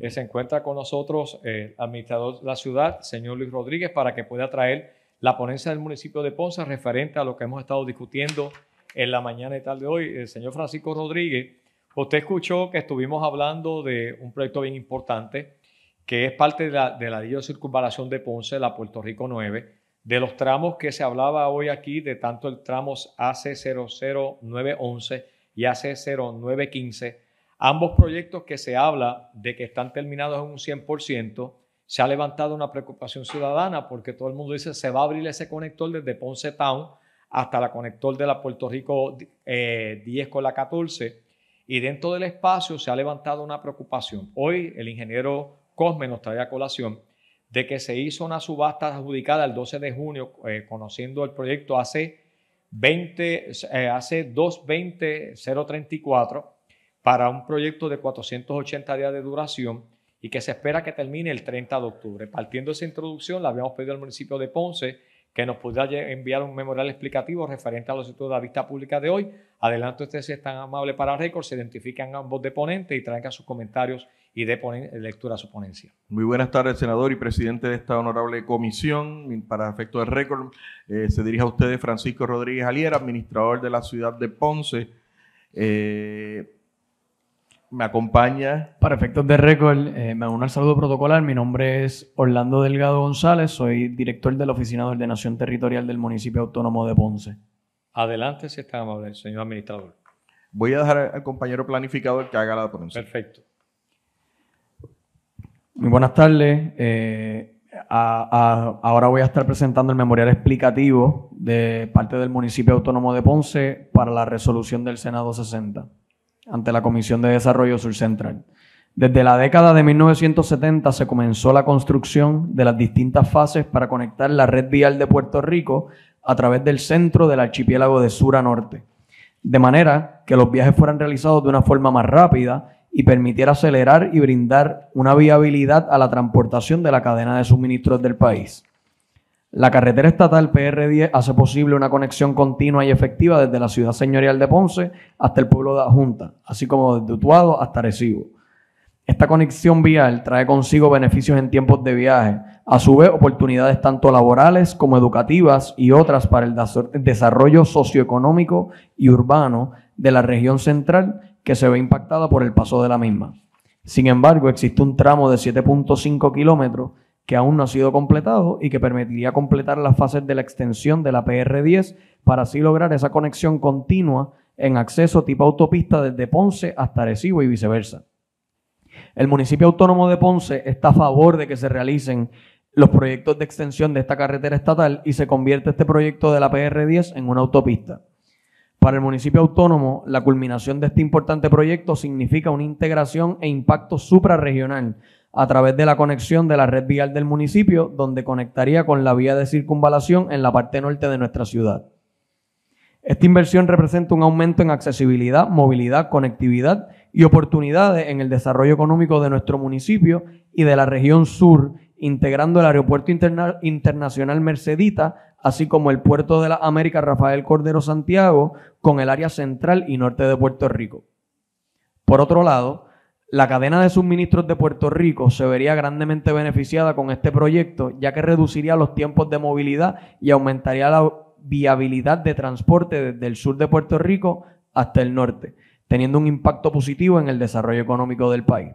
eh, se encuentra con nosotros el eh, administrador de la ciudad, señor Luis Rodríguez, para que pueda traer la ponencia del municipio de Ponce referente a lo que hemos estado discutiendo en la mañana y tal de hoy. El señor Francisco Rodríguez, usted escuchó que estuvimos hablando de un proyecto bien importante, que es parte de la, de circunvalación de Ponce, la Puerto Rico 9, de los tramos que se hablaba hoy aquí, de tanto el tramos AC00911 y AC0915, ambos proyectos que se habla de que están terminados en un 100%, se ha levantado una preocupación ciudadana porque todo el mundo dice se va a abrir ese conector desde Ponce Town hasta la conector de la Puerto Rico 10 eh, con la 14 y dentro del espacio se ha levantado una preocupación. Hoy el ingeniero Cosme nos trae a colación de que se hizo una subasta adjudicada el 12 de junio, eh, conociendo el proyecto hace 20, eh, 220034 para un proyecto de 480 días de duración y que se espera que termine el 30 de octubre. Partiendo de esa introducción, le habíamos pedido al municipio de Ponce que nos pudiera enviar un memorial explicativo referente a los estudios de la vista pública de hoy. Adelanto, este, si es tan amable para récord, se identifican ambos deponentes y traigan sus comentarios y dé lectura a su ponencia. Muy buenas tardes, senador y presidente de esta honorable comisión. Para efectos de récord, eh, se dirige a ustedes Francisco Rodríguez Alier, administrador de la ciudad de Ponce. Eh, me acompaña. Para efectos de récord, eh, me uno al saludo protocolar. Mi nombre es Orlando Delgado González, soy director de la Oficina de Ordenación Territorial del Municipio Autónomo de Ponce. Adelante, si está amable, señor administrador. Voy a dejar al compañero planificador que haga la ponencia. Perfecto. Muy buenas tardes. Eh, ahora voy a estar presentando el memorial explicativo de parte del municipio autónomo de Ponce para la resolución del Senado 60 ante la Comisión de Desarrollo Sur Central. Desde la década de 1970 se comenzó la construcción de las distintas fases para conectar la red vial de Puerto Rico a través del centro del archipiélago de sur a norte, de manera que los viajes fueran realizados de una forma más rápida y permitir acelerar y brindar una viabilidad a la transportación de la cadena de suministros del país. La carretera estatal PR10 hace posible una conexión continua y efectiva desde la ciudad señorial de Ponce hasta el pueblo de Junta, así como desde Utuado hasta Recibo. Esta conexión vial trae consigo beneficios en tiempos de viaje, a su vez oportunidades tanto laborales como educativas y otras para el desarrollo socioeconómico y urbano de la región central que se ve impactada por el paso de la misma. Sin embargo, existe un tramo de 7.5 kilómetros que aún no ha sido completado y que permitiría completar las fases de la extensión de la PR10 para así lograr esa conexión continua en acceso tipo autopista desde Ponce hasta Arecibo y viceversa. El municipio autónomo de Ponce está a favor de que se realicen los proyectos de extensión de esta carretera estatal y se convierte este proyecto de la PR10 en una autopista. Para el municipio autónomo, la culminación de este importante proyecto significa una integración e impacto suprarregional a través de la conexión de la red vial del municipio, donde conectaría con la vía de circunvalación en la parte norte de nuestra ciudad. Esta inversión representa un aumento en accesibilidad, movilidad, conectividad y oportunidades en el desarrollo económico de nuestro municipio y de la región sur, integrando el Aeropuerto Internacional Mercedita así como el puerto de la América Rafael Cordero Santiago con el área central y norte de Puerto Rico. Por otro lado, la cadena de suministros de Puerto Rico se vería grandemente beneficiada con este proyecto, ya que reduciría los tiempos de movilidad y aumentaría la viabilidad de transporte desde el sur de Puerto Rico hasta el norte, teniendo un impacto positivo en el desarrollo económico del país.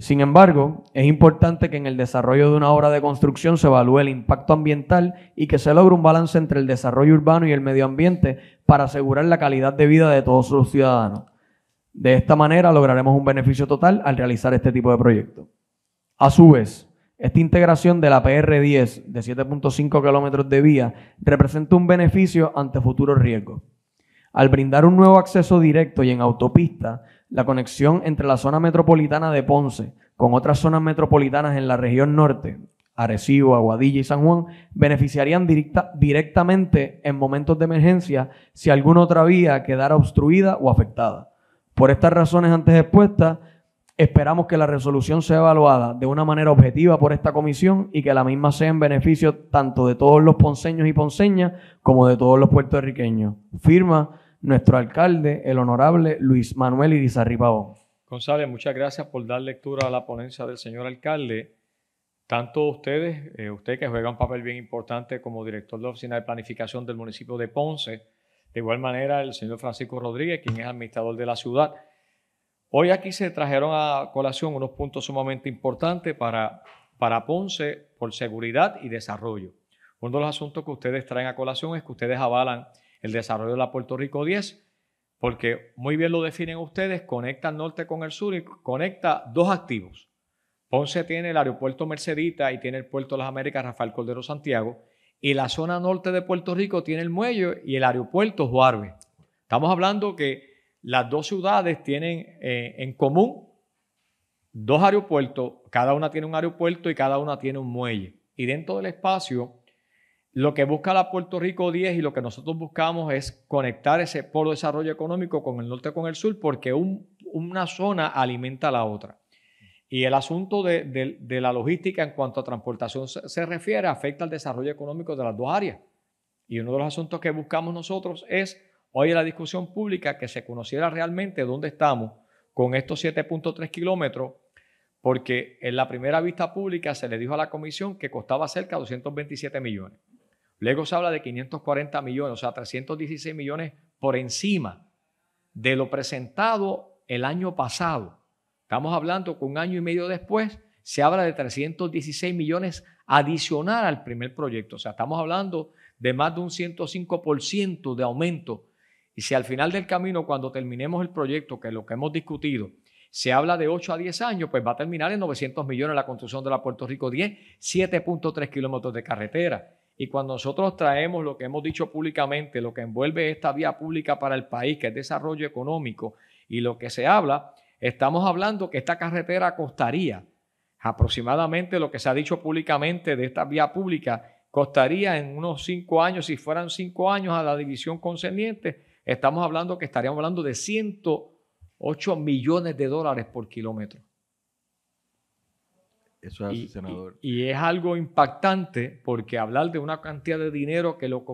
Sin embargo, es importante que en el desarrollo de una obra de construcción se evalúe el impacto ambiental y que se logre un balance entre el desarrollo urbano y el medio ambiente para asegurar la calidad de vida de todos los ciudadanos. De esta manera lograremos un beneficio total al realizar este tipo de proyectos. A su vez, esta integración de la PR10 de 7.5 kilómetros de vía representa un beneficio ante futuros riesgos. Al brindar un nuevo acceso directo y en autopista, la conexión entre la zona metropolitana de Ponce con otras zonas metropolitanas en la región norte, Arecibo, Aguadilla y San Juan, beneficiarían directamente en momentos de emergencia si alguna otra vía quedara obstruida o afectada. Por estas razones antes expuestas, esperamos que la resolución sea evaluada de una manera objetiva por esta comisión y que la misma sea en beneficio tanto de todos los ponceños y ponceñas como de todos los puertorriqueños. Firma nuestro alcalde, el honorable Luis Manuel Irizarribao. González, muchas gracias por dar lectura a la ponencia del señor alcalde. Tanto ustedes, eh, usted que juega un papel bien importante como director de la Oficina de Planificación del municipio de Ponce, de igual manera el señor Francisco Rodríguez, quien es administrador de la ciudad. Hoy aquí se trajeron a colación unos puntos sumamente importantes para, para Ponce por seguridad y desarrollo. Uno de los asuntos que ustedes traen a colación es que ustedes avalan el desarrollo de la Puerto Rico 10, porque muy bien lo definen ustedes, conecta el norte con el sur y conecta dos activos. Ponce tiene el aeropuerto Mercedita y tiene el puerto de las Américas Rafael Cordero Santiago, y la zona norte de Puerto Rico tiene el muelle y el aeropuerto Juarbe. Estamos hablando que las dos ciudades tienen eh, en común dos aeropuertos, cada una tiene un aeropuerto y cada una tiene un muelle. Y dentro del espacio lo que busca la Puerto Rico 10 y lo que nosotros buscamos es conectar ese polo de desarrollo económico con el norte, con el sur, porque una zona alimenta a la otra. Y el asunto de, la logística en cuanto a transportación se, se, refiere, afecta al desarrollo económico de las dos áreas. Y uno de los asuntos que buscamos nosotros es, hoy en la discusión pública, que se conociera realmente dónde estamos con estos 7.3 kilómetros, porque en la primera vista pública se le dijo a la comisión que costaba cerca de 227 millones. Luego se habla de 540 millones, o sea, 316 millones por encima de lo presentado el año pasado. Estamos hablando que un año y medio después se habla de 316 millones adicional al primer proyecto. O sea, estamos hablando de más de un 105% de aumento. Y si al final del camino, cuando terminemos el proyecto, que es lo que hemos discutido, se habla de 8 a 10 años, pues va a terminar en 900 millones la construcción de la Puerto Rico 10, 7.3 kilómetros de carretera. Y cuando nosotros traemos lo que hemos dicho públicamente, lo que envuelve esta vía pública para el país, que es desarrollo económico, y lo que se habla, estamos hablando que esta carretera costaría aproximadamente lo que se ha dicho públicamente de esta vía pública, costaría en unos cinco años, si fueran cinco años a la división concerniente, estamos hablando que estaríamos hablando de 108 millones de dólares por kilómetro. Eso es y, senador. Y, es algo impactante porque hablar de una cantidad de dinero que lo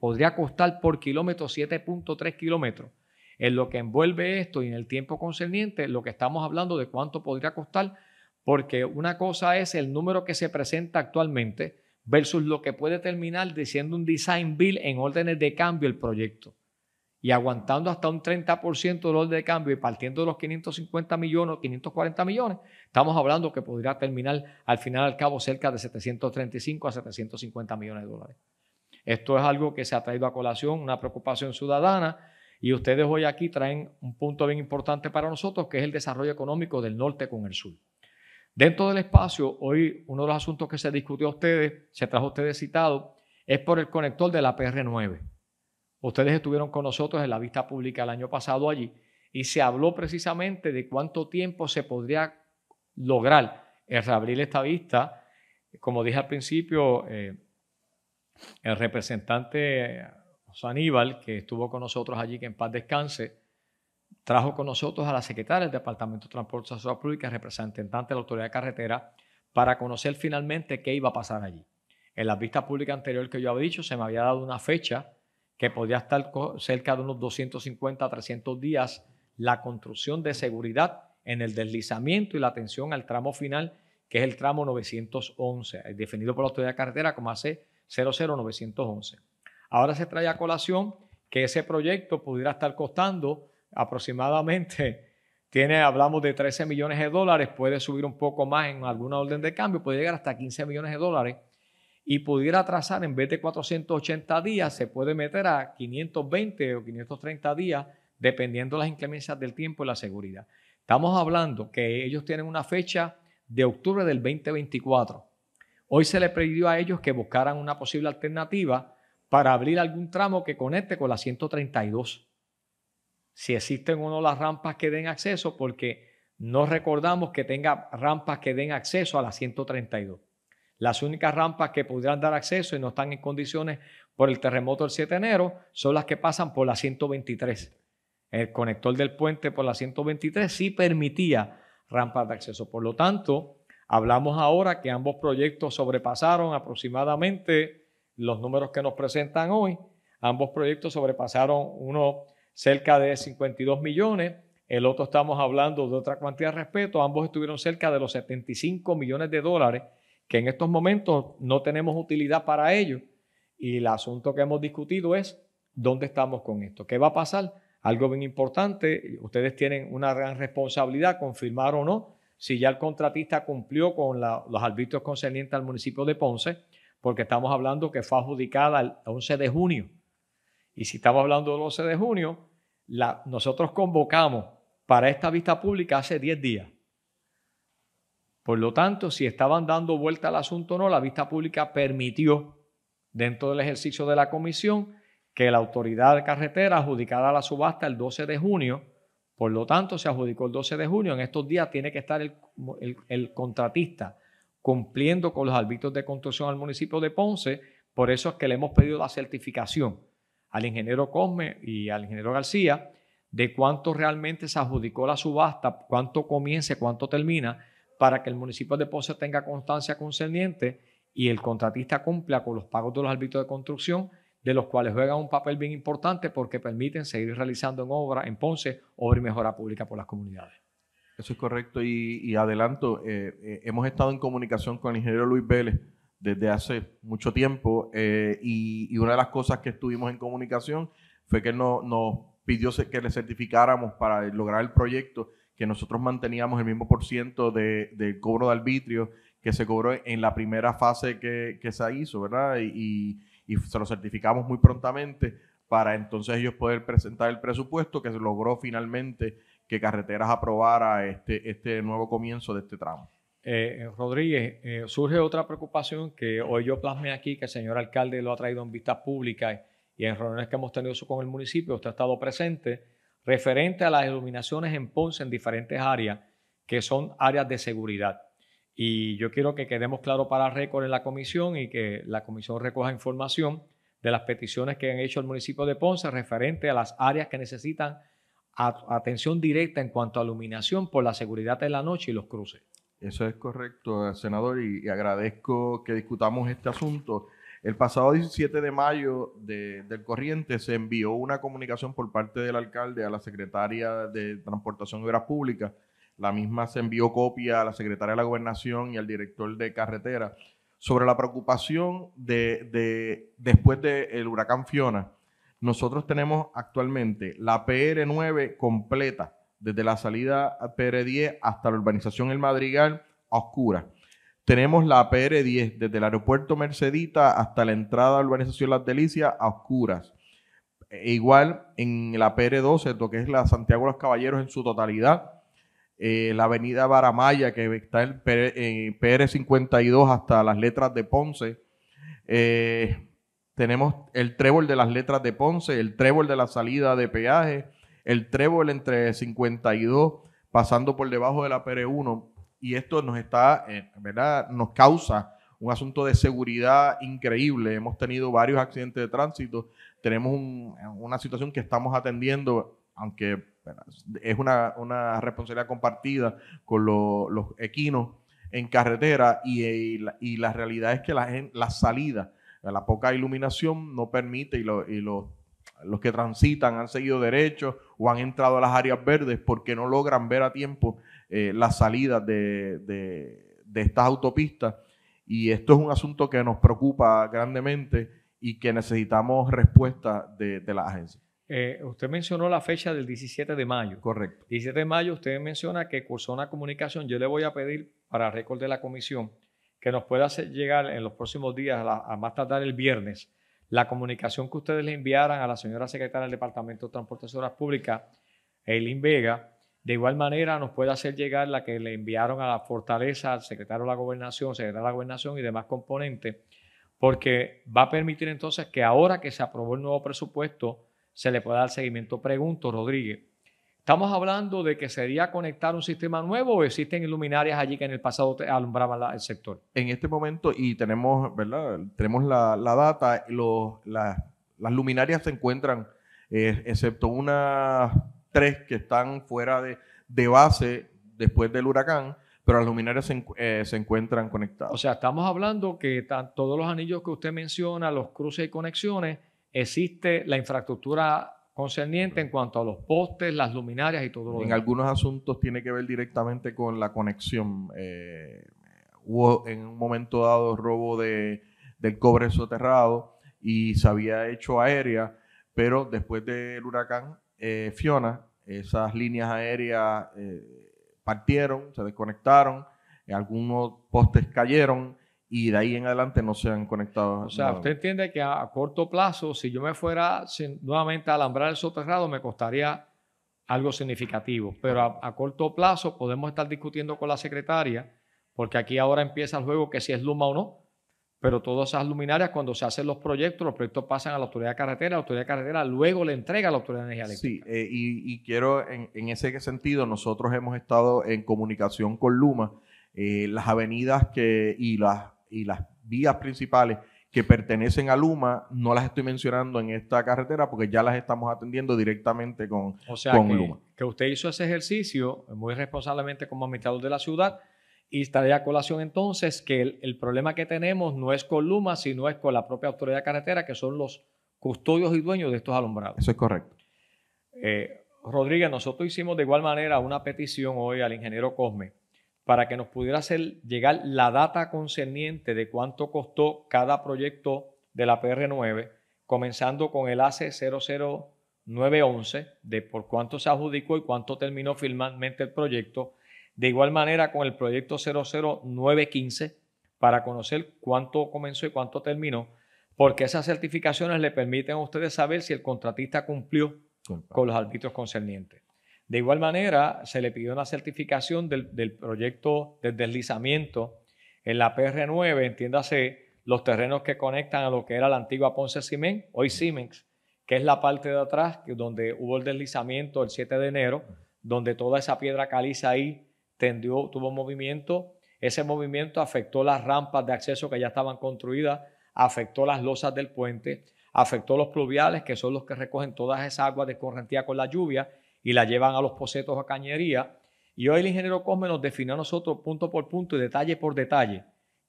podría costar por kilómetro 7.3 kilómetros, en lo que envuelve esto y en el tiempo concerniente, lo que estamos hablando de cuánto podría costar, porque una cosa es el número que se presenta actualmente versus lo que puede terminar diciendo un design bill en órdenes de cambio el proyecto y aguantando hasta un 30% del dolor de cambio y partiendo de los 550 millones, 540 millones, estamos hablando que podría terminar al final al cabo cerca de 735 a 750 millones de dólares. Esto es algo que se ha traído a colación, una preocupación ciudadana, y ustedes hoy aquí traen un punto bien importante para nosotros, que es el desarrollo económico del norte con el sur. Dentro del espacio, hoy uno de los asuntos que se discutió a ustedes, se trajo a ustedes citado, es por el conector de la PR9. Ustedes estuvieron con nosotros en la vista pública el año pasado allí y se habló precisamente de cuánto tiempo se podría lograr el reabrir esta vista. Como dije al principio, eh, el representante Aníbal, que estuvo con nosotros allí, que en paz descanse, trajo con nosotros a la secretaria del Departamento de Transporte y Seguridad Pública, representante de la Autoridad de Carretera, para conocer finalmente qué iba a pasar allí. En la vista pública anterior que yo había dicho, se me había dado una fecha que podría estar cerca de unos 250 a 300 días la construcción de seguridad en el deslizamiento y la atención al tramo final, que es el tramo 911, eh, definido por la autoridad de carretera como AC 00911. Ahora se trae a colación que ese proyecto pudiera estar costando aproximadamente, tiene, hablamos de 13 millones de dólares, puede subir un poco más en alguna orden de cambio, puede llegar hasta 15 millones de dólares y pudiera trazar en vez de 480 días, se puede meter a 520 o 530 días, dependiendo las inclemencias del tiempo y la seguridad. Estamos hablando que ellos tienen una fecha de octubre del 2024. Hoy se les pidió a ellos que buscaran una posible alternativa para abrir algún tramo que conecte con la 132. Si existen o no las rampas que den acceso, porque no recordamos que tenga rampas que den acceso a la 132. Las únicas rampas que podrían dar acceso y no están en condiciones por el terremoto del 7 de enero son las que pasan por la 123. El conector del puente por la 123 sí permitía rampas de acceso. Por lo tanto, hablamos ahora que ambos proyectos sobrepasaron aproximadamente los números que nos presentan hoy. Ambos proyectos sobrepasaron uno cerca de 52 millones el otro estamos hablando de otra cantidad de respeto. Ambos estuvieron cerca de los 75 millones de dólares que en estos momentos no tenemos utilidad para ello Y el asunto que hemos discutido es dónde estamos con esto, qué va a pasar. Algo bien importante, ustedes tienen una gran responsabilidad, confirmar o no, si ya el contratista cumplió con los arbitrios concernientes al municipio de Ponce, porque estamos hablando que fue adjudicada el 11 de junio. Y si estamos hablando del 11 de junio, la, nosotros convocamos para esta vista pública hace 10 días. Por lo tanto, si estaban dando vuelta al asunto o no, la vista pública permitió, dentro del ejercicio de la comisión, que la autoridad de carretera adjudicara la subasta el 12 de junio. Por lo tanto, se adjudicó el 12 de junio. En estos días tiene que estar el, contratista cumpliendo con los arbitros de construcción al municipio de Ponce. Por eso es que le hemos pedido la certificación al ingeniero Cosme y al ingeniero García de cuánto realmente se adjudicó la subasta, cuánto comienza, cuánto termina, para que el municipio de Ponce tenga constancia concerniente y el contratista cumpla con los pagos de los árbitros de construcción, de los cuales juegan un papel bien importante porque permiten seguir realizando en obra en Ponce obra y mejora pública por las comunidades. Eso es correcto y, adelanto, eh, eh, hemos estado en comunicación con el ingeniero Luis Vélez desde hace mucho tiempo eh, y, una de las cosas que estuvimos en comunicación fue que no, nos pidió que le certificáramos para lograr el proyecto que nosotros manteníamos el mismo por ciento de, cobro de arbitrio que se cobró en la primera fase que, se hizo, ¿verdad? Y, se lo certificamos muy prontamente para entonces ellos poder presentar el presupuesto que se logró finalmente que Carreteras aprobara este, este nuevo comienzo de este tramo. Eh, Rodríguez, eh, surge otra preocupación que hoy yo plasme aquí, que el señor alcalde lo ha traído en vistas públicas y en reuniones que hemos tenido con el municipio, usted ha estado presente, referente a las iluminaciones en Ponce en diferentes áreas, que son áreas de seguridad. Y yo quiero que quedemos claro para récord en la comisión y que la comisión recoja información de las peticiones que han hecho el municipio de Ponce referente a las áreas que necesitan atención directa en cuanto a iluminación por la seguridad de la noche y los cruces. Eso es correcto, senador, y, agradezco que discutamos este asunto. El pasado 17 de mayo del corriente se envió una comunicación por parte del alcalde a la secretaria de Transportación y Obras Públicas. La misma se envió copia a la secretaria de la Gobernación y al director de Carretera sobre la preocupación de, después del el huracán Fiona. Nosotros tenemos actualmente la PR9 completa, desde la salida PR10 hasta la urbanización El Madrigal a oscuras tenemos la PR10 desde el aeropuerto Mercedita hasta la entrada a la urbanización Las Delicias a oscuras. E igual en la PR12, lo que es la Santiago de los Caballeros en su totalidad. Eh, la avenida Baramaya, que está en PR, 52 hasta las letras de Ponce. Eh, tenemos el trébol de las letras de Ponce, el trébol de la salida de peaje, el trébol entre 52 pasando por debajo de la PR1 y esto nos está, eh, ¿verdad? Nos causa un asunto de seguridad increíble. Hemos tenido varios accidentes de tránsito. Tenemos una situación que estamos atendiendo, aunque es una, responsabilidad compartida con los equinos en carretera eh, y, la, realidad es que la, la salida, la poca iluminación no permite y, y los los que transitan han seguido derecho o han entrado a las áreas verdes porque no logran ver a tiempo eh, la las salidas de, estas autopistas. Y esto es un asunto que nos preocupa grandemente y que necesitamos respuesta de, la agencia. Eh, usted mencionó la fecha del 17 de mayo. Correcto. 17 de mayo, usted menciona que cursó una Comunicación, yo le voy a pedir para récord de la comisión que nos pueda hacer llegar en los próximos días, a, más tardar el viernes, la comunicación que ustedes le enviaran a la señora secretaria del Departamento de Transportes y Públicas, Eileen Vega, de igual manera, nos puede hacer llegar la que le enviaron a la fortaleza, al secretario de la gobernación, secretario de la gobernación y demás componentes, porque va a permitir entonces que ahora que se aprobó el nuevo presupuesto, se le pueda dar seguimiento. Pregunto, Rodríguez, ¿estamos hablando de que sería conectar un sistema nuevo o existen luminarias allí que en el pasado alumbraban el sector? En este momento, y tenemos, ¿verdad? Tenemos la, data, los, las luminarias se encuentran, eh, excepto una tres que están fuera de, base después del huracán, pero las luminarias se, eh, encuentran conectadas. O sea, estamos hablando que todos los anillos que usted menciona, los cruces y conexiones, existe la infraestructura concerniente en cuanto a los postes, las luminarias y todo lo demás. En algunos asuntos tiene que ver directamente con la conexión. Eh, hubo en un momento dado robo de, del cobre soterrado y se había hecho aérea, pero después del huracán eh, Fiona, esas líneas aéreas eh, partieron, se desconectaron, eh, algunos postes cayeron y de ahí en adelante no se han conectado. O sea, usted entiende que a, corto plazo, si yo me fuera nuevamente a alambrar el soterrado, me costaría algo significativo, pero a, a, corto plazo podemos estar discutiendo con la secretaria, porque aquí ahora empieza el juego que si es Luma o no, pero todas esas luminarias, cuando se hacen los proyectos, los proyectos pasan a la autoridad de carretera, la autoridad de carretera luego le entrega a la autoridad de energía eléctrica. Sí, eh, y, quiero, en, ese sentido, nosotros hemos estado en comunicación con Luma, eh, las avenidas que, y, las, vías principales que pertenecen a Luma, no las estoy mencionando en esta carretera porque ya las estamos atendiendo directamente con, con Luma. Que usted hizo ese ejercicio muy responsablemente como administrador de la ciudad y estaría a colación entonces que el, problema que tenemos no es con Luma, sino es con la propia autoridad carretera, que son los custodios y dueños de estos alumbrados. Eso es correcto. Eh, Rodríguez, nosotros hicimos de igual manera una petición hoy al ingeniero Cosme para que nos pudiera hacer llegar la data concerniente de cuánto costó cada proyecto de la PR9, comenzando con el AC00911, de por cuánto se adjudicó y cuánto terminó finalmente el proyecto de igual manera con el proyecto 00915 para conocer cuánto comenzó y cuánto terminó, porque esas certificaciones le permiten a ustedes saber si el contratista cumplió con los arbitros concernientes. De igual manera, se le pidió una certificación del, del proyecto de deslizamiento en la PR9, entiéndase los terrenos que conectan a lo que era la antigua Ponce cimen hoy Siemens, que es la parte de atrás donde hubo el deslizamiento el 7 de enero, donde toda esa piedra caliza ahí tuvo movimiento. Ese movimiento afectó las rampas de acceso que ya estaban construidas, afectó las losas del puente, afectó los pluviales, que son los que recogen todas esas aguas de correntía con la lluvia y la llevan a los posetos a cañería. Y hoy el ingeniero Cosme nos definió a nosotros punto por punto y detalle por detalle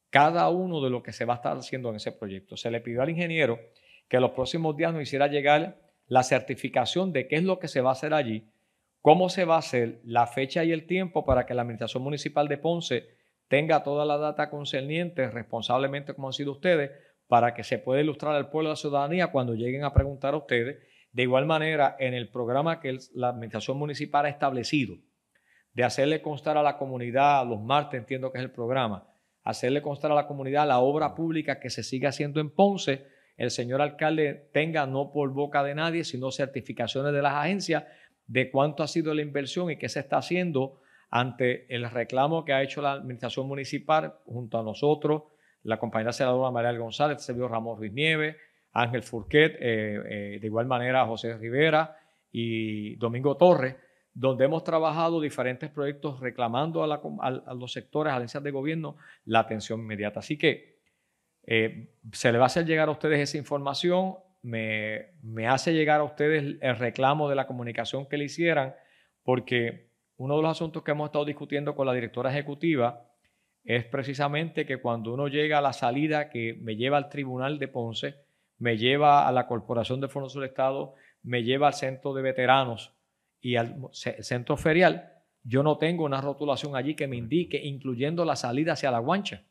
cada uno de lo que se va a estar haciendo en ese proyecto. Se le pidió al ingeniero que los próximos días nos hiciera llegar la certificación de qué es lo que se va a hacer allí cómo se va a hacer la fecha y el tiempo para que la Administración Municipal de Ponce tenga toda la data concerniente responsablemente, como han sido ustedes, para que se pueda ilustrar al pueblo de la ciudadanía cuando lleguen a preguntar a ustedes. De igual manera, en el programa que la Administración Municipal ha establecido, de hacerle constar a la comunidad, los martes entiendo que es el programa, hacerle constar a la comunidad la obra pública que se sigue haciendo en Ponce, el señor alcalde tenga no por boca de nadie, sino certificaciones de las agencias de cuánto ha sido la inversión y qué se está haciendo ante el reclamo que ha hecho la Administración Municipal junto a nosotros, la compañera senadora María González, el servidor Ramón Ruiz Nieves, Ángel Furquet, eh, eh, de igual manera José Rivera y Domingo Torres, donde hemos trabajado diferentes proyectos reclamando a, los sectores, a agencias de gobierno, la atención inmediata. Así que eh, se le va a hacer llegar a ustedes esa información me, me hace llegar a ustedes el reclamo de la comunicación que le hicieran, porque uno de los asuntos que hemos estado discutiendo con la directora ejecutiva es precisamente que cuando uno llega a la salida que me lleva al Tribunal de Ponce, me lleva a la Corporación de Fondos del Estado, me lleva al Centro de Veteranos y al Centro Ferial, yo no tengo una rotulación allí que me indique, incluyendo la salida hacia La Guancha,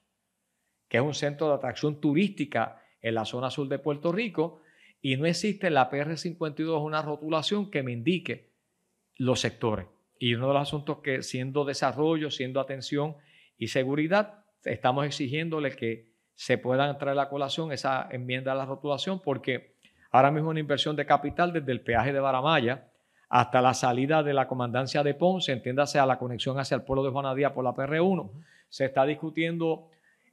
que es un centro de atracción turística en la zona sur de Puerto Rico, y no existe en la PR52 una rotulación que me indique los sectores. Y uno de los asuntos que siendo desarrollo, siendo atención y seguridad, estamos exigiéndole que se pueda entrar la colación esa enmienda a la rotulación porque ahora mismo una inversión de capital desde el peaje de Baramaya hasta la salida de la comandancia de Ponce, entiéndase a la conexión hacia el pueblo de Juanadía por la PR1, se está discutiendo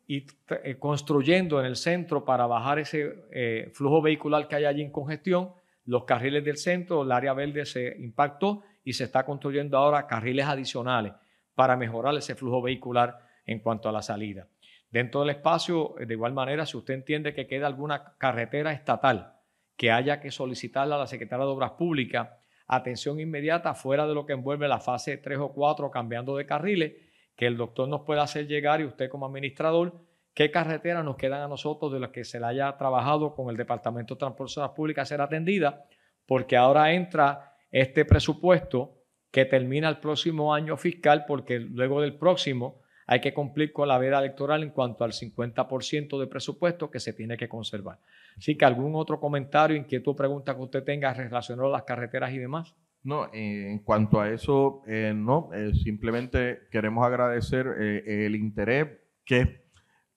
y eh, construyendo en el centro para bajar ese eh, flujo vehicular que hay allí en congestión, los carriles del centro, el área verde se impactó y se está construyendo ahora carriles adicionales para mejorar ese flujo vehicular en cuanto a la salida. Dentro del espacio, eh, de igual manera, si usted entiende que queda alguna carretera estatal que haya que solicitarla a la Secretaría de Obras Públicas, atención inmediata fuera de lo que envuelve la fase 3 o 4 cambiando de carriles, que el doctor nos pueda hacer llegar y usted como administrador, qué carreteras nos quedan a nosotros de las que se le haya trabajado con el Departamento de Transportes Públicas ser atendida, porque ahora entra este presupuesto que termina el próximo año fiscal, porque luego del próximo hay que cumplir con la veda electoral en cuanto al 50% de presupuesto que se tiene que conservar. Así que algún otro comentario, inquietud, pregunta que usted tenga relacionado a las carreteras y demás. No, eh, en cuanto a eso, eh, no, eh, simplemente queremos agradecer el interés que,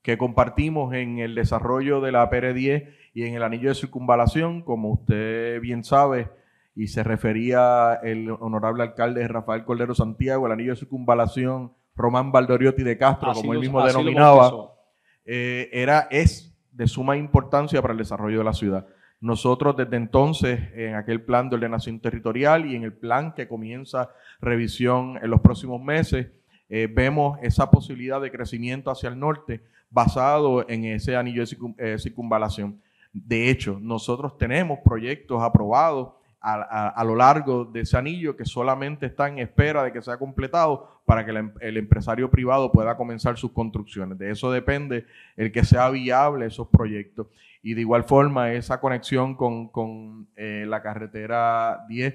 que compartimos en el desarrollo de la PR10 y en el anillo de circunvalación, como usted bien sabe, y se refería el honorable alcalde Rafael Cordero Santiago, el anillo de circunvalación, Román Valdoriotti de Castro, como él mismo denominaba, era, es de suma importancia para el desarrollo de la ciudad. Nosotros desde entonces, en aquel plan de ordenación territorial y en el plan que comienza revisión en los próximos meses, eh, vemos esa posibilidad de crecimiento hacia el norte basado en ese anillo de eh, circunvalación. De hecho, nosotros tenemos proyectos aprobados a, lo largo de ese anillo que solamente está en espera de que sea completado para que em, el, empresario privado pueda comenzar sus construcciones. De eso depende el que sea viable esos proyectos. Y de igual forma, esa conexión con, eh, la carretera 10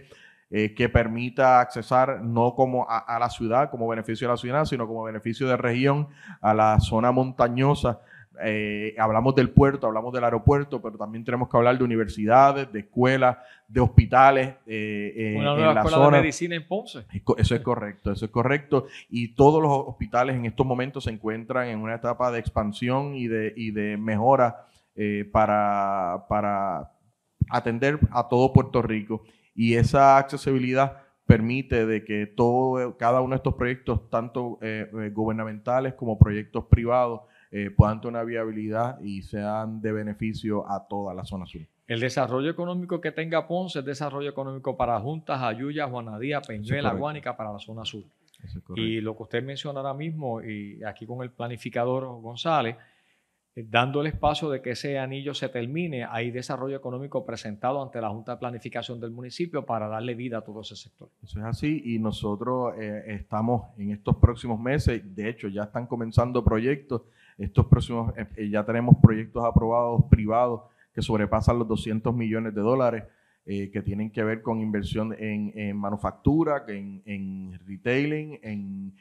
eh, que permita accesar no como a la ciudad, como beneficio de la ciudad, sino como beneficio de región, a la zona montañosa eh, hablamos del puerto, hablamos del aeropuerto, pero también tenemos que hablar de universidades, de escuelas, de hospitales. Eh, eh, una nueva en la escuela de medicina en Ponce. Eso es correcto, eso es correcto. Y todos los hospitales en estos momentos se encuentran en una etapa de expansión y de, mejora para, atender a todo Puerto Rico. Y esa accesibilidad permite de que todo, cada uno de estos proyectos, tanto gubernamentales como proyectos privados, puedan eh, tener una viabilidad y sean de beneficio a toda la zona sur. El desarrollo económico que tenga Ponce es desarrollo económico para Juntas, Ayuya, Juanadía, Peñuela, Guánica, para la zona sur. Y lo que usted menciona ahora mismo, y aquí con el planificador González, eh, dando el espacio de que ese anillo se termine, hay desarrollo económico presentado ante la Junta de Planificación del municipio para darle vida a todo ese sector. Eso es así y nosotros eh, estamos en estos próximos meses, de hecho ya están comenzando proyectos estos próximos, eh, ya tenemos proyectos aprobados privados que sobrepasan los 200 millones de dólares, eh, que tienen que ver con inversión en, manufactura, en, en retailing, en,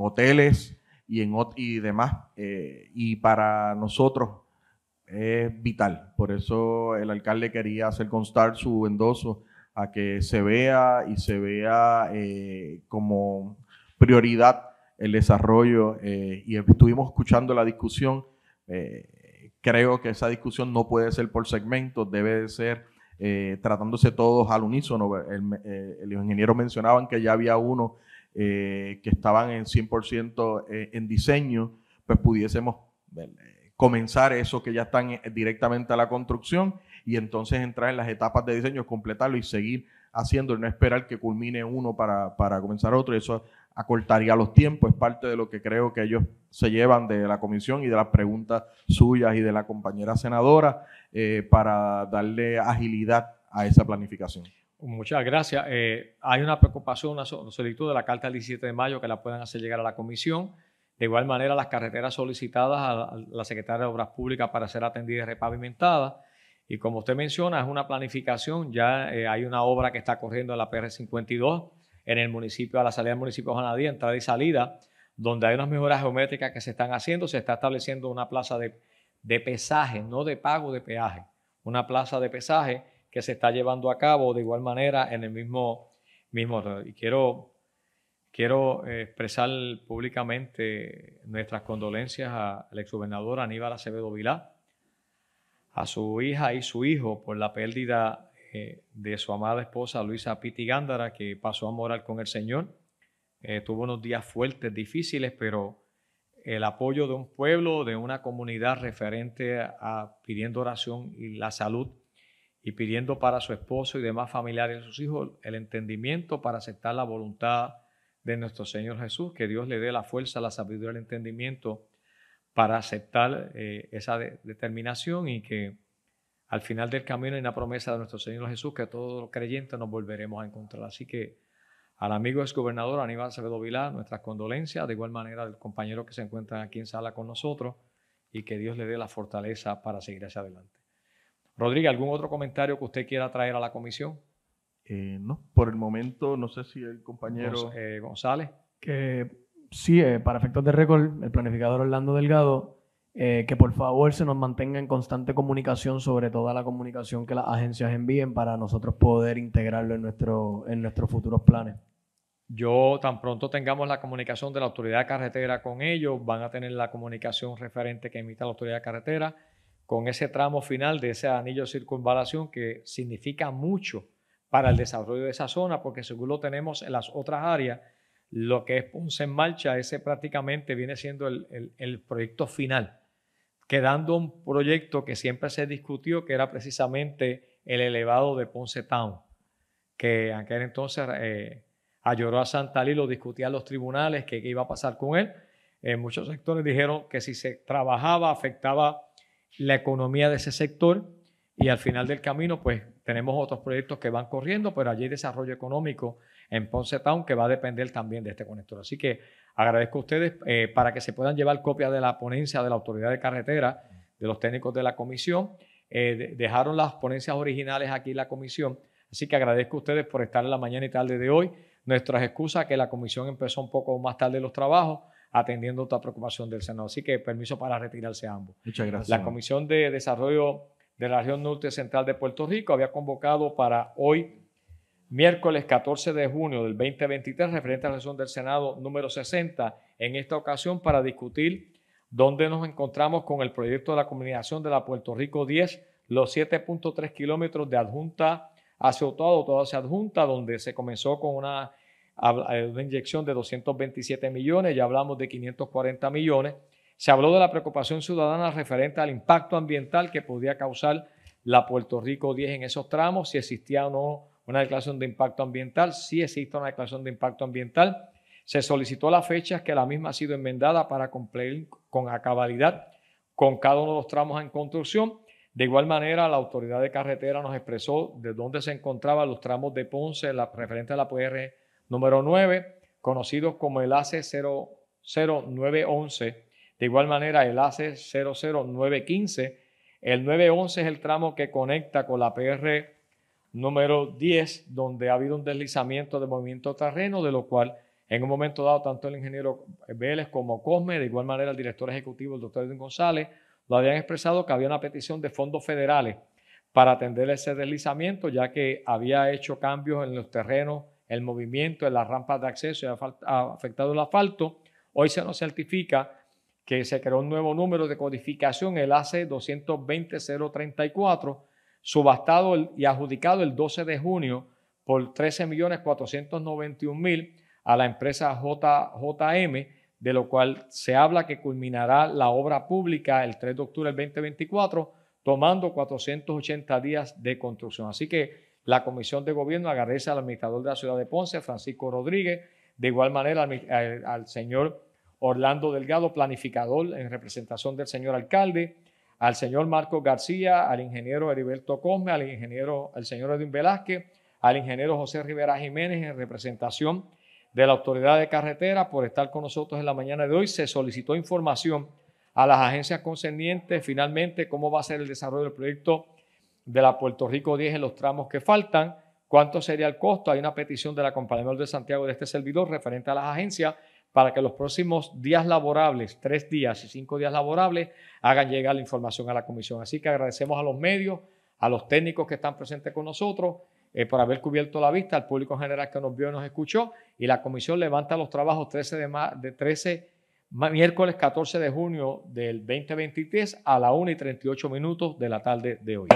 hoteles y, en, y demás. Eh, y para nosotros es vital. Por eso el alcalde quería hacer constar su endoso a que se vea y se vea como prioridad el desarrollo eh, y estuvimos escuchando la discusión. Eh, creo que esa discusión no puede ser por segmentos, debe de ser eh, tratándose todos al unísono. los ingenieros mencionaban que ya había uno que estaban en 100% en diseño, pues pudiésemos comenzar eso que ya están directamente a la construcción y entonces entrar en las etapas de diseño, completarlo y seguir haciendo, no esperar que culmine uno para, para comenzar otro. Eso acortaría los tiempos, es parte de lo que creo que ellos se llevan de la comisión y de las preguntas suyas y de la compañera senadora eh, para darle agilidad a esa planificación. Muchas gracias. Eh, hay una preocupación, una solicitud de la carta del 17 de mayo que la puedan hacer llegar a la comisión. De igual manera, las carreteras solicitadas a la Secretaría de Obras Públicas para ser atendidas y repavimentadas. Y como usted menciona, es una planificación. Ya eh, hay una obra que está corriendo en la PR52 en el municipio, a la salida del municipio de Juanadía, entrada y salida, donde hay unas mejoras geométricas que se están haciendo, se está estableciendo una plaza de, pesaje, no de pago de peaje, una plaza de pesaje que se está llevando a cabo de igual manera en el mismo... mismo y quiero, quiero eh, expresar públicamente nuestras condolencias al exgobernador Aníbal Acevedo Vilá, a su hija y su hijo por la pérdida eh, de su amada esposa Luisa Piti Gándara, que pasó a morar con el Señor. Eh, tuvo unos días fuertes, difíciles, pero el apoyo de un pueblo, de una comunidad referente a pidiendo oración y la salud y pidiendo para su esposo y demás familiares de sus hijos el entendimiento para aceptar la voluntad de nuestro Señor Jesús, que Dios le dé la fuerza, la sabiduría, el entendimiento para aceptar eh, esa determinación y que al final del camino hay una promesa de nuestro Señor Jesús que todos los creyentes nos volveremos a encontrar. Así que al amigo exgobernador Aníbal Acevedo Vilar, nuestras condolencias, de igual manera al compañero que se encuentra aquí en sala con nosotros y que Dios le dé la fortaleza para seguir hacia adelante. Rodríguez, ¿algún otro comentario que usted quiera traer a la comisión? Eh, no, por el momento, no sé si el compañero eh, González. Que sí, eh, para efectos de récord, el planificador Orlando Delgado eh, que por favor se nos mantenga en constante comunicación sobre toda la comunicación que las agencias envíen para nosotros poder integrarlo en, nuestro, en nuestros futuros planes. Yo, tan pronto tengamos la comunicación de la autoridad carretera con ellos, van a tener la comunicación referente que emita la autoridad carretera con ese tramo final de ese anillo circunvalación que significa mucho para el desarrollo de esa zona, porque según lo tenemos en las otras áreas, lo que es Ponce en Marcha, ese prácticamente viene siendo el proyecto final quedando un proyecto que siempre se discutió, que era precisamente el elevado de Ponce Town, que aquel entonces eh, ayoró a Santalí, lo discutían los tribunales, qué iba a pasar con él. En eh, muchos sectores dijeron que si se trabajaba afectaba la economía de ese sector y al final del camino pues tenemos otros proyectos que van corriendo, pero allí hay desarrollo económico en Ponce Town que va a depender también de este conector. Así que Agradezco a ustedes eh, para que se puedan llevar copias de la ponencia de la autoridad de carretera, de los técnicos de la comisión. Eh, dejaron las ponencias originales aquí en la comisión. Así que agradezco a ustedes por estar en la mañana y tarde de hoy. Nuestras excusas que la comisión empezó un poco más tarde los trabajos, atendiendo otra preocupación del Senado. Así que permiso para retirarse ambos. Muchas gracias. La Comisión de Desarrollo de la Región Norte Central de Puerto Rico había convocado para hoy miércoles 14 de junio del 2023, referente a la sesión del Senado número 60, en esta ocasión para discutir dónde nos encontramos con el proyecto de la Comunicación de la Puerto Rico 10, los 7.3 kilómetros de adjunta hacia todo toda hacia adjunta, donde se comenzó con una, eh, una inyección de 227 millones, ya hablamos de 540 millones. Se habló de la preocupación ciudadana referente al impacto ambiental que podía causar la Puerto Rico 10 en esos tramos, si existía o no una declaración de impacto ambiental, sí existe una declaración de impacto ambiental. Se solicitó la fecha, que la misma ha sido enmendada para cumplir con acabalidad con cada uno de los tramos en construcción. De igual manera, la autoridad de carretera nos expresó de dónde se encontraban los tramos de Ponce, la referente a la PR número 9, conocidos como el AC 00911. De igual manera, el AC 00915. El 911 es el tramo que conecta con la PR número 10, donde ha habido un deslizamiento de movimiento terreno, de lo cual en un momento dado tanto el ingeniero Vélez como Cosme, de igual manera el director ejecutivo, el doctor Edwin González, lo habían expresado que había una petición de fondos federales para atender ese deslizamiento, ya que había hecho cambios en los terrenos, el movimiento, en las rampas de acceso y ha afectado el asfalto. Hoy se nos certifica que se creó un nuevo número de codificación, el AC 220.034, subastado y adjudicado el 12 de junio por 13.491.000 a la empresa JJM, de lo cual se habla que culminará la obra pública el 3 de octubre del 2024, tomando 480 días de construcción. Así que la Comisión de Gobierno agradece al administrador de la ciudad de Ponce, Francisco Rodríguez, de igual manera al señor Orlando Delgado, planificador en representación del señor alcalde, al señor Marco García, al ingeniero Heriberto Cosme, al ingeniero, al señor Edwin Velázquez, al ingeniero José Rivera Jiménez en representación de la Autoridad de Carretera por estar con nosotros en la mañana de hoy. Se solicitó información a las agencias concernientes finalmente cómo va a ser el desarrollo del proyecto de la Puerto Rico 10 en los tramos que faltan, cuánto sería el costo. Hay una petición de la acompañador de Santiago de este servidor referente a las agencias para que los próximos días laborables, tres días y cinco días laborables, hagan llegar la información a la comisión. Así que agradecemos a los medios, a los técnicos que están presentes con nosotros eh, por haber cubierto la vista, al público general que nos vio y nos escuchó. Y la comisión levanta los trabajos 13 de, de 13, miércoles 14 de junio del 2023 a la 1 y 38 minutos de la tarde de hoy.